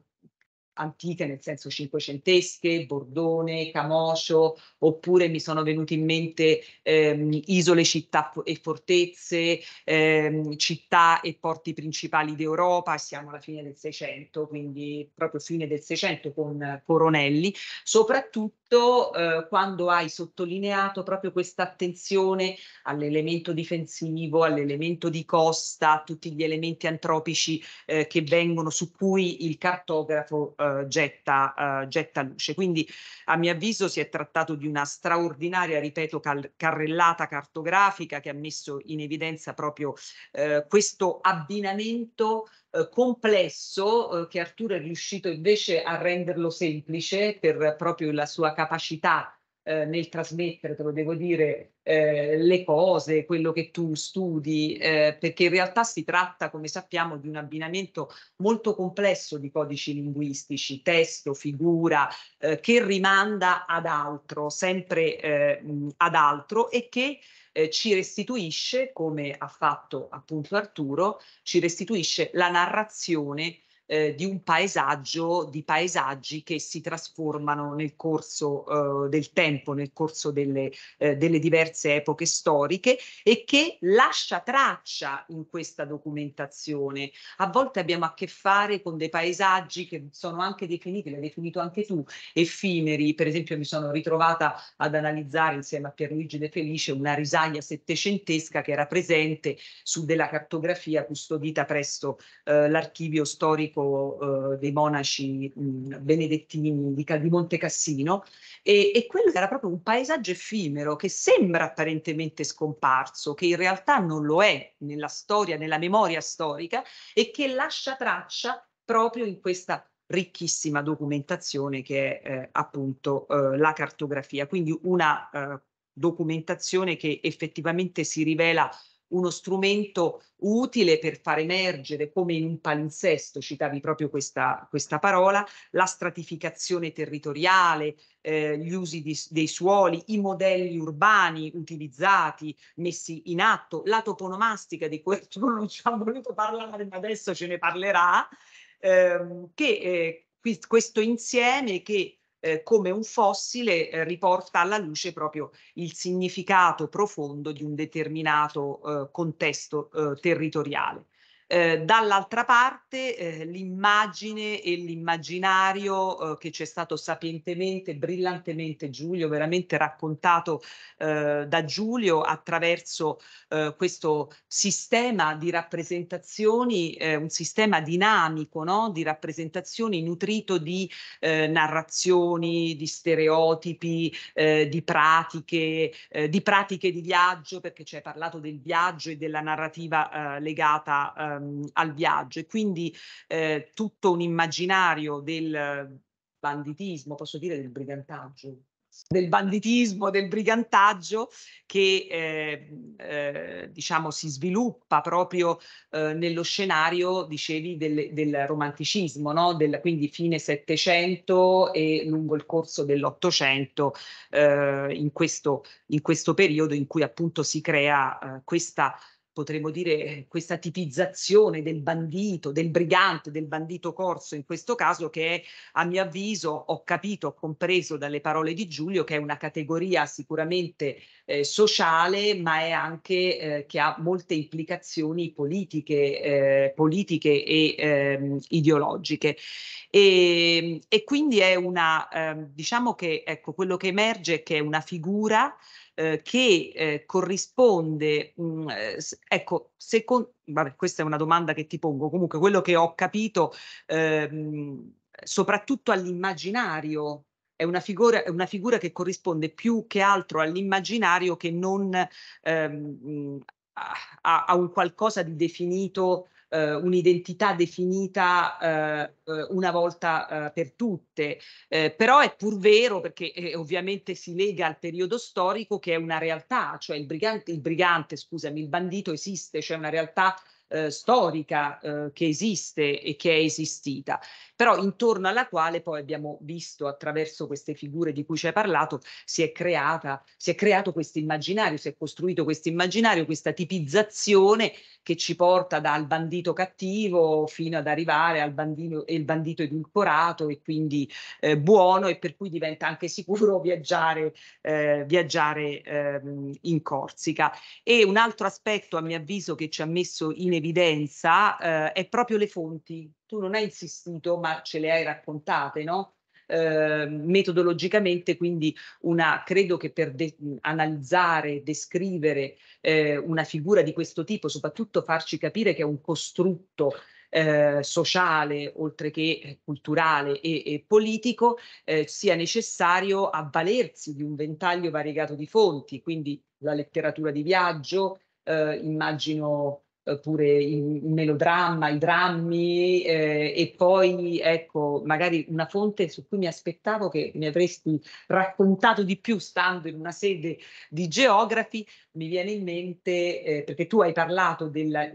antiche, nel senso cinquecentesche, Bordone, Camoscio, oppure mi sono venute in mente ehm, isole, città e fortezze, ehm, città e porti principali d'Europa, siamo alla fine del Seicento, quindi proprio fine del Seicento con Coronelli, soprattutto soprattutto eh, quando hai sottolineato proprio questa attenzione all'elemento difensivo, all'elemento di costa, a tutti gli elementi antropici eh, che vengono su cui il cartografo eh, getta, eh, getta, luce. Quindi a mio avviso si è trattato di una straordinaria, ripeto, carrellata cartografica che ha messo in evidenza proprio eh, questo abbinamento eh, complesso eh, che Arturo è riuscito invece a renderlo semplice per proprio la sua capacità eh, nel trasmettere, te lo devo dire, eh, le cose, quello che tu studi, eh, perché in realtà si tratta, come sappiamo, di un abbinamento molto complesso di codici linguistici, testo, figura, eh, che rimanda ad altro, sempre eh, ad altro e che eh, ci restituisce, come ha fatto appunto Arturo, ci restituisce la narrazione eh, di un paesaggio, di paesaggi che si trasformano nel corso eh, del tempo, nel corso delle, eh, delle diverse epoche storiche e che lascia traccia in questa documentazione. A volte abbiamo a che fare con dei paesaggi che sono anche definiti, l'hai definito anche tu, effimeri. Per esempio mi sono ritrovata ad analizzare insieme a Pierluigi De Felice una risaia settecentesca che era presente su della cartografia custodita presso eh, l'archivio storico parroco eh, dei monaci mh, benedettini di, di Cassino e, e quello era proprio un paesaggio effimero che sembra apparentemente scomparso, che in realtà non lo è nella storia, nella memoria storica e che lascia traccia proprio in questa ricchissima documentazione che è eh, appunto eh, la cartografia, quindi una eh, documentazione che effettivamente si rivela uno strumento utile per far emergere, come in un palinsesto, citavi proprio questa, questa parola, la stratificazione territoriale, eh, gli usi di, dei suoli, i modelli urbani utilizzati, messi in atto, la toponomastica di cui [laughs] non ci ha voluto parlare, ma adesso ce ne parlerà, ehm, che eh, questo insieme che eh, come un fossile eh, riporta alla luce proprio il significato profondo di un determinato eh, contesto eh, territoriale. Eh, dall'altra parte eh, l'immagine e l'immaginario eh, che ci è stato sapientemente, brillantemente Giulio, veramente raccontato eh, da Giulio attraverso eh, questo sistema di rappresentazioni, un sistema dinamico no? di rappresentazioni nutrito di narrazioni, di stereotipi, di pratiche, di pratiche di viaggio, perché ci hai parlato del viaggio e della narrativa legata al, ehm, al viaggio e quindi eh, tutto un immaginario del banditismo, posso dire del brigantaggio, del banditismo, del brigantaggio che eh, eh, diciamo si sviluppa proprio eh, nello scenario, dicevi, del, del romanticismo, no? del, quindi fine Settecento e lungo il corso dell'Ottocento, ehm, in, questo, in questo periodo in cui appunto si crea eh, questa potremmo dire, eh, questa tipizzazione del bandito, del brigante, del bandito corso in questo caso, che è, a mio avviso, ho capito, ho compreso dalle parole di Giulio, che è una categoria sicuramente eh, sociale, ma è anche eh, che ha molte implicazioni politiche, eh, politiche e ehm, ideologiche. E, ehm, e, quindi è una, ehm, diciamo che ecco, quello che emerge è che è una figura eh, che eh, corrisponde, mh, mm, eh, ecco, secondo, vabbè, questa è una domanda che ti pongo, comunque quello che ho capito, ehm, soprattutto all'immaginario, è una figura, è una figura che corrisponde più che altro all'immaginario che non ehm, mm, a, a un qualcosa di definito eh, un'identità definita eh, eh, una volta eh, per tutte. Eh, però è pur vero, perché eh, ovviamente si lega al periodo storico, che è una realtà, cioè il brigante, il brigante scusami, il bandito esiste, cioè una realtà eh, storica eh, che esiste e che è esistita però intorno alla quale poi abbiamo visto attraverso queste figure di cui ci hai parlato si è creata, si è creato questo immaginario, si è costruito questo immaginario, questa tipizzazione che ci porta dal bandito cattivo fino ad arrivare al bandino, il bandito edulcorato e quindi eh, buono e per cui diventa anche sicuro [laughs] viaggiare, eh, viaggiare ehm, in Corsica. E un altro aspetto a mio avviso che ci ha messo in evidenza eh, è proprio le fonti tu non hai insistito, ma ce le hai raccontate, no? Eh, metodologicamente, quindi una, credo che per de- analizzare, descrivere eh, una figura di questo tipo, soprattutto farci capire che è un costrutto eh, sociale, oltre che eh, culturale e, e politico, eh, sia necessario avvalersi di un ventaglio variegato di fonti, quindi la letteratura di viaggio, eh, immagino oppure il melodramma, i drammi eh, e poi ecco magari una fonte su cui mi aspettavo che mi avresti raccontato di più stando in una sede di geografi, mi viene in mente eh, perché tu hai parlato della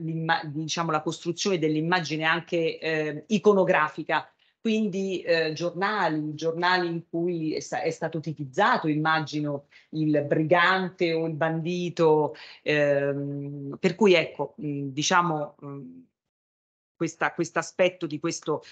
diciamo, la costruzione dell'immagine anche eh, iconografica quindi eh, giornali, giornali in cui è, sta- è, stato utilizzato, immagino, il brigante o il bandito, ehm, per cui ecco, mh, diciamo, questo aspetto di questo,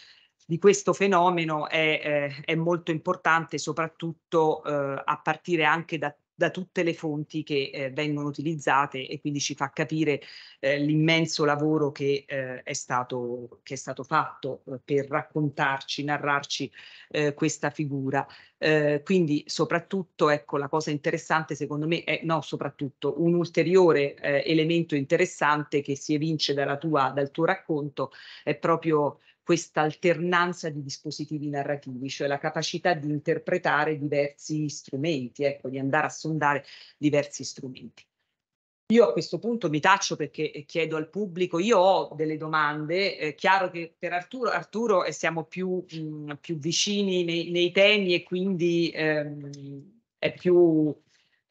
di questo fenomeno è, eh, è molto importante soprattutto eh, a partire anche da da tutte le fonti che eh, vengono utilizzate e quindi ci fa capire eh, l'immenso lavoro che, eh, è stato, che è stato fatto eh, per raccontarci, narrarci eh, questa figura. Eh, quindi soprattutto, ecco, la cosa interessante secondo me è, no, soprattutto un ulteriore eh, elemento interessante che si evince dalla tua, dal tuo racconto è proprio questa alternanza di dispositivi narrativi, cioè la capacità di interpretare diversi strumenti, ecco, di andare a sondare diversi strumenti. Io a questo punto mi taccio perché eh, chiedo al pubblico, io ho delle domande, è eh, chiaro che per Arturo, Arturo eh, siamo più, mh, mm, più vicini nei, nei, temi e quindi ehm, è più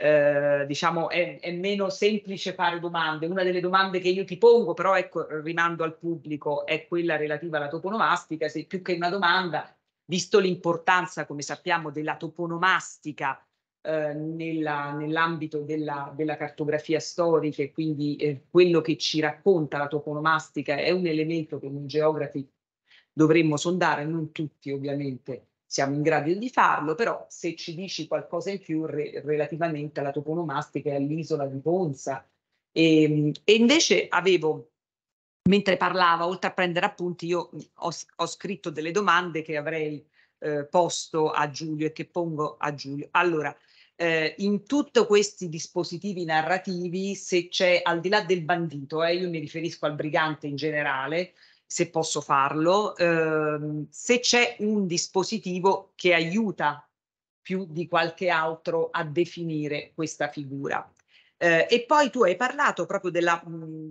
eh, diciamo, è, è, meno semplice fare domande. Una delle domande che io ti pongo, però ecco, rimando al pubblico, è quella relativa alla toponomastica, se più che una domanda, visto l'importanza, come sappiamo, della toponomastica eh, nell'ambito nell della, della, cartografia storica e quindi eh, quello che ci racconta la toponomastica è un elemento che noi geografi dovremmo sondare, non tutti ovviamente, siamo in grado di farlo, però se ci dici qualcosa in più re, relativamente alla toponomastica e all'isola di Ponza. E, ehm, e, invece avevo, mentre parlava, oltre a prendere appunti, io ho, ho scritto delle domande che avrei eh, posto a Giulio e che pongo a Giulio. Allora, eh, in tutti questi dispositivi narrativi, se c'è, al di là del bandito, eh, io mi riferisco al brigante in generale, se posso farlo, ehm, se c'è un dispositivo che aiuta più di qualche altro a definire questa figura. Eh, e poi tu hai parlato proprio della, mh, mm,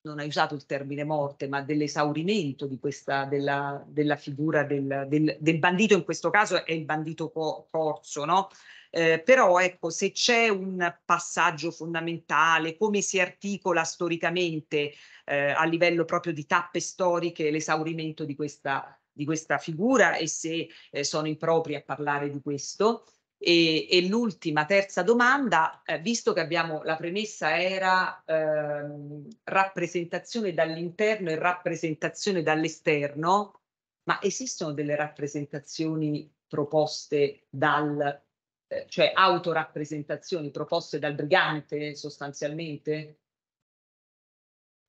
non hai usato il termine morte, ma dell'esaurimento di questa, della, della figura del, del, del, bandito, in questo caso è il bandito corso, no? Eh, però ecco, se c'è un passaggio fondamentale, come si articola storicamente eh, a livello proprio di tappe storiche l'esaurimento di questa, di questa figura e se eh, sono impropri a parlare di questo. E, e l'ultima, terza domanda, eh, visto che abbiamo la premessa era ehm, rappresentazione dall'interno e rappresentazione dall'esterno, ma esistono delle rappresentazioni proposte dal eh, cioè autorappresentazioni proposte dal brigante sostanzialmente?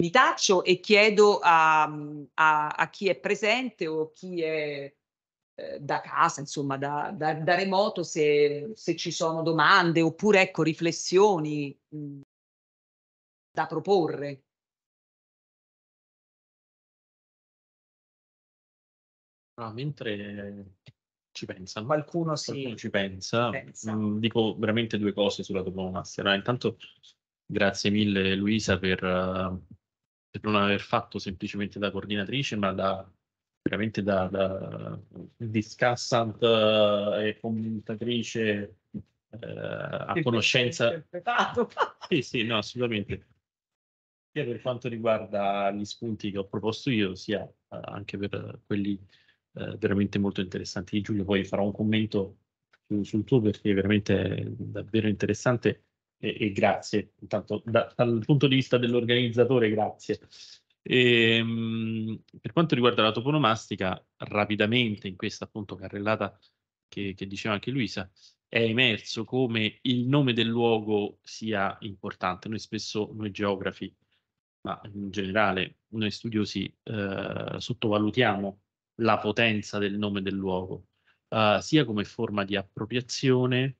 Mi taccio e chiedo a, a, a chi è presente o chi è eh, da casa, insomma, da, da, da remoto, se, se, ci sono domande oppure ecco, riflessioni mm, da proporre. Ah, mentre ci pensa. Qualcuno sì. ci pensa. pensa. Mm, dico veramente due cose sulla Diplomacy. Allora, intanto grazie mille Luisa per, uh, per, non aver fatto semplicemente da coordinatrice, ma da veramente da, da discussant uh, e commentatrice uh, a che conoscenza. [laughs] sì, sì, no, assolutamente. Sia per quanto riguarda gli spunti che ho proposto io, sia anche per quelli eh, veramente molto interessanti. Giulio, poi farò un commento su, sul tuo perché è veramente davvero interessante e, e grazie. Intanto da, dal punto di vista dell'organizzatore, grazie. E, ehm, per quanto riguarda la toponomastica, rapidamente in questa appunto carrellata che, che diceva anche Luisa, è emerso come il nome del luogo sia importante. Noi spesso, noi geografi, ma in generale noi studiosi eh, sottovalutiamo la potenza del nome del luogo, uh, sia come forma di appropriazione,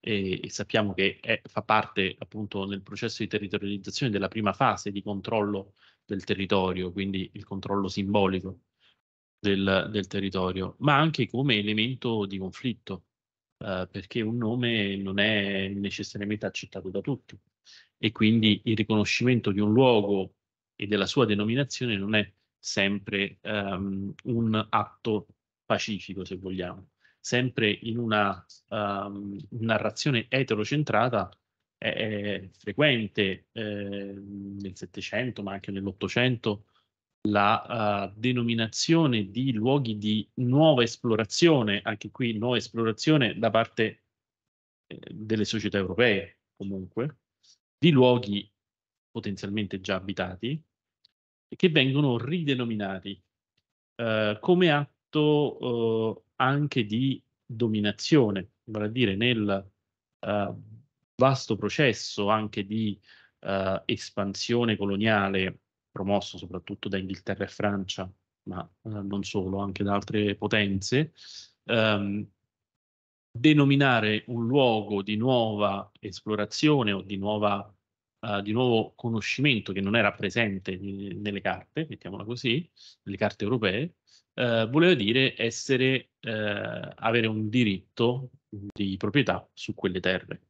e, e sappiamo che è, fa parte appunto nel processo di territorializzazione della prima fase di controllo del territorio, quindi il controllo simbolico del, del territorio, ma anche come elemento di conflitto, uh, perché un nome non è necessariamente accettato da tutti e quindi il riconoscimento di un luogo e della sua denominazione non è sempre um, un atto pacifico, se vogliamo. Sempre in una um, narrazione eterocentrata è, è frequente eh, nel Settecento, ma anche nell'Ottocento, la uh, denominazione di luoghi di nuova esplorazione, anche qui nuova esplorazione da parte ehm, delle società europee comunque, di luoghi potenzialmente già abitati, che vengono ridenominati eh, come atto eh, anche di dominazione, vale a dire nel eh, vasto processo anche di eh, espansione coloniale promosso soprattutto da Inghilterra e Francia, ma eh, non solo, anche da altre potenze, ehm, denominare un luogo di nuova esplorazione o di nuova uh, di nuovo conoscimento che non era presente di, nelle carte, mettiamola così, nelle carte europee, uh, voleva dire essere, uh, avere un diritto di proprietà su quelle terre.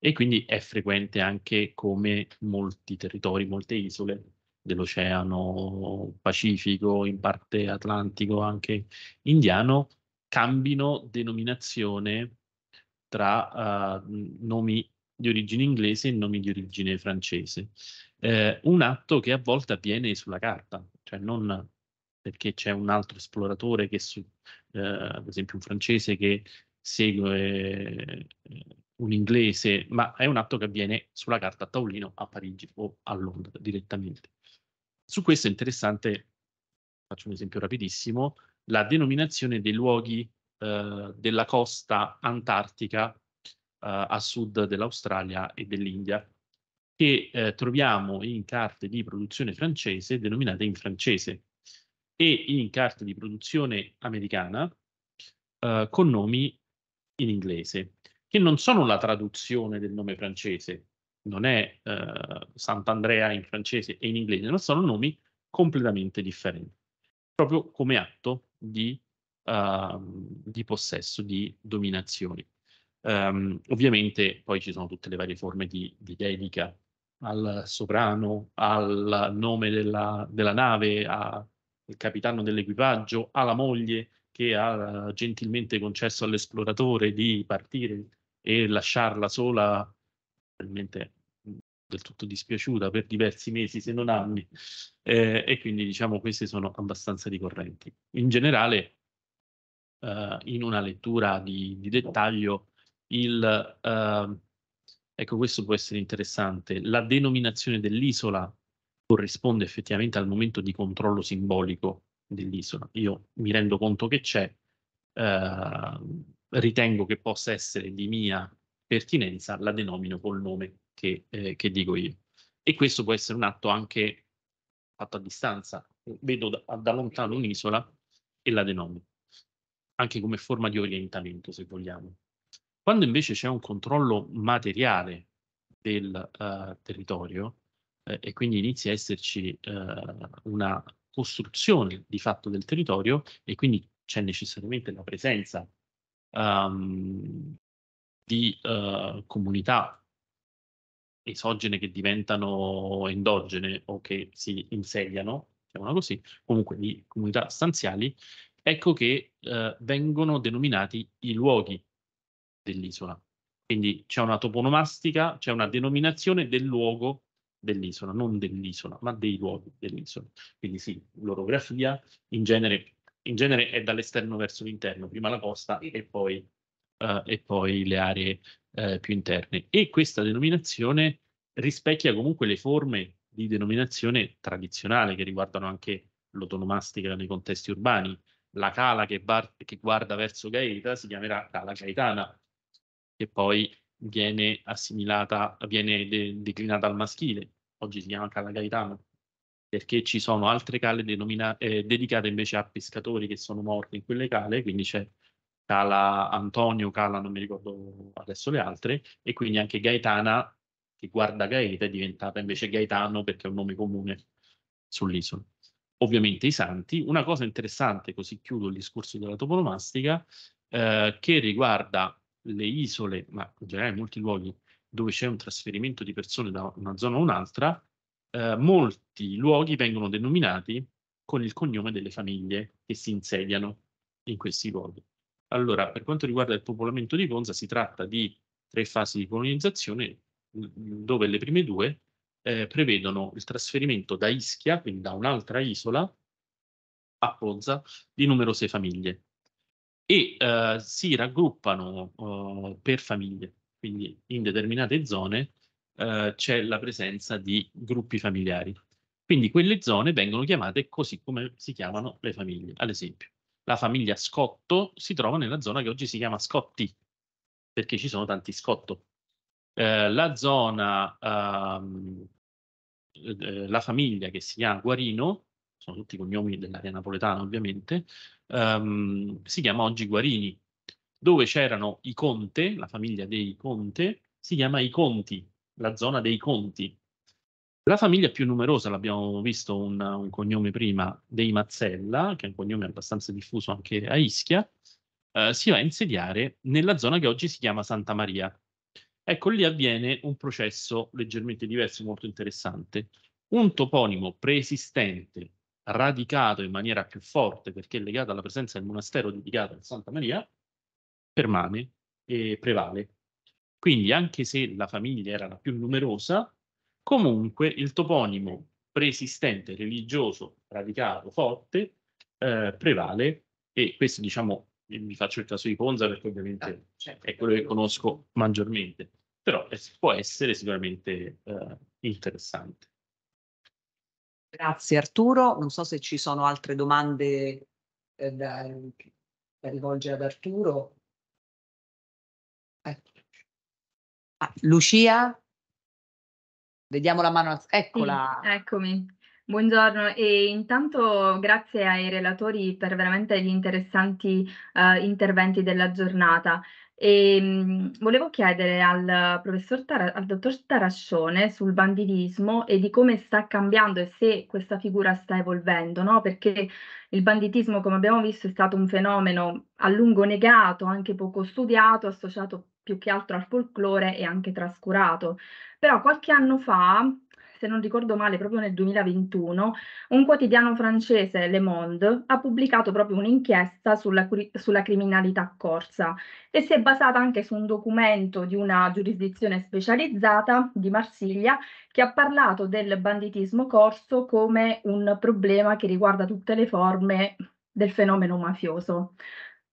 E quindi è frequente anche come molti territori, molte isole dell'Oceano Pacifico, in parte Atlantico, anche indiano, cambino denominazione tra uh, nomi di origine inglese e nomi di origine francese. Eh, un atto che a volte avviene sulla carta, cioè non perché c'è un altro esploratore che, su, eh, ad esempio, un francese che segue eh, un inglese, ma è un atto che avviene sulla carta a tavolino a Parigi o a Londra direttamente. Su questo è interessante, faccio un esempio rapidissimo, la denominazione dei luoghi eh, della costa antartica eh, a sud dell'Australia e dell'India, che eh, troviamo in carte di produzione francese denominate in francese e in carte di produzione americana eh, con nomi in inglese, che non sono la traduzione del nome francese, non è eh, Sant'Andrea in francese e in inglese, ma sono nomi completamente differenti, proprio come atto di, uh, di possesso, di dominazione. Um, ovviamente poi ci sono tutte le varie forme di, di dedica al sovrano, al nome della, della nave, a, al capitano dell'equipaggio, alla moglie che ha gentilmente concesso all'esploratore di partire e lasciarla sola, probabilmente del tutto dispiaciuta per diversi mesi se non anni eh, e quindi diciamo queste sono abbastanza ricorrenti. In generale eh, in una lettura di, di dettaglio il, eh, ecco questo può essere interessante, la denominazione dell'isola corrisponde effettivamente al momento di controllo simbolico dell'isola. Io mi rendo conto che c'è, eh, ritengo che possa essere di mia pertinenza, la denomino col nome che, eh, che dico io. E questo può essere un atto anche fatto a distanza. Vedo da, da lontano un'isola e la denomino, anche come forma di orientamento, se vogliamo. Quando invece c'è un controllo materiale del uh, territorio eh, e quindi inizia a esserci uh, una costruzione di fatto del territorio e quindi c'è necessariamente la presenza um, di uh, comunità esogene che diventano endogene o che si insediano, diciamo così, comunque di comunità stanziali, ecco che vengono denominati i luoghi dell'isola. Quindi c'è una toponomastica, c'è una denominazione del luogo dell'isola, non dell'isola, ma dei luoghi dell'isola. Quindi sì, l'orografia in genere, in genere è dall'esterno verso l'interno, prima la costa e poi, uh, e poi le aree uh, più interne. E questa denominazione rispecchia comunque le forme di denominazione tradizionale che riguardano anche l'autonomastica nei contesti urbani. La cala che, che guarda verso Gaeta si chiamerà cala gaetana, che poi viene assimilata, viene de- declinata al maschile, oggi si chiama Cala Gaetano, perché ci sono altre cale denomina- eh, dedicate invece a pescatori che sono morti in quelle cale, quindi c'è Cala Antonio, Cala non mi ricordo adesso le altre, e quindi anche Gaetana che guarda Gaeta è diventata invece Gaetano perché è un nome comune sull'isola. Ovviamente i santi. Una cosa interessante, così chiudo il discorso della toponomastica, eh, che riguarda le isole, ma in generale molti luoghi dove c'è un trasferimento di persone da una zona a un'altra, eh, molti luoghi vengono denominati con il cognome delle famiglie che si insediano in questi luoghi. Allora, per quanto riguarda il popolamento di Ponza, si tratta di tre fasi di colonizzazione, mm, mm, dove le prime due eh, prevedono il trasferimento da Ischia, quindi da un'altra isola, a Ponza, di numerose famiglie e eh, si raggruppano eh, per famiglie, quindi in determinate zone eh, c'è la presenza di gruppi familiari. Quindi quelle zone vengono chiamate così come si chiamano le famiglie. Ad esempio, la famiglia Scotto si trova nella zona che oggi si chiama Scotti, perché ci sono tanti Scotto. Eh, la zona, ehm, eh, la famiglia che si chiama Guarino sono tutti cognomi dell'area napoletana ovviamente, um, si chiama oggi Guarini, dove c'erano i Conte, la famiglia dei Conte, si chiama i Conti, la zona dei Conti. La famiglia più numerosa, l'abbiamo visto un, un cognome prima, dei Mazzella, che è un cognome abbastanza diffuso anche a Ischia, eh, si va a insediare nella zona che oggi si chiama Santa Maria. Ecco, lì avviene un processo leggermente diverso, molto interessante. Un toponimo preesistente radicato in maniera più forte perché è legato alla presenza del monastero dedicato a Santa Maria, permane e prevale. Quindi anche se la famiglia era la più numerosa, comunque il toponimo preesistente, religioso, radicato, forte, eh, prevale e questo diciamo mi faccio il caso di Ponza perché ovviamente ah, certo. è quello che conosco maggiormente, però può essere sicuramente eh, interessante. Grazie Arturo, non so se ci sono altre domande eh, da, da, rivolgere ad Arturo. Eh. Ah, Lucia? Vediamo la mano, eccola. Sì, eccomi. Buongiorno e intanto grazie ai relatori per veramente gli interessanti uh, interventi della giornata. E, ehm, volevo chiedere al professor Tara- al dottor Tarascione sul banditismo e di come sta cambiando e se questa figura sta evolvendo, no? perché il banditismo, come abbiamo visto, è stato un fenomeno a lungo negato, anche poco studiato, associato più che altro al folklore e anche trascurato. Però qualche anno fa se non ricordo male, proprio nel 2021, un quotidiano francese, Le Monde, ha pubblicato proprio un'inchiesta sulla, sulla criminalità corsa e si è basata anche su un documento di una giurisdizione specializzata di Marsiglia che ha parlato del banditismo corso come un problema che riguarda tutte le forme del fenomeno mafioso.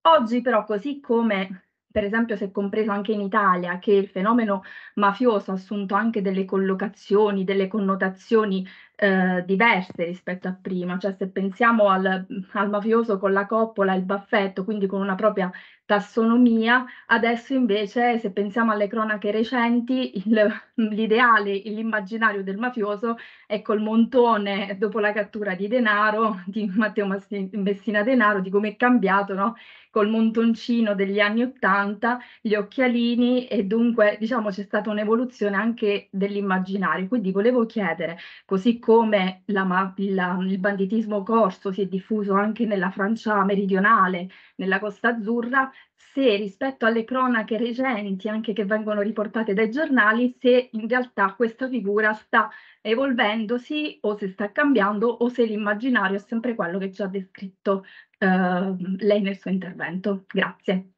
Oggi però, così come per esempio si è compreso anche in Italia che il fenomeno mafioso ha assunto anche delle collocazioni, delle connotazioni eh, diverse rispetto a prima, cioè se pensiamo al, al, mafioso con la coppola, il baffetto, quindi con una propria tassonomia. Adesso invece, se pensiamo alle cronache recenti, il, l'ideale, l'immaginario del mafioso è col montone dopo la cattura di denaro, di Matteo Messina Denaro, di come è cambiato, no? col montoncino degli anni Ottanta, gli occhialini e dunque diciamo c'è stata un'evoluzione anche dell'immaginario. Quindi volevo chiedere, così come la, la, il banditismo corso si è diffuso anche nella Francia meridionale, nella Costa Azzurra, se rispetto alle cronache recenti, anche che vengono riportate dai giornali, se in realtà questa figura sta evolvendosi o se sta cambiando o se l'immaginario è sempre quello che ci ha descritto eh, lei nel suo intervento. Grazie.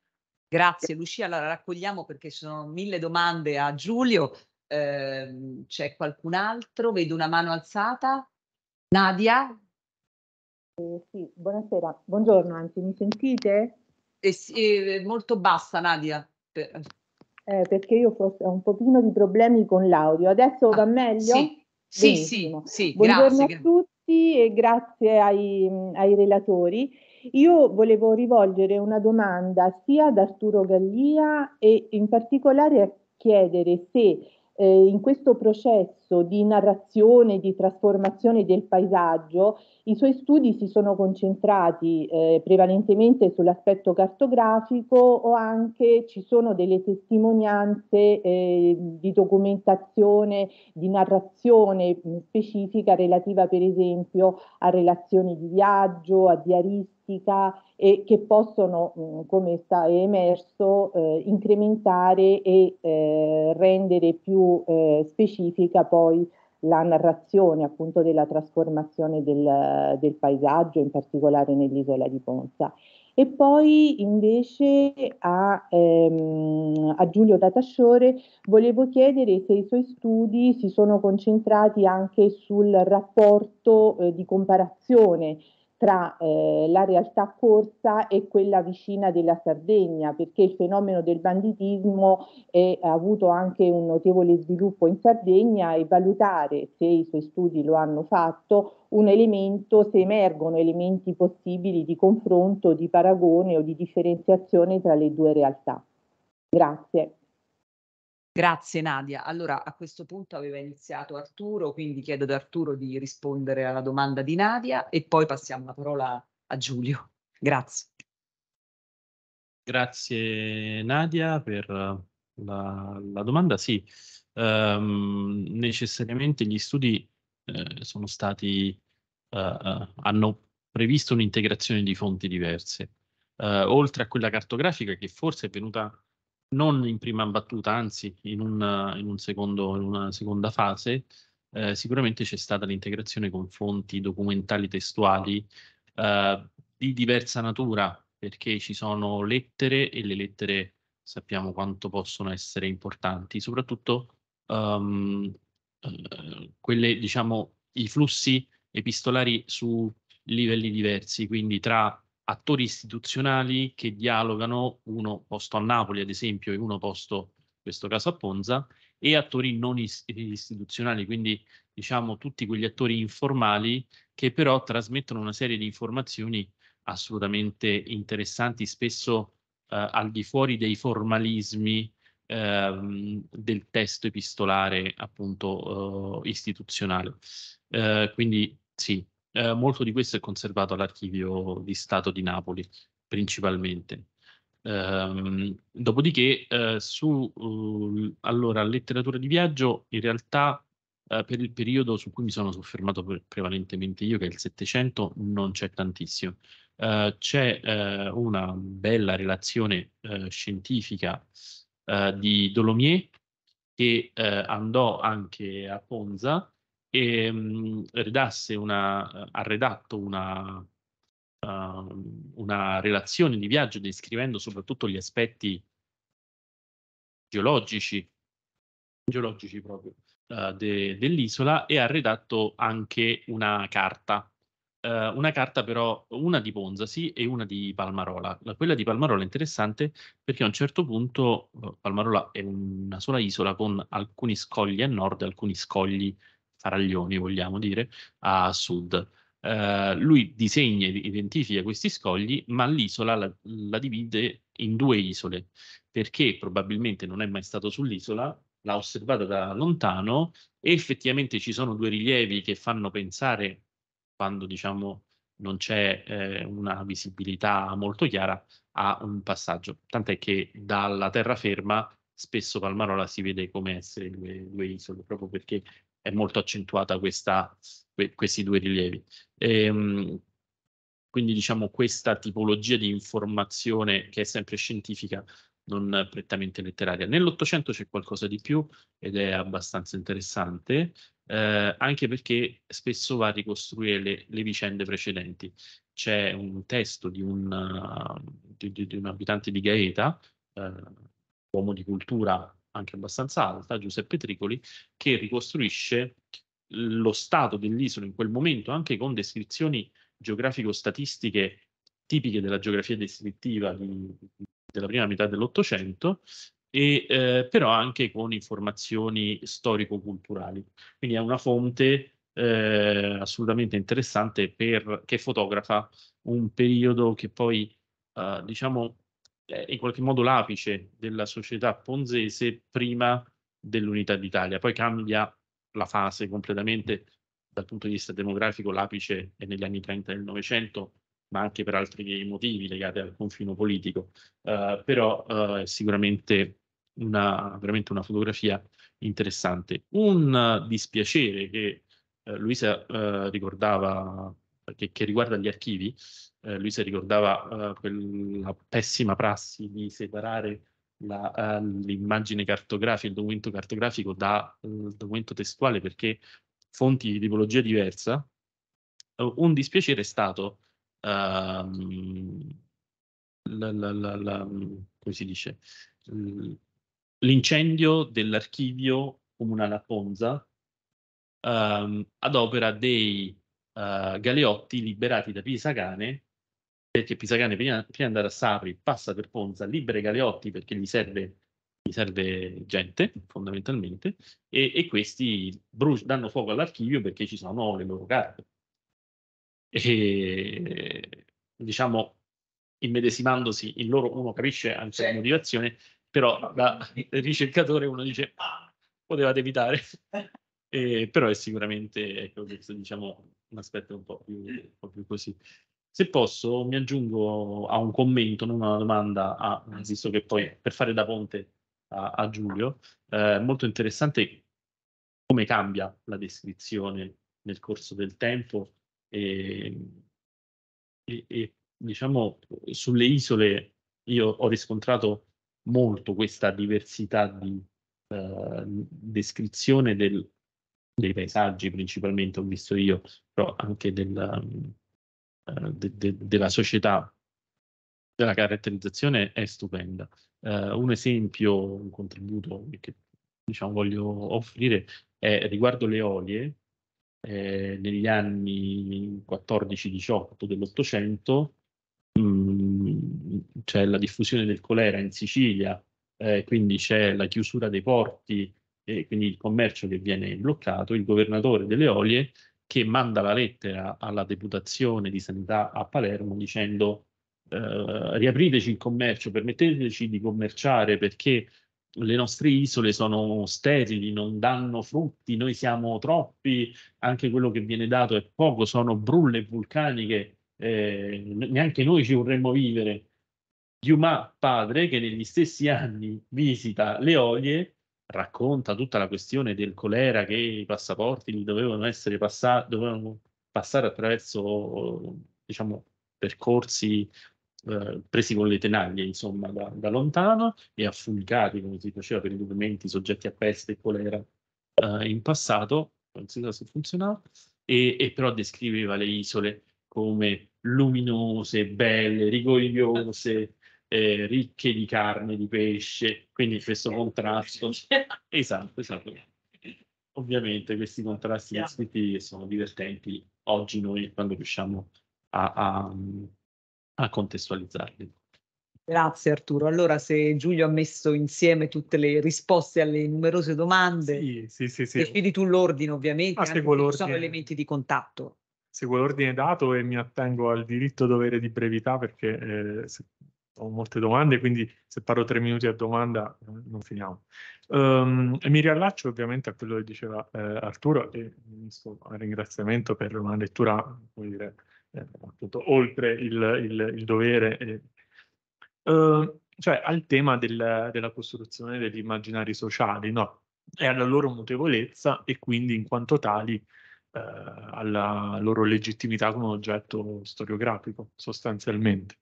Grazie Lucia, allora raccogliamo perché ci sono mille domande a Giulio, eh, c'è qualcun altro, vedo una mano alzata, Nadia? Eh, sì, buonasera, buongiorno anzi, mi sentite? E, e molto bassa, Nadia. Eh, perché io ho un pochino di problemi con l'audio. Adesso ah, va meglio? Sì, sì, sì, sì, Buongiorno grazie. a tutti e grazie ai, ai relatori. Io volevo rivolgere una domanda sia ad Arturo Gallia e in particolare a chiedere se eh, in questo processo complesso di narrazione, di trasformazione del paesaggio, i suoi studi si sono concentrati eh, prevalentemente sull'aspetto cartografico o anche ci sono delle testimonianze eh, di documentazione, di narrazione mm, specifica relativa per esempio a relazioni di viaggio, a diaristica e che possono, mm, come sta emerso, eh, incrementare e eh, rendere più eh, specifica poi poi la narrazione appunto della trasformazione del, del paesaggio, in particolare nell'isola di Ponza. E poi invece a, ehm, a, Giulio Tatasciore volevo chiedere se i suoi studi si sono concentrati anche sul rapporto eh, di comparazione tra eh, la realtà corsa e quella vicina della Sardegna, perché il fenomeno del banditismo è, ha avuto anche un notevole sviluppo in Sardegna e valutare, se i suoi studi lo hanno fatto, un elemento, se emergono elementi possibili di confronto, di paragone o di differenziazione tra le due realtà. Grazie. Grazie Nadia. Allora a questo punto aveva iniziato Arturo, quindi chiedo ad Arturo di rispondere alla domanda di Nadia e poi passiamo la parola a Giulio. Grazie. Grazie Nadia per la, la domanda. Sì, um, necessariamente gli studi eh, sono stati, uh, hanno previsto un'integrazione di fonti diverse, uh, oltre a quella cartografica che forse è venuta non in prima battuta, anzi in, un, in, un secondo, in una seconda fase, eh, sicuramente c'è stata l'integrazione con fonti documentali testuali eh, di diversa natura, perché ci sono lettere e le lettere sappiamo quanto possono essere importanti, soprattutto um, quelle, diciamo, i flussi epistolari su livelli diversi, quindi tra attori istituzionali che dialogano, uno posto a Napoli ad esempio e uno posto in questo caso a Ponza, e attori non istituzionali, quindi diciamo tutti quegli attori informali che però trasmettono una serie di informazioni assolutamente interessanti, spesso eh, al di fuori dei formalismi ehm, del testo epistolare appunto eh, istituzionale. Eh, quindi sì, eh, molto di questo è conservato all'archivio di Stato di Napoli, principalmente. Um, dopodiché, eh, su uh, allora, letteratura di viaggio, in realtà uh, per il periodo su cui mi sono soffermato pre prevalentemente io, che è il Settecento, non c'è tantissimo. Uh, c'è eh, una bella relazione scientifica di Dolomier che andò anche a Ponza e ehm, mh, redasse una, ha redatto una, uh, una relazione di viaggio descrivendo soprattutto gli aspetti geologici, geologici proprio, uh, de, dell'isola e ha redatto anche una carta. Uh, una carta però, una di Ponzasi e una di Palmarola. La, quella di Palmarola è interessante perché a un certo punto eh, Palmarola è una sola isola con alcuni scogli a nord e alcuni scogli faraglioni, vogliamo dire, a sud. Uh, lui disegna e identifica questi scogli, ma l'isola la, la, divide in due isole, perché probabilmente non è mai stato sull'isola, l'ha osservata da lontano e effettivamente ci sono due rilievi che fanno pensare, quando diciamo non c'è eh, una visibilità molto chiara, a un passaggio. Tant'è che dalla terraferma spesso Palmarola si vede come essere due, due isole, proprio perché è molto accentuata questa, questi due rilievi. E, ehm, quindi diciamo questa tipologia di informazione che è sempre scientifica, non prettamente letteraria. Nell'Ottocento c'è qualcosa di più ed è abbastanza interessante, eh, anche perché spesso va a ricostruire le, le vicende precedenti. C'è un testo di un, uh, di, di, di un abitante di Gaeta, uh, uomo di cultura anche abbastanza alta, Giuseppe Tricoli, che ricostruisce lo stato dell'isola in quel momento, anche con descrizioni geografico-statistiche tipiche della geografia descrittiva di, della prima metà dell'Ottocento, e, eh, però anche con informazioni storico-culturali. Quindi è una fonte eh, assolutamente interessante per, che fotografa un periodo che poi, eh, diciamo, eh, in qualche modo l'apice della società ponzese prima dell'unità d'Italia. Poi cambia la fase completamente dal punto di vista demografico, l'apice è negli anni 30 del Novecento, ma anche per altri motivi legati al confino politico, uh, però uh, è sicuramente una, veramente una fotografia interessante. Un uh, dispiacere che eh, Luisa ricordava che, che riguarda gli archivi, eh, lui si ricordava eh, quella pessima prassi di separare la, uh, l'immagine cartografica, il documento cartografico dal eh, documento testuale perché fonti di tipologia diversa, uh, un dispiacere è stato la, la, la, come si dice, l'incendio dell'archivio comunale a Ponza um, ad opera dei uh, galeotti liberati da Pisacane, perché Pisacane prima, prima di andare a Sapri passa per Ponza, libera i galeotti perché gli serve, gli serve gente fondamentalmente, e, e questi bruci, danno fuoco all'archivio perché ci sono le loro carte. E diciamo immedesimandosi in loro uno capisce anche sì. la motivazione, però da [laughs] ricercatore uno dice ah, potevate evitare. [laughs] Eh, però è sicuramente ecco, questo, diciamo, un aspetto un po' più, un po più così. Se posso, mi aggiungo a un commento, non una domanda, a, ah, visto che poi per fare da ponte a, a Giulio, eh, molto interessante come cambia la descrizione nel corso del tempo e, e, e diciamo sulle isole io ho riscontrato molto questa diversità di eh, descrizione del dei paesaggi principalmente, ho visto io, però anche della, eh, de, de, della società, della caratterizzazione è stupenda. Uh, un esempio, un contributo che diciamo, voglio offrire è riguardo le olie, eh, negli anni 14-18 dell'Ottocento mm, c'è la diffusione del colera in Sicilia, eh, quindi c'è la chiusura dei porti e quindi il commercio che viene bloccato, il governatore delle Olie che manda la lettera alla deputazione di sanità a Palermo dicendo eh, riapriteci il commercio, permetteteci di commerciare perché le nostre isole sono sterili, non danno frutti, noi siamo troppi, anche quello che viene dato è poco, sono brulle vulcaniche, eh, neanche noi ci vorremmo vivere. Diumà padre, che negli stessi anni visita le olie, racconta tutta la questione del colera che i passaporti dovevano essere passati, dovevano passare attraverso diciamo, percorsi eh, presi con le tenaglie, insomma, da, da lontano e affumicati, come si faceva per i documenti soggetti a peste e colera eh, in passato, non si sa se funzionava, e, e però descriveva le isole come luminose, belle, rigogliose, eh, ricche di carne, di pesce, quindi questo contrasto. [laughs] esatto, esatto. Ovviamente questi contrasti yeah. sono divertenti oggi noi quando riusciamo a, a, a contestualizzarli. Grazie Arturo. Allora, se Giulio ha messo insieme tutte le risposte alle numerose domande, sì, sì, sì, sì. decidi tu l'ordine ovviamente, ah, anche l'ordine, sono elementi di contatto. Seguo l'ordine dato e mi attengo al diritto dovere di brevità perché eh, ho molte domande, quindi se parlo tre minuti a domanda non finiamo. Um, e mi riallaccio ovviamente a quello che diceva eh, Arturo e un ringraziamento per una lettura, come dire, eh, appunto, oltre il, il, il dovere. E, uh, cioè al tema del, della costruzione degli immaginari sociali, no? E alla loro mutevolezza e quindi in quanto tali eh, alla loro legittimità come oggetto storiografico, sostanzialmente.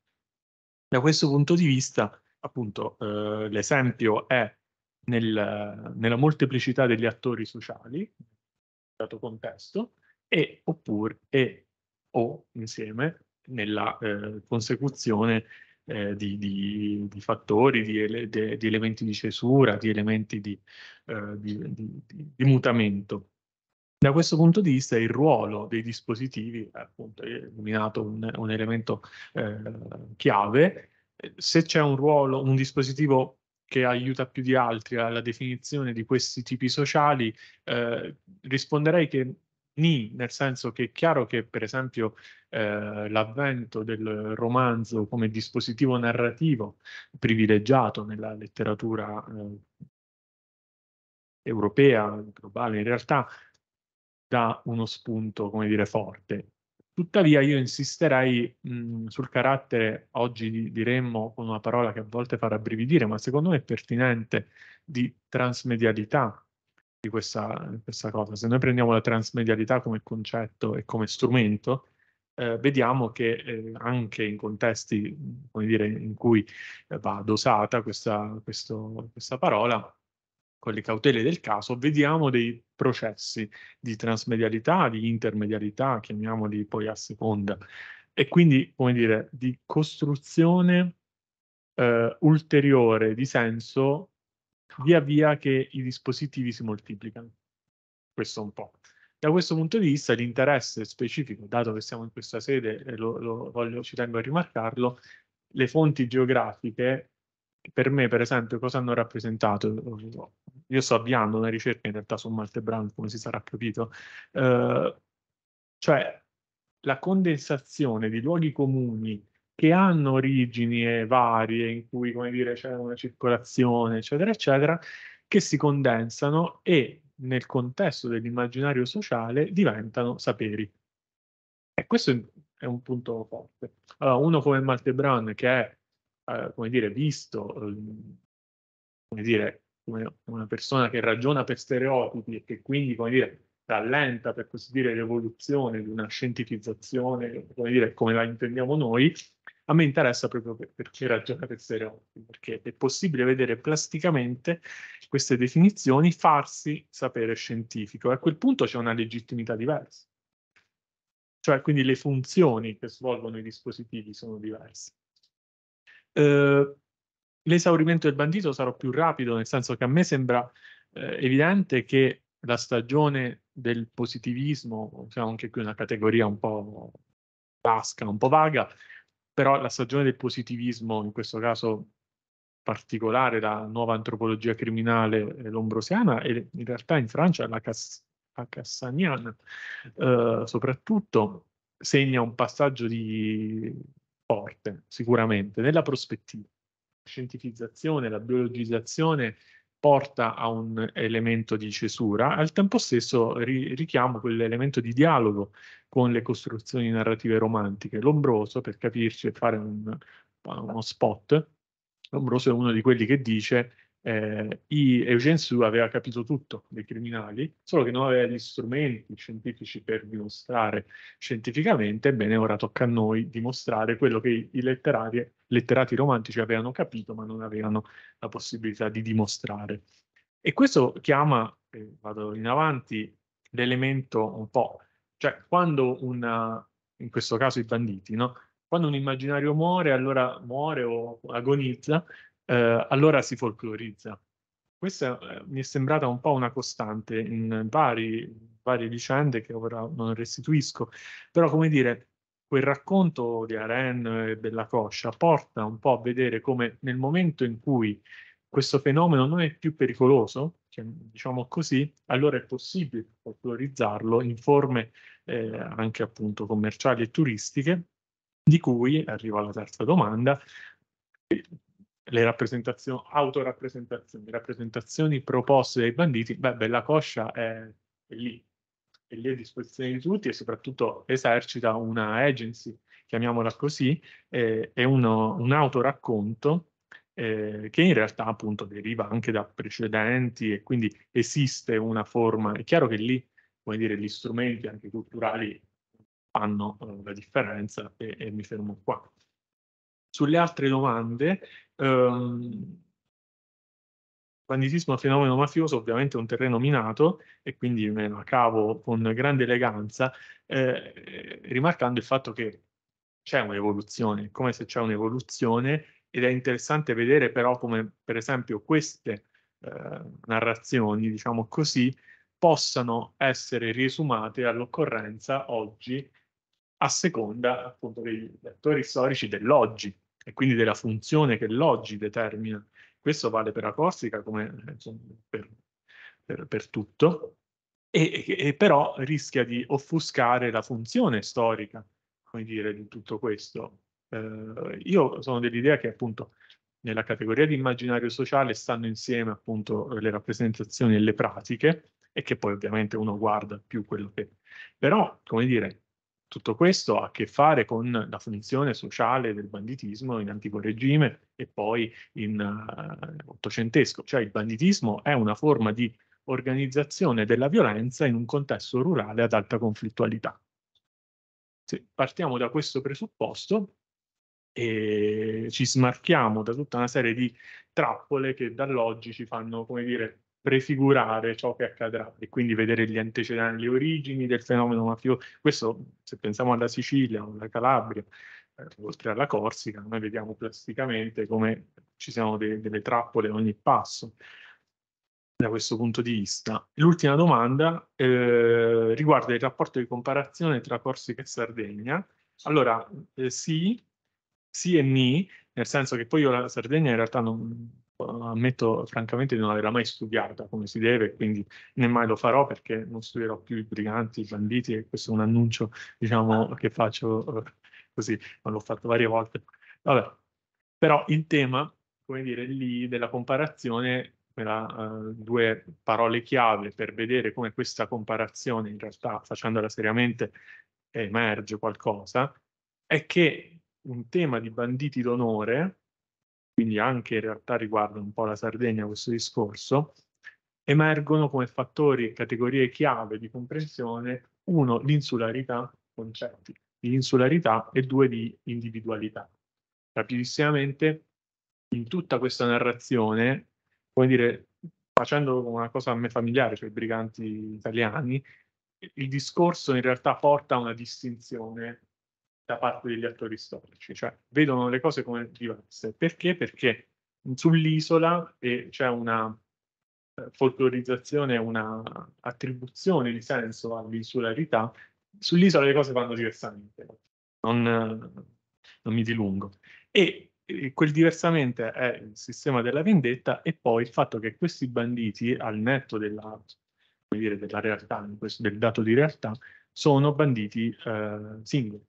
Da questo punto di vista, appunto, eh, l'esempio è nel, nella molteplicità degli attori sociali, dato contesto, e oppure e o insieme nella eh, consecuzione eh, di, di, di, fattori, di, ele, de, di, elementi di cesura, di elementi di, eh, mutamento. Da questo punto di vista il ruolo dei dispositivi appunto, è illuminato un, un elemento eh, chiave. Se c'è un ruolo, un dispositivo che aiuta più di altri alla definizione di questi tipi sociali, eh, risponderei che ni, nel senso che è chiaro che per esempio eh, l'avvento del romanzo come dispositivo narrativo privilegiato nella letteratura eh, europea, globale in realtà, dà uno spunto, come dire, forte. Tuttavia io insisterei mh, mhmm, sul carattere, oggi diremmo con una parola che a volte fa rabbrividire, ma secondo me è pertinente, di transmedialità di questa, questa cosa. Se noi prendiamo la transmedialità come concetto e come strumento, eh, vediamo che eh, anche in contesti come dire, in cui va adosata questa, questo, questa parola, con le cautele del caso, vediamo dei processi di transmedialità, di intermedialità, chiamiamoli poi a seconda, e quindi, come dire, di costruzione eh, ulteriore di senso via via che i dispositivi si moltiplicano. Questo un po'. Da questo punto di vista l'interesse specifico, dato che siamo in questa sede, e lo, lo voglio, ci tengo a rimarcarlo, le fonti geografiche, per me per esempio, cosa hanno rappresentato? io sto avviando una ricerca in realtà su Maltebrand, come si sarà capito, eh, cioè la condensazione di luoghi comuni che hanno origini varie, in cui, come dire, c'è una circolazione, eccetera, eccetera, che si condensano e nel contesto dell'immaginario sociale diventano saperi. E questo è un punto forte. Allora, uno come Maltebrand, che è, eh, come dire, visto, ehm, come dire, come una persona che ragiona per stereotipi e che quindi, come dire, rallenta, per così dire, l'evoluzione di una scientificazione, come dire, come la intendiamo noi, a me interessa proprio perché ragiona per stereotipi, perché è possibile vedere plasticamente queste definizioni farsi sapere scientifico. E a quel punto c'è una legittimità diversa. Cioè, quindi le funzioni che svolgono i dispositivi sono diverse. Eh, l'esaurimento del bandito sarà più rapido, nel senso che a me sembra eh, evidente che la stagione del positivismo, siamo anche qui una categoria un po' vasca, un po' vaga, però la stagione del positivismo, in questo caso particolare, la nuova antropologia criminale eh, lombrosiana, e in realtà in Francia la, Cass- la Cassaniana eh, soprattutto, segna un passaggio di forte, sicuramente, nella prospettiva scientificazione, la biologizzazione porta a un elemento di cesura, al tempo stesso ri- richiamo quell'elemento di dialogo con le costruzioni narrative romantiche. Lombroso, per capirci e fare un, uno spot, Lombroso è uno di quelli che dice eh, Eugen Su aveva capito tutto dei criminali, solo che non aveva gli strumenti scientifici per dimostrare scientificamente, ebbene ora tocca a noi dimostrare quello che i, i letterati romantici avevano capito ma non avevano la possibilità di dimostrare. E questo chiama, eh, vado in avanti, l'elemento un po', cioè quando una, in questo caso i banditi, no? quando un immaginario muore, allora muore o agonizza, eh, allora si folclorizza. Questa eh, mi è sembrata un po' una costante in vari, varie vicende che ora non restituisco, però come dire, quel racconto di Aren e della coscia porta un po' a vedere come nel momento in cui questo fenomeno non è più pericoloso, diciamo così, allora è possibile folclorizzarlo in forme eh, anche appunto commerciali e turistiche, di cui, arriva la terza domanda, le rappresentazioni, autorappresentazioni, rappresentazioni proposte dai banditi, beh, la Coscia è, è lì, è lì a disposizione di tutti e soprattutto esercita una agency, chiamiamola così, eh, è uno, un autoracconto eh, che in realtà appunto deriva anche da precedenti e quindi esiste una forma, è chiaro che lì, come dire, gli strumenti anche culturali fanno eh, la differenza e, e mi fermo qua. Sulle altre domande, Um, banditismo è un fenomeno mafioso ovviamente è un terreno minato e quindi me la cavo con grande eleganza, eh, rimarcando il fatto che c'è un'evoluzione, come se c'è un'evoluzione ed è interessante vedere però come per esempio queste eh, narrazioni, diciamo così, possano essere riesumate all'occorrenza oggi a seconda appunto dei attori storici dell'oggi, e quindi della funzione che l'oggi determina. Questo vale per la Corsica come eh, insomma, per, per, per, tutto, e, e, però rischia di offuscare la funzione storica, come dire, di tutto questo. Eh, io sono dell'idea che appunto nella categoria di immaginario sociale stanno insieme appunto le rappresentazioni e le pratiche, e che poi ovviamente uno guarda più quello che... Però, come dire, tutto questo ha a che fare con la funzione sociale del banditismo in antico regime e poi in uh, ottocentesco, cioè il banditismo è una forma di organizzazione della violenza in un contesto rurale ad alta conflittualità. Se partiamo da questo presupposto e ci smarchiamo da tutta una serie di trappole che dall'oggi ci fanno, come dire, prefigurare ciò che accadrà e quindi vedere gli antecedenti, le origini del fenomeno mafioso. Questo, se pensiamo alla Sicilia, alla Calabria, eh, oltre alla Corsica, noi vediamo plasticamente come ci siano de delle trappole a ogni passo da questo punto di vista. L'ultima domanda eh, riguarda il rapporto di comparazione tra Corsica e Sardegna. Allora, eh, sì, sì e ni, nel senso che poi io la Sardegna in realtà non, eh, ammetto francamente di non averla mai studiata come si deve, quindi nemmai lo farò perché non studierò più i briganti, i banditi, e questo è un annuncio diciamo, che faccio eh, così, ma l'ho fatto varie volte. Vabbè. Però il tema, come dire, lì della comparazione, era, uh, eh, due parole chiave per vedere come questa comparazione, in realtà facendola seriamente, emerge qualcosa, è che un tema di banditi d'onore quindi anche in realtà riguarda un po' la Sardegna questo discorso, emergono come fattori e categorie chiave di comprensione uno, l'insularità, concetti di insularità e due, di individualità. Rapidissimamente, in tutta questa narrazione, come dire, facendo una cosa a me familiare, cioè i briganti italiani, il discorso in realtà porta a una distinzione da parte degli attori storici, cioè vedono le cose come diverse. Perché? Perché sull'isola c'è una eh, folklorizzazione, una attribuzione di senso all'insularità, sull'isola le cose vanno diversamente. Non, non mi dilungo. E quel diversamente è il sistema della vendetta e poi il fatto che questi banditi, al netto della, dire, della realtà, del dato di realtà, sono banditi eh, singoli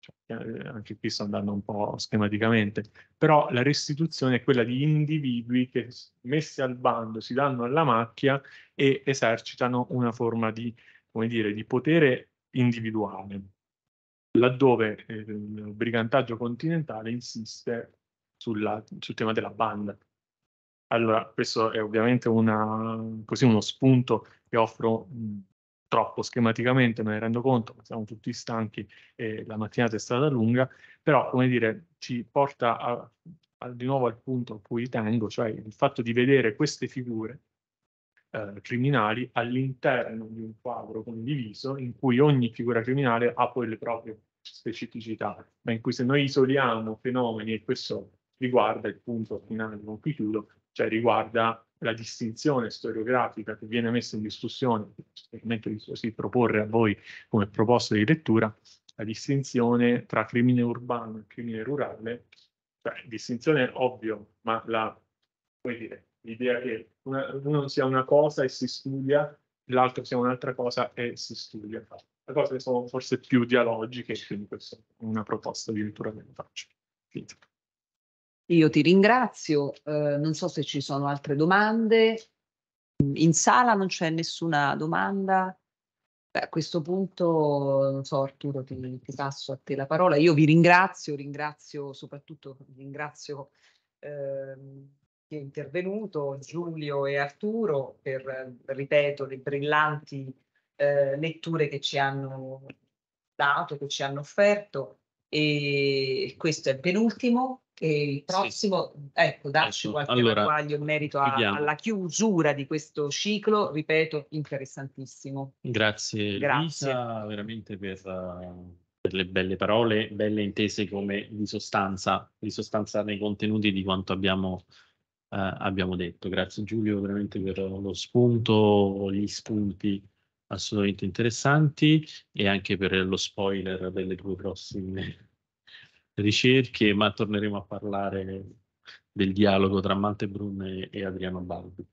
cioè, eh, anche qui sto andando un po' schematicamente, però la restituzione è quella di individui che messi al bando si danno alla macchia e esercitano una forma di, come dire, di potere individuale, laddove eh, il brigantaggio continentale insiste sulla, sul tema della banda. Allora, questo è ovviamente una, così uno spunto che offro mh, troppo schematicamente, me ne rendo conto, ma siamo tutti stanchi e la mattinata è stata lunga, però come dire, ci porta a, a, di nuovo al punto a cui tengo, cioè il fatto di vedere queste figure eh, criminali all'interno di un quadro condiviso in cui ogni figura criminale ha poi le proprie specificità, ma in cui se noi isoliamo fenomeni, e questo riguarda il punto finale con cui chiudo, cioè riguarda la distinzione storiografica che viene messa in discussione, mentre si proporre a voi come proposta di lettura, la distinzione tra crimine urbano e crimine rurale, cioè, distinzione ovvio, ma la, come dire, l'idea che una, uno sia una cosa e si studia, l'altro sia un'altra cosa e si studia. Le cose che sono forse più dialogiche, quindi questa è una proposta di lettura che faccio. Finito. Io ti ringrazio, eh, non so se ci sono altre domande. In sala non c'è nessuna domanda. Beh, a questo punto, non so Arturo, ti, ti, passo a te la parola. Io vi ringrazio, ringrazio soprattutto, ringrazio eh, chi è intervenuto, Giulio e Arturo, per, ripeto, le brillanti eh, letture che ci hanno dato, che ci hanno offerto. E questo è il penultimo il prossimo, sì. ecco, darci qualche allora, ragguaglio in merito a, alla chiusura di questo ciclo, ripeto, interessantissimo. Grazie, Grazie. Lisa, veramente per, per, le belle parole, belle intese come di sostanza, di sostanza nei contenuti di quanto abbiamo, eh, abbiamo detto. Grazie Giulio veramente per lo spunto, gli spunti assolutamente interessanti e anche per lo spoiler delle tue prossime ricerche, ma torneremo a parlare del dialogo tra Malte Brun e, Adriano Balbi.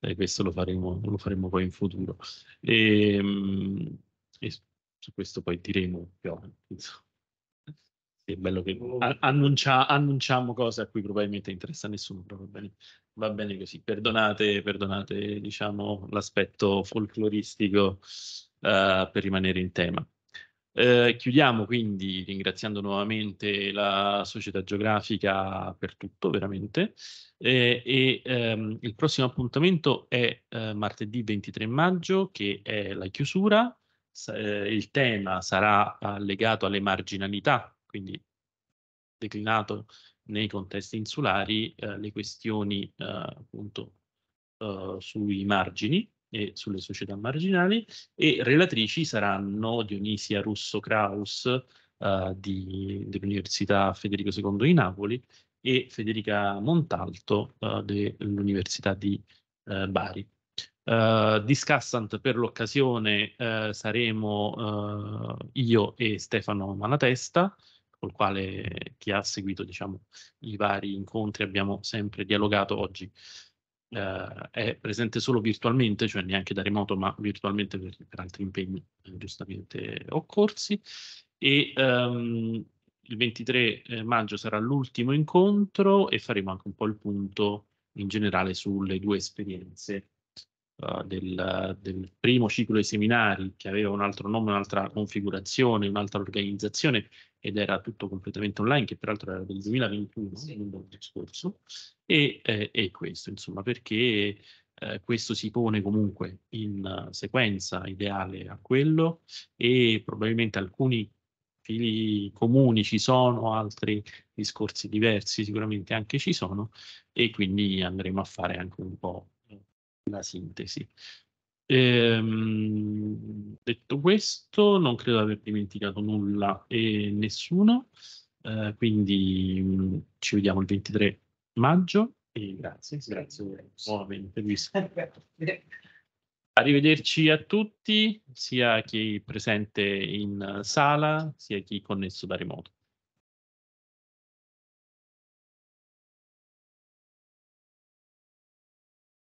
Eh, questo lo faremo, lo faremo, poi in futuro. Ehm, e, e su questo poi diremo più avanti. È bello che oh. annuncia, annunciamo cose a cui probabilmente interessa nessuno, però va bene, va bene così. Perdonate, perdonate diciamo, l'aspetto folcloristico uh, per rimanere in tema. Eh, chiudiamo quindi ringraziando nuovamente la società geografica per tutto, veramente. Eh, e ehm, il prossimo appuntamento è eh, martedì 23 maggio, che è la chiusura. S- eh, il tema sarà eh, legato alle marginalità, quindi declinato nei contesti insulari le questioni appunto sui margini e sulle società marginali e relatrici saranno Dionisia Russo Kraus uh, eh, dell'Università Federico II di Napoli e Federica Montalto uh, dell'Università di uh, Bari. Uh, di per l'occasione uh, saremo uh, io e Stefano Malatesta, col quale chi ha seguito diciamo, i vari incontri abbiamo sempre dialogato oggi eh, è presente solo virtualmente, cioè neanche da remoto, ma virtualmente per, per altri impegni eh, giustamente occorsi. E ehm, il 23 eh, maggio sarà l'ultimo incontro e faremo anche un po' il punto in generale sulle due esperienze uh, del, del, primo ciclo dei seminari che aveva un altro nome, un'altra configurazione, un'altra organizzazione ed era tutto completamente online, che peraltro era del 2021, sì. l'anno scorso, e, eh, e, questo, insomma, perché eh, questo si pone comunque in eh, sequenza ideale a quello e probabilmente alcuni fili comuni ci sono, altri discorsi diversi sicuramente anche ci sono e quindi andremo a fare anche un po' la sintesi. Ehm, detto questo, non credo di aver dimenticato nulla e nessuno, eh, quindi mh, mm, ci vediamo il 23 maggio e grazie, grazie nuovamente [laughs] Arrivederci a tutti, sia chi è presente in sala, sia chi è connesso da remoto.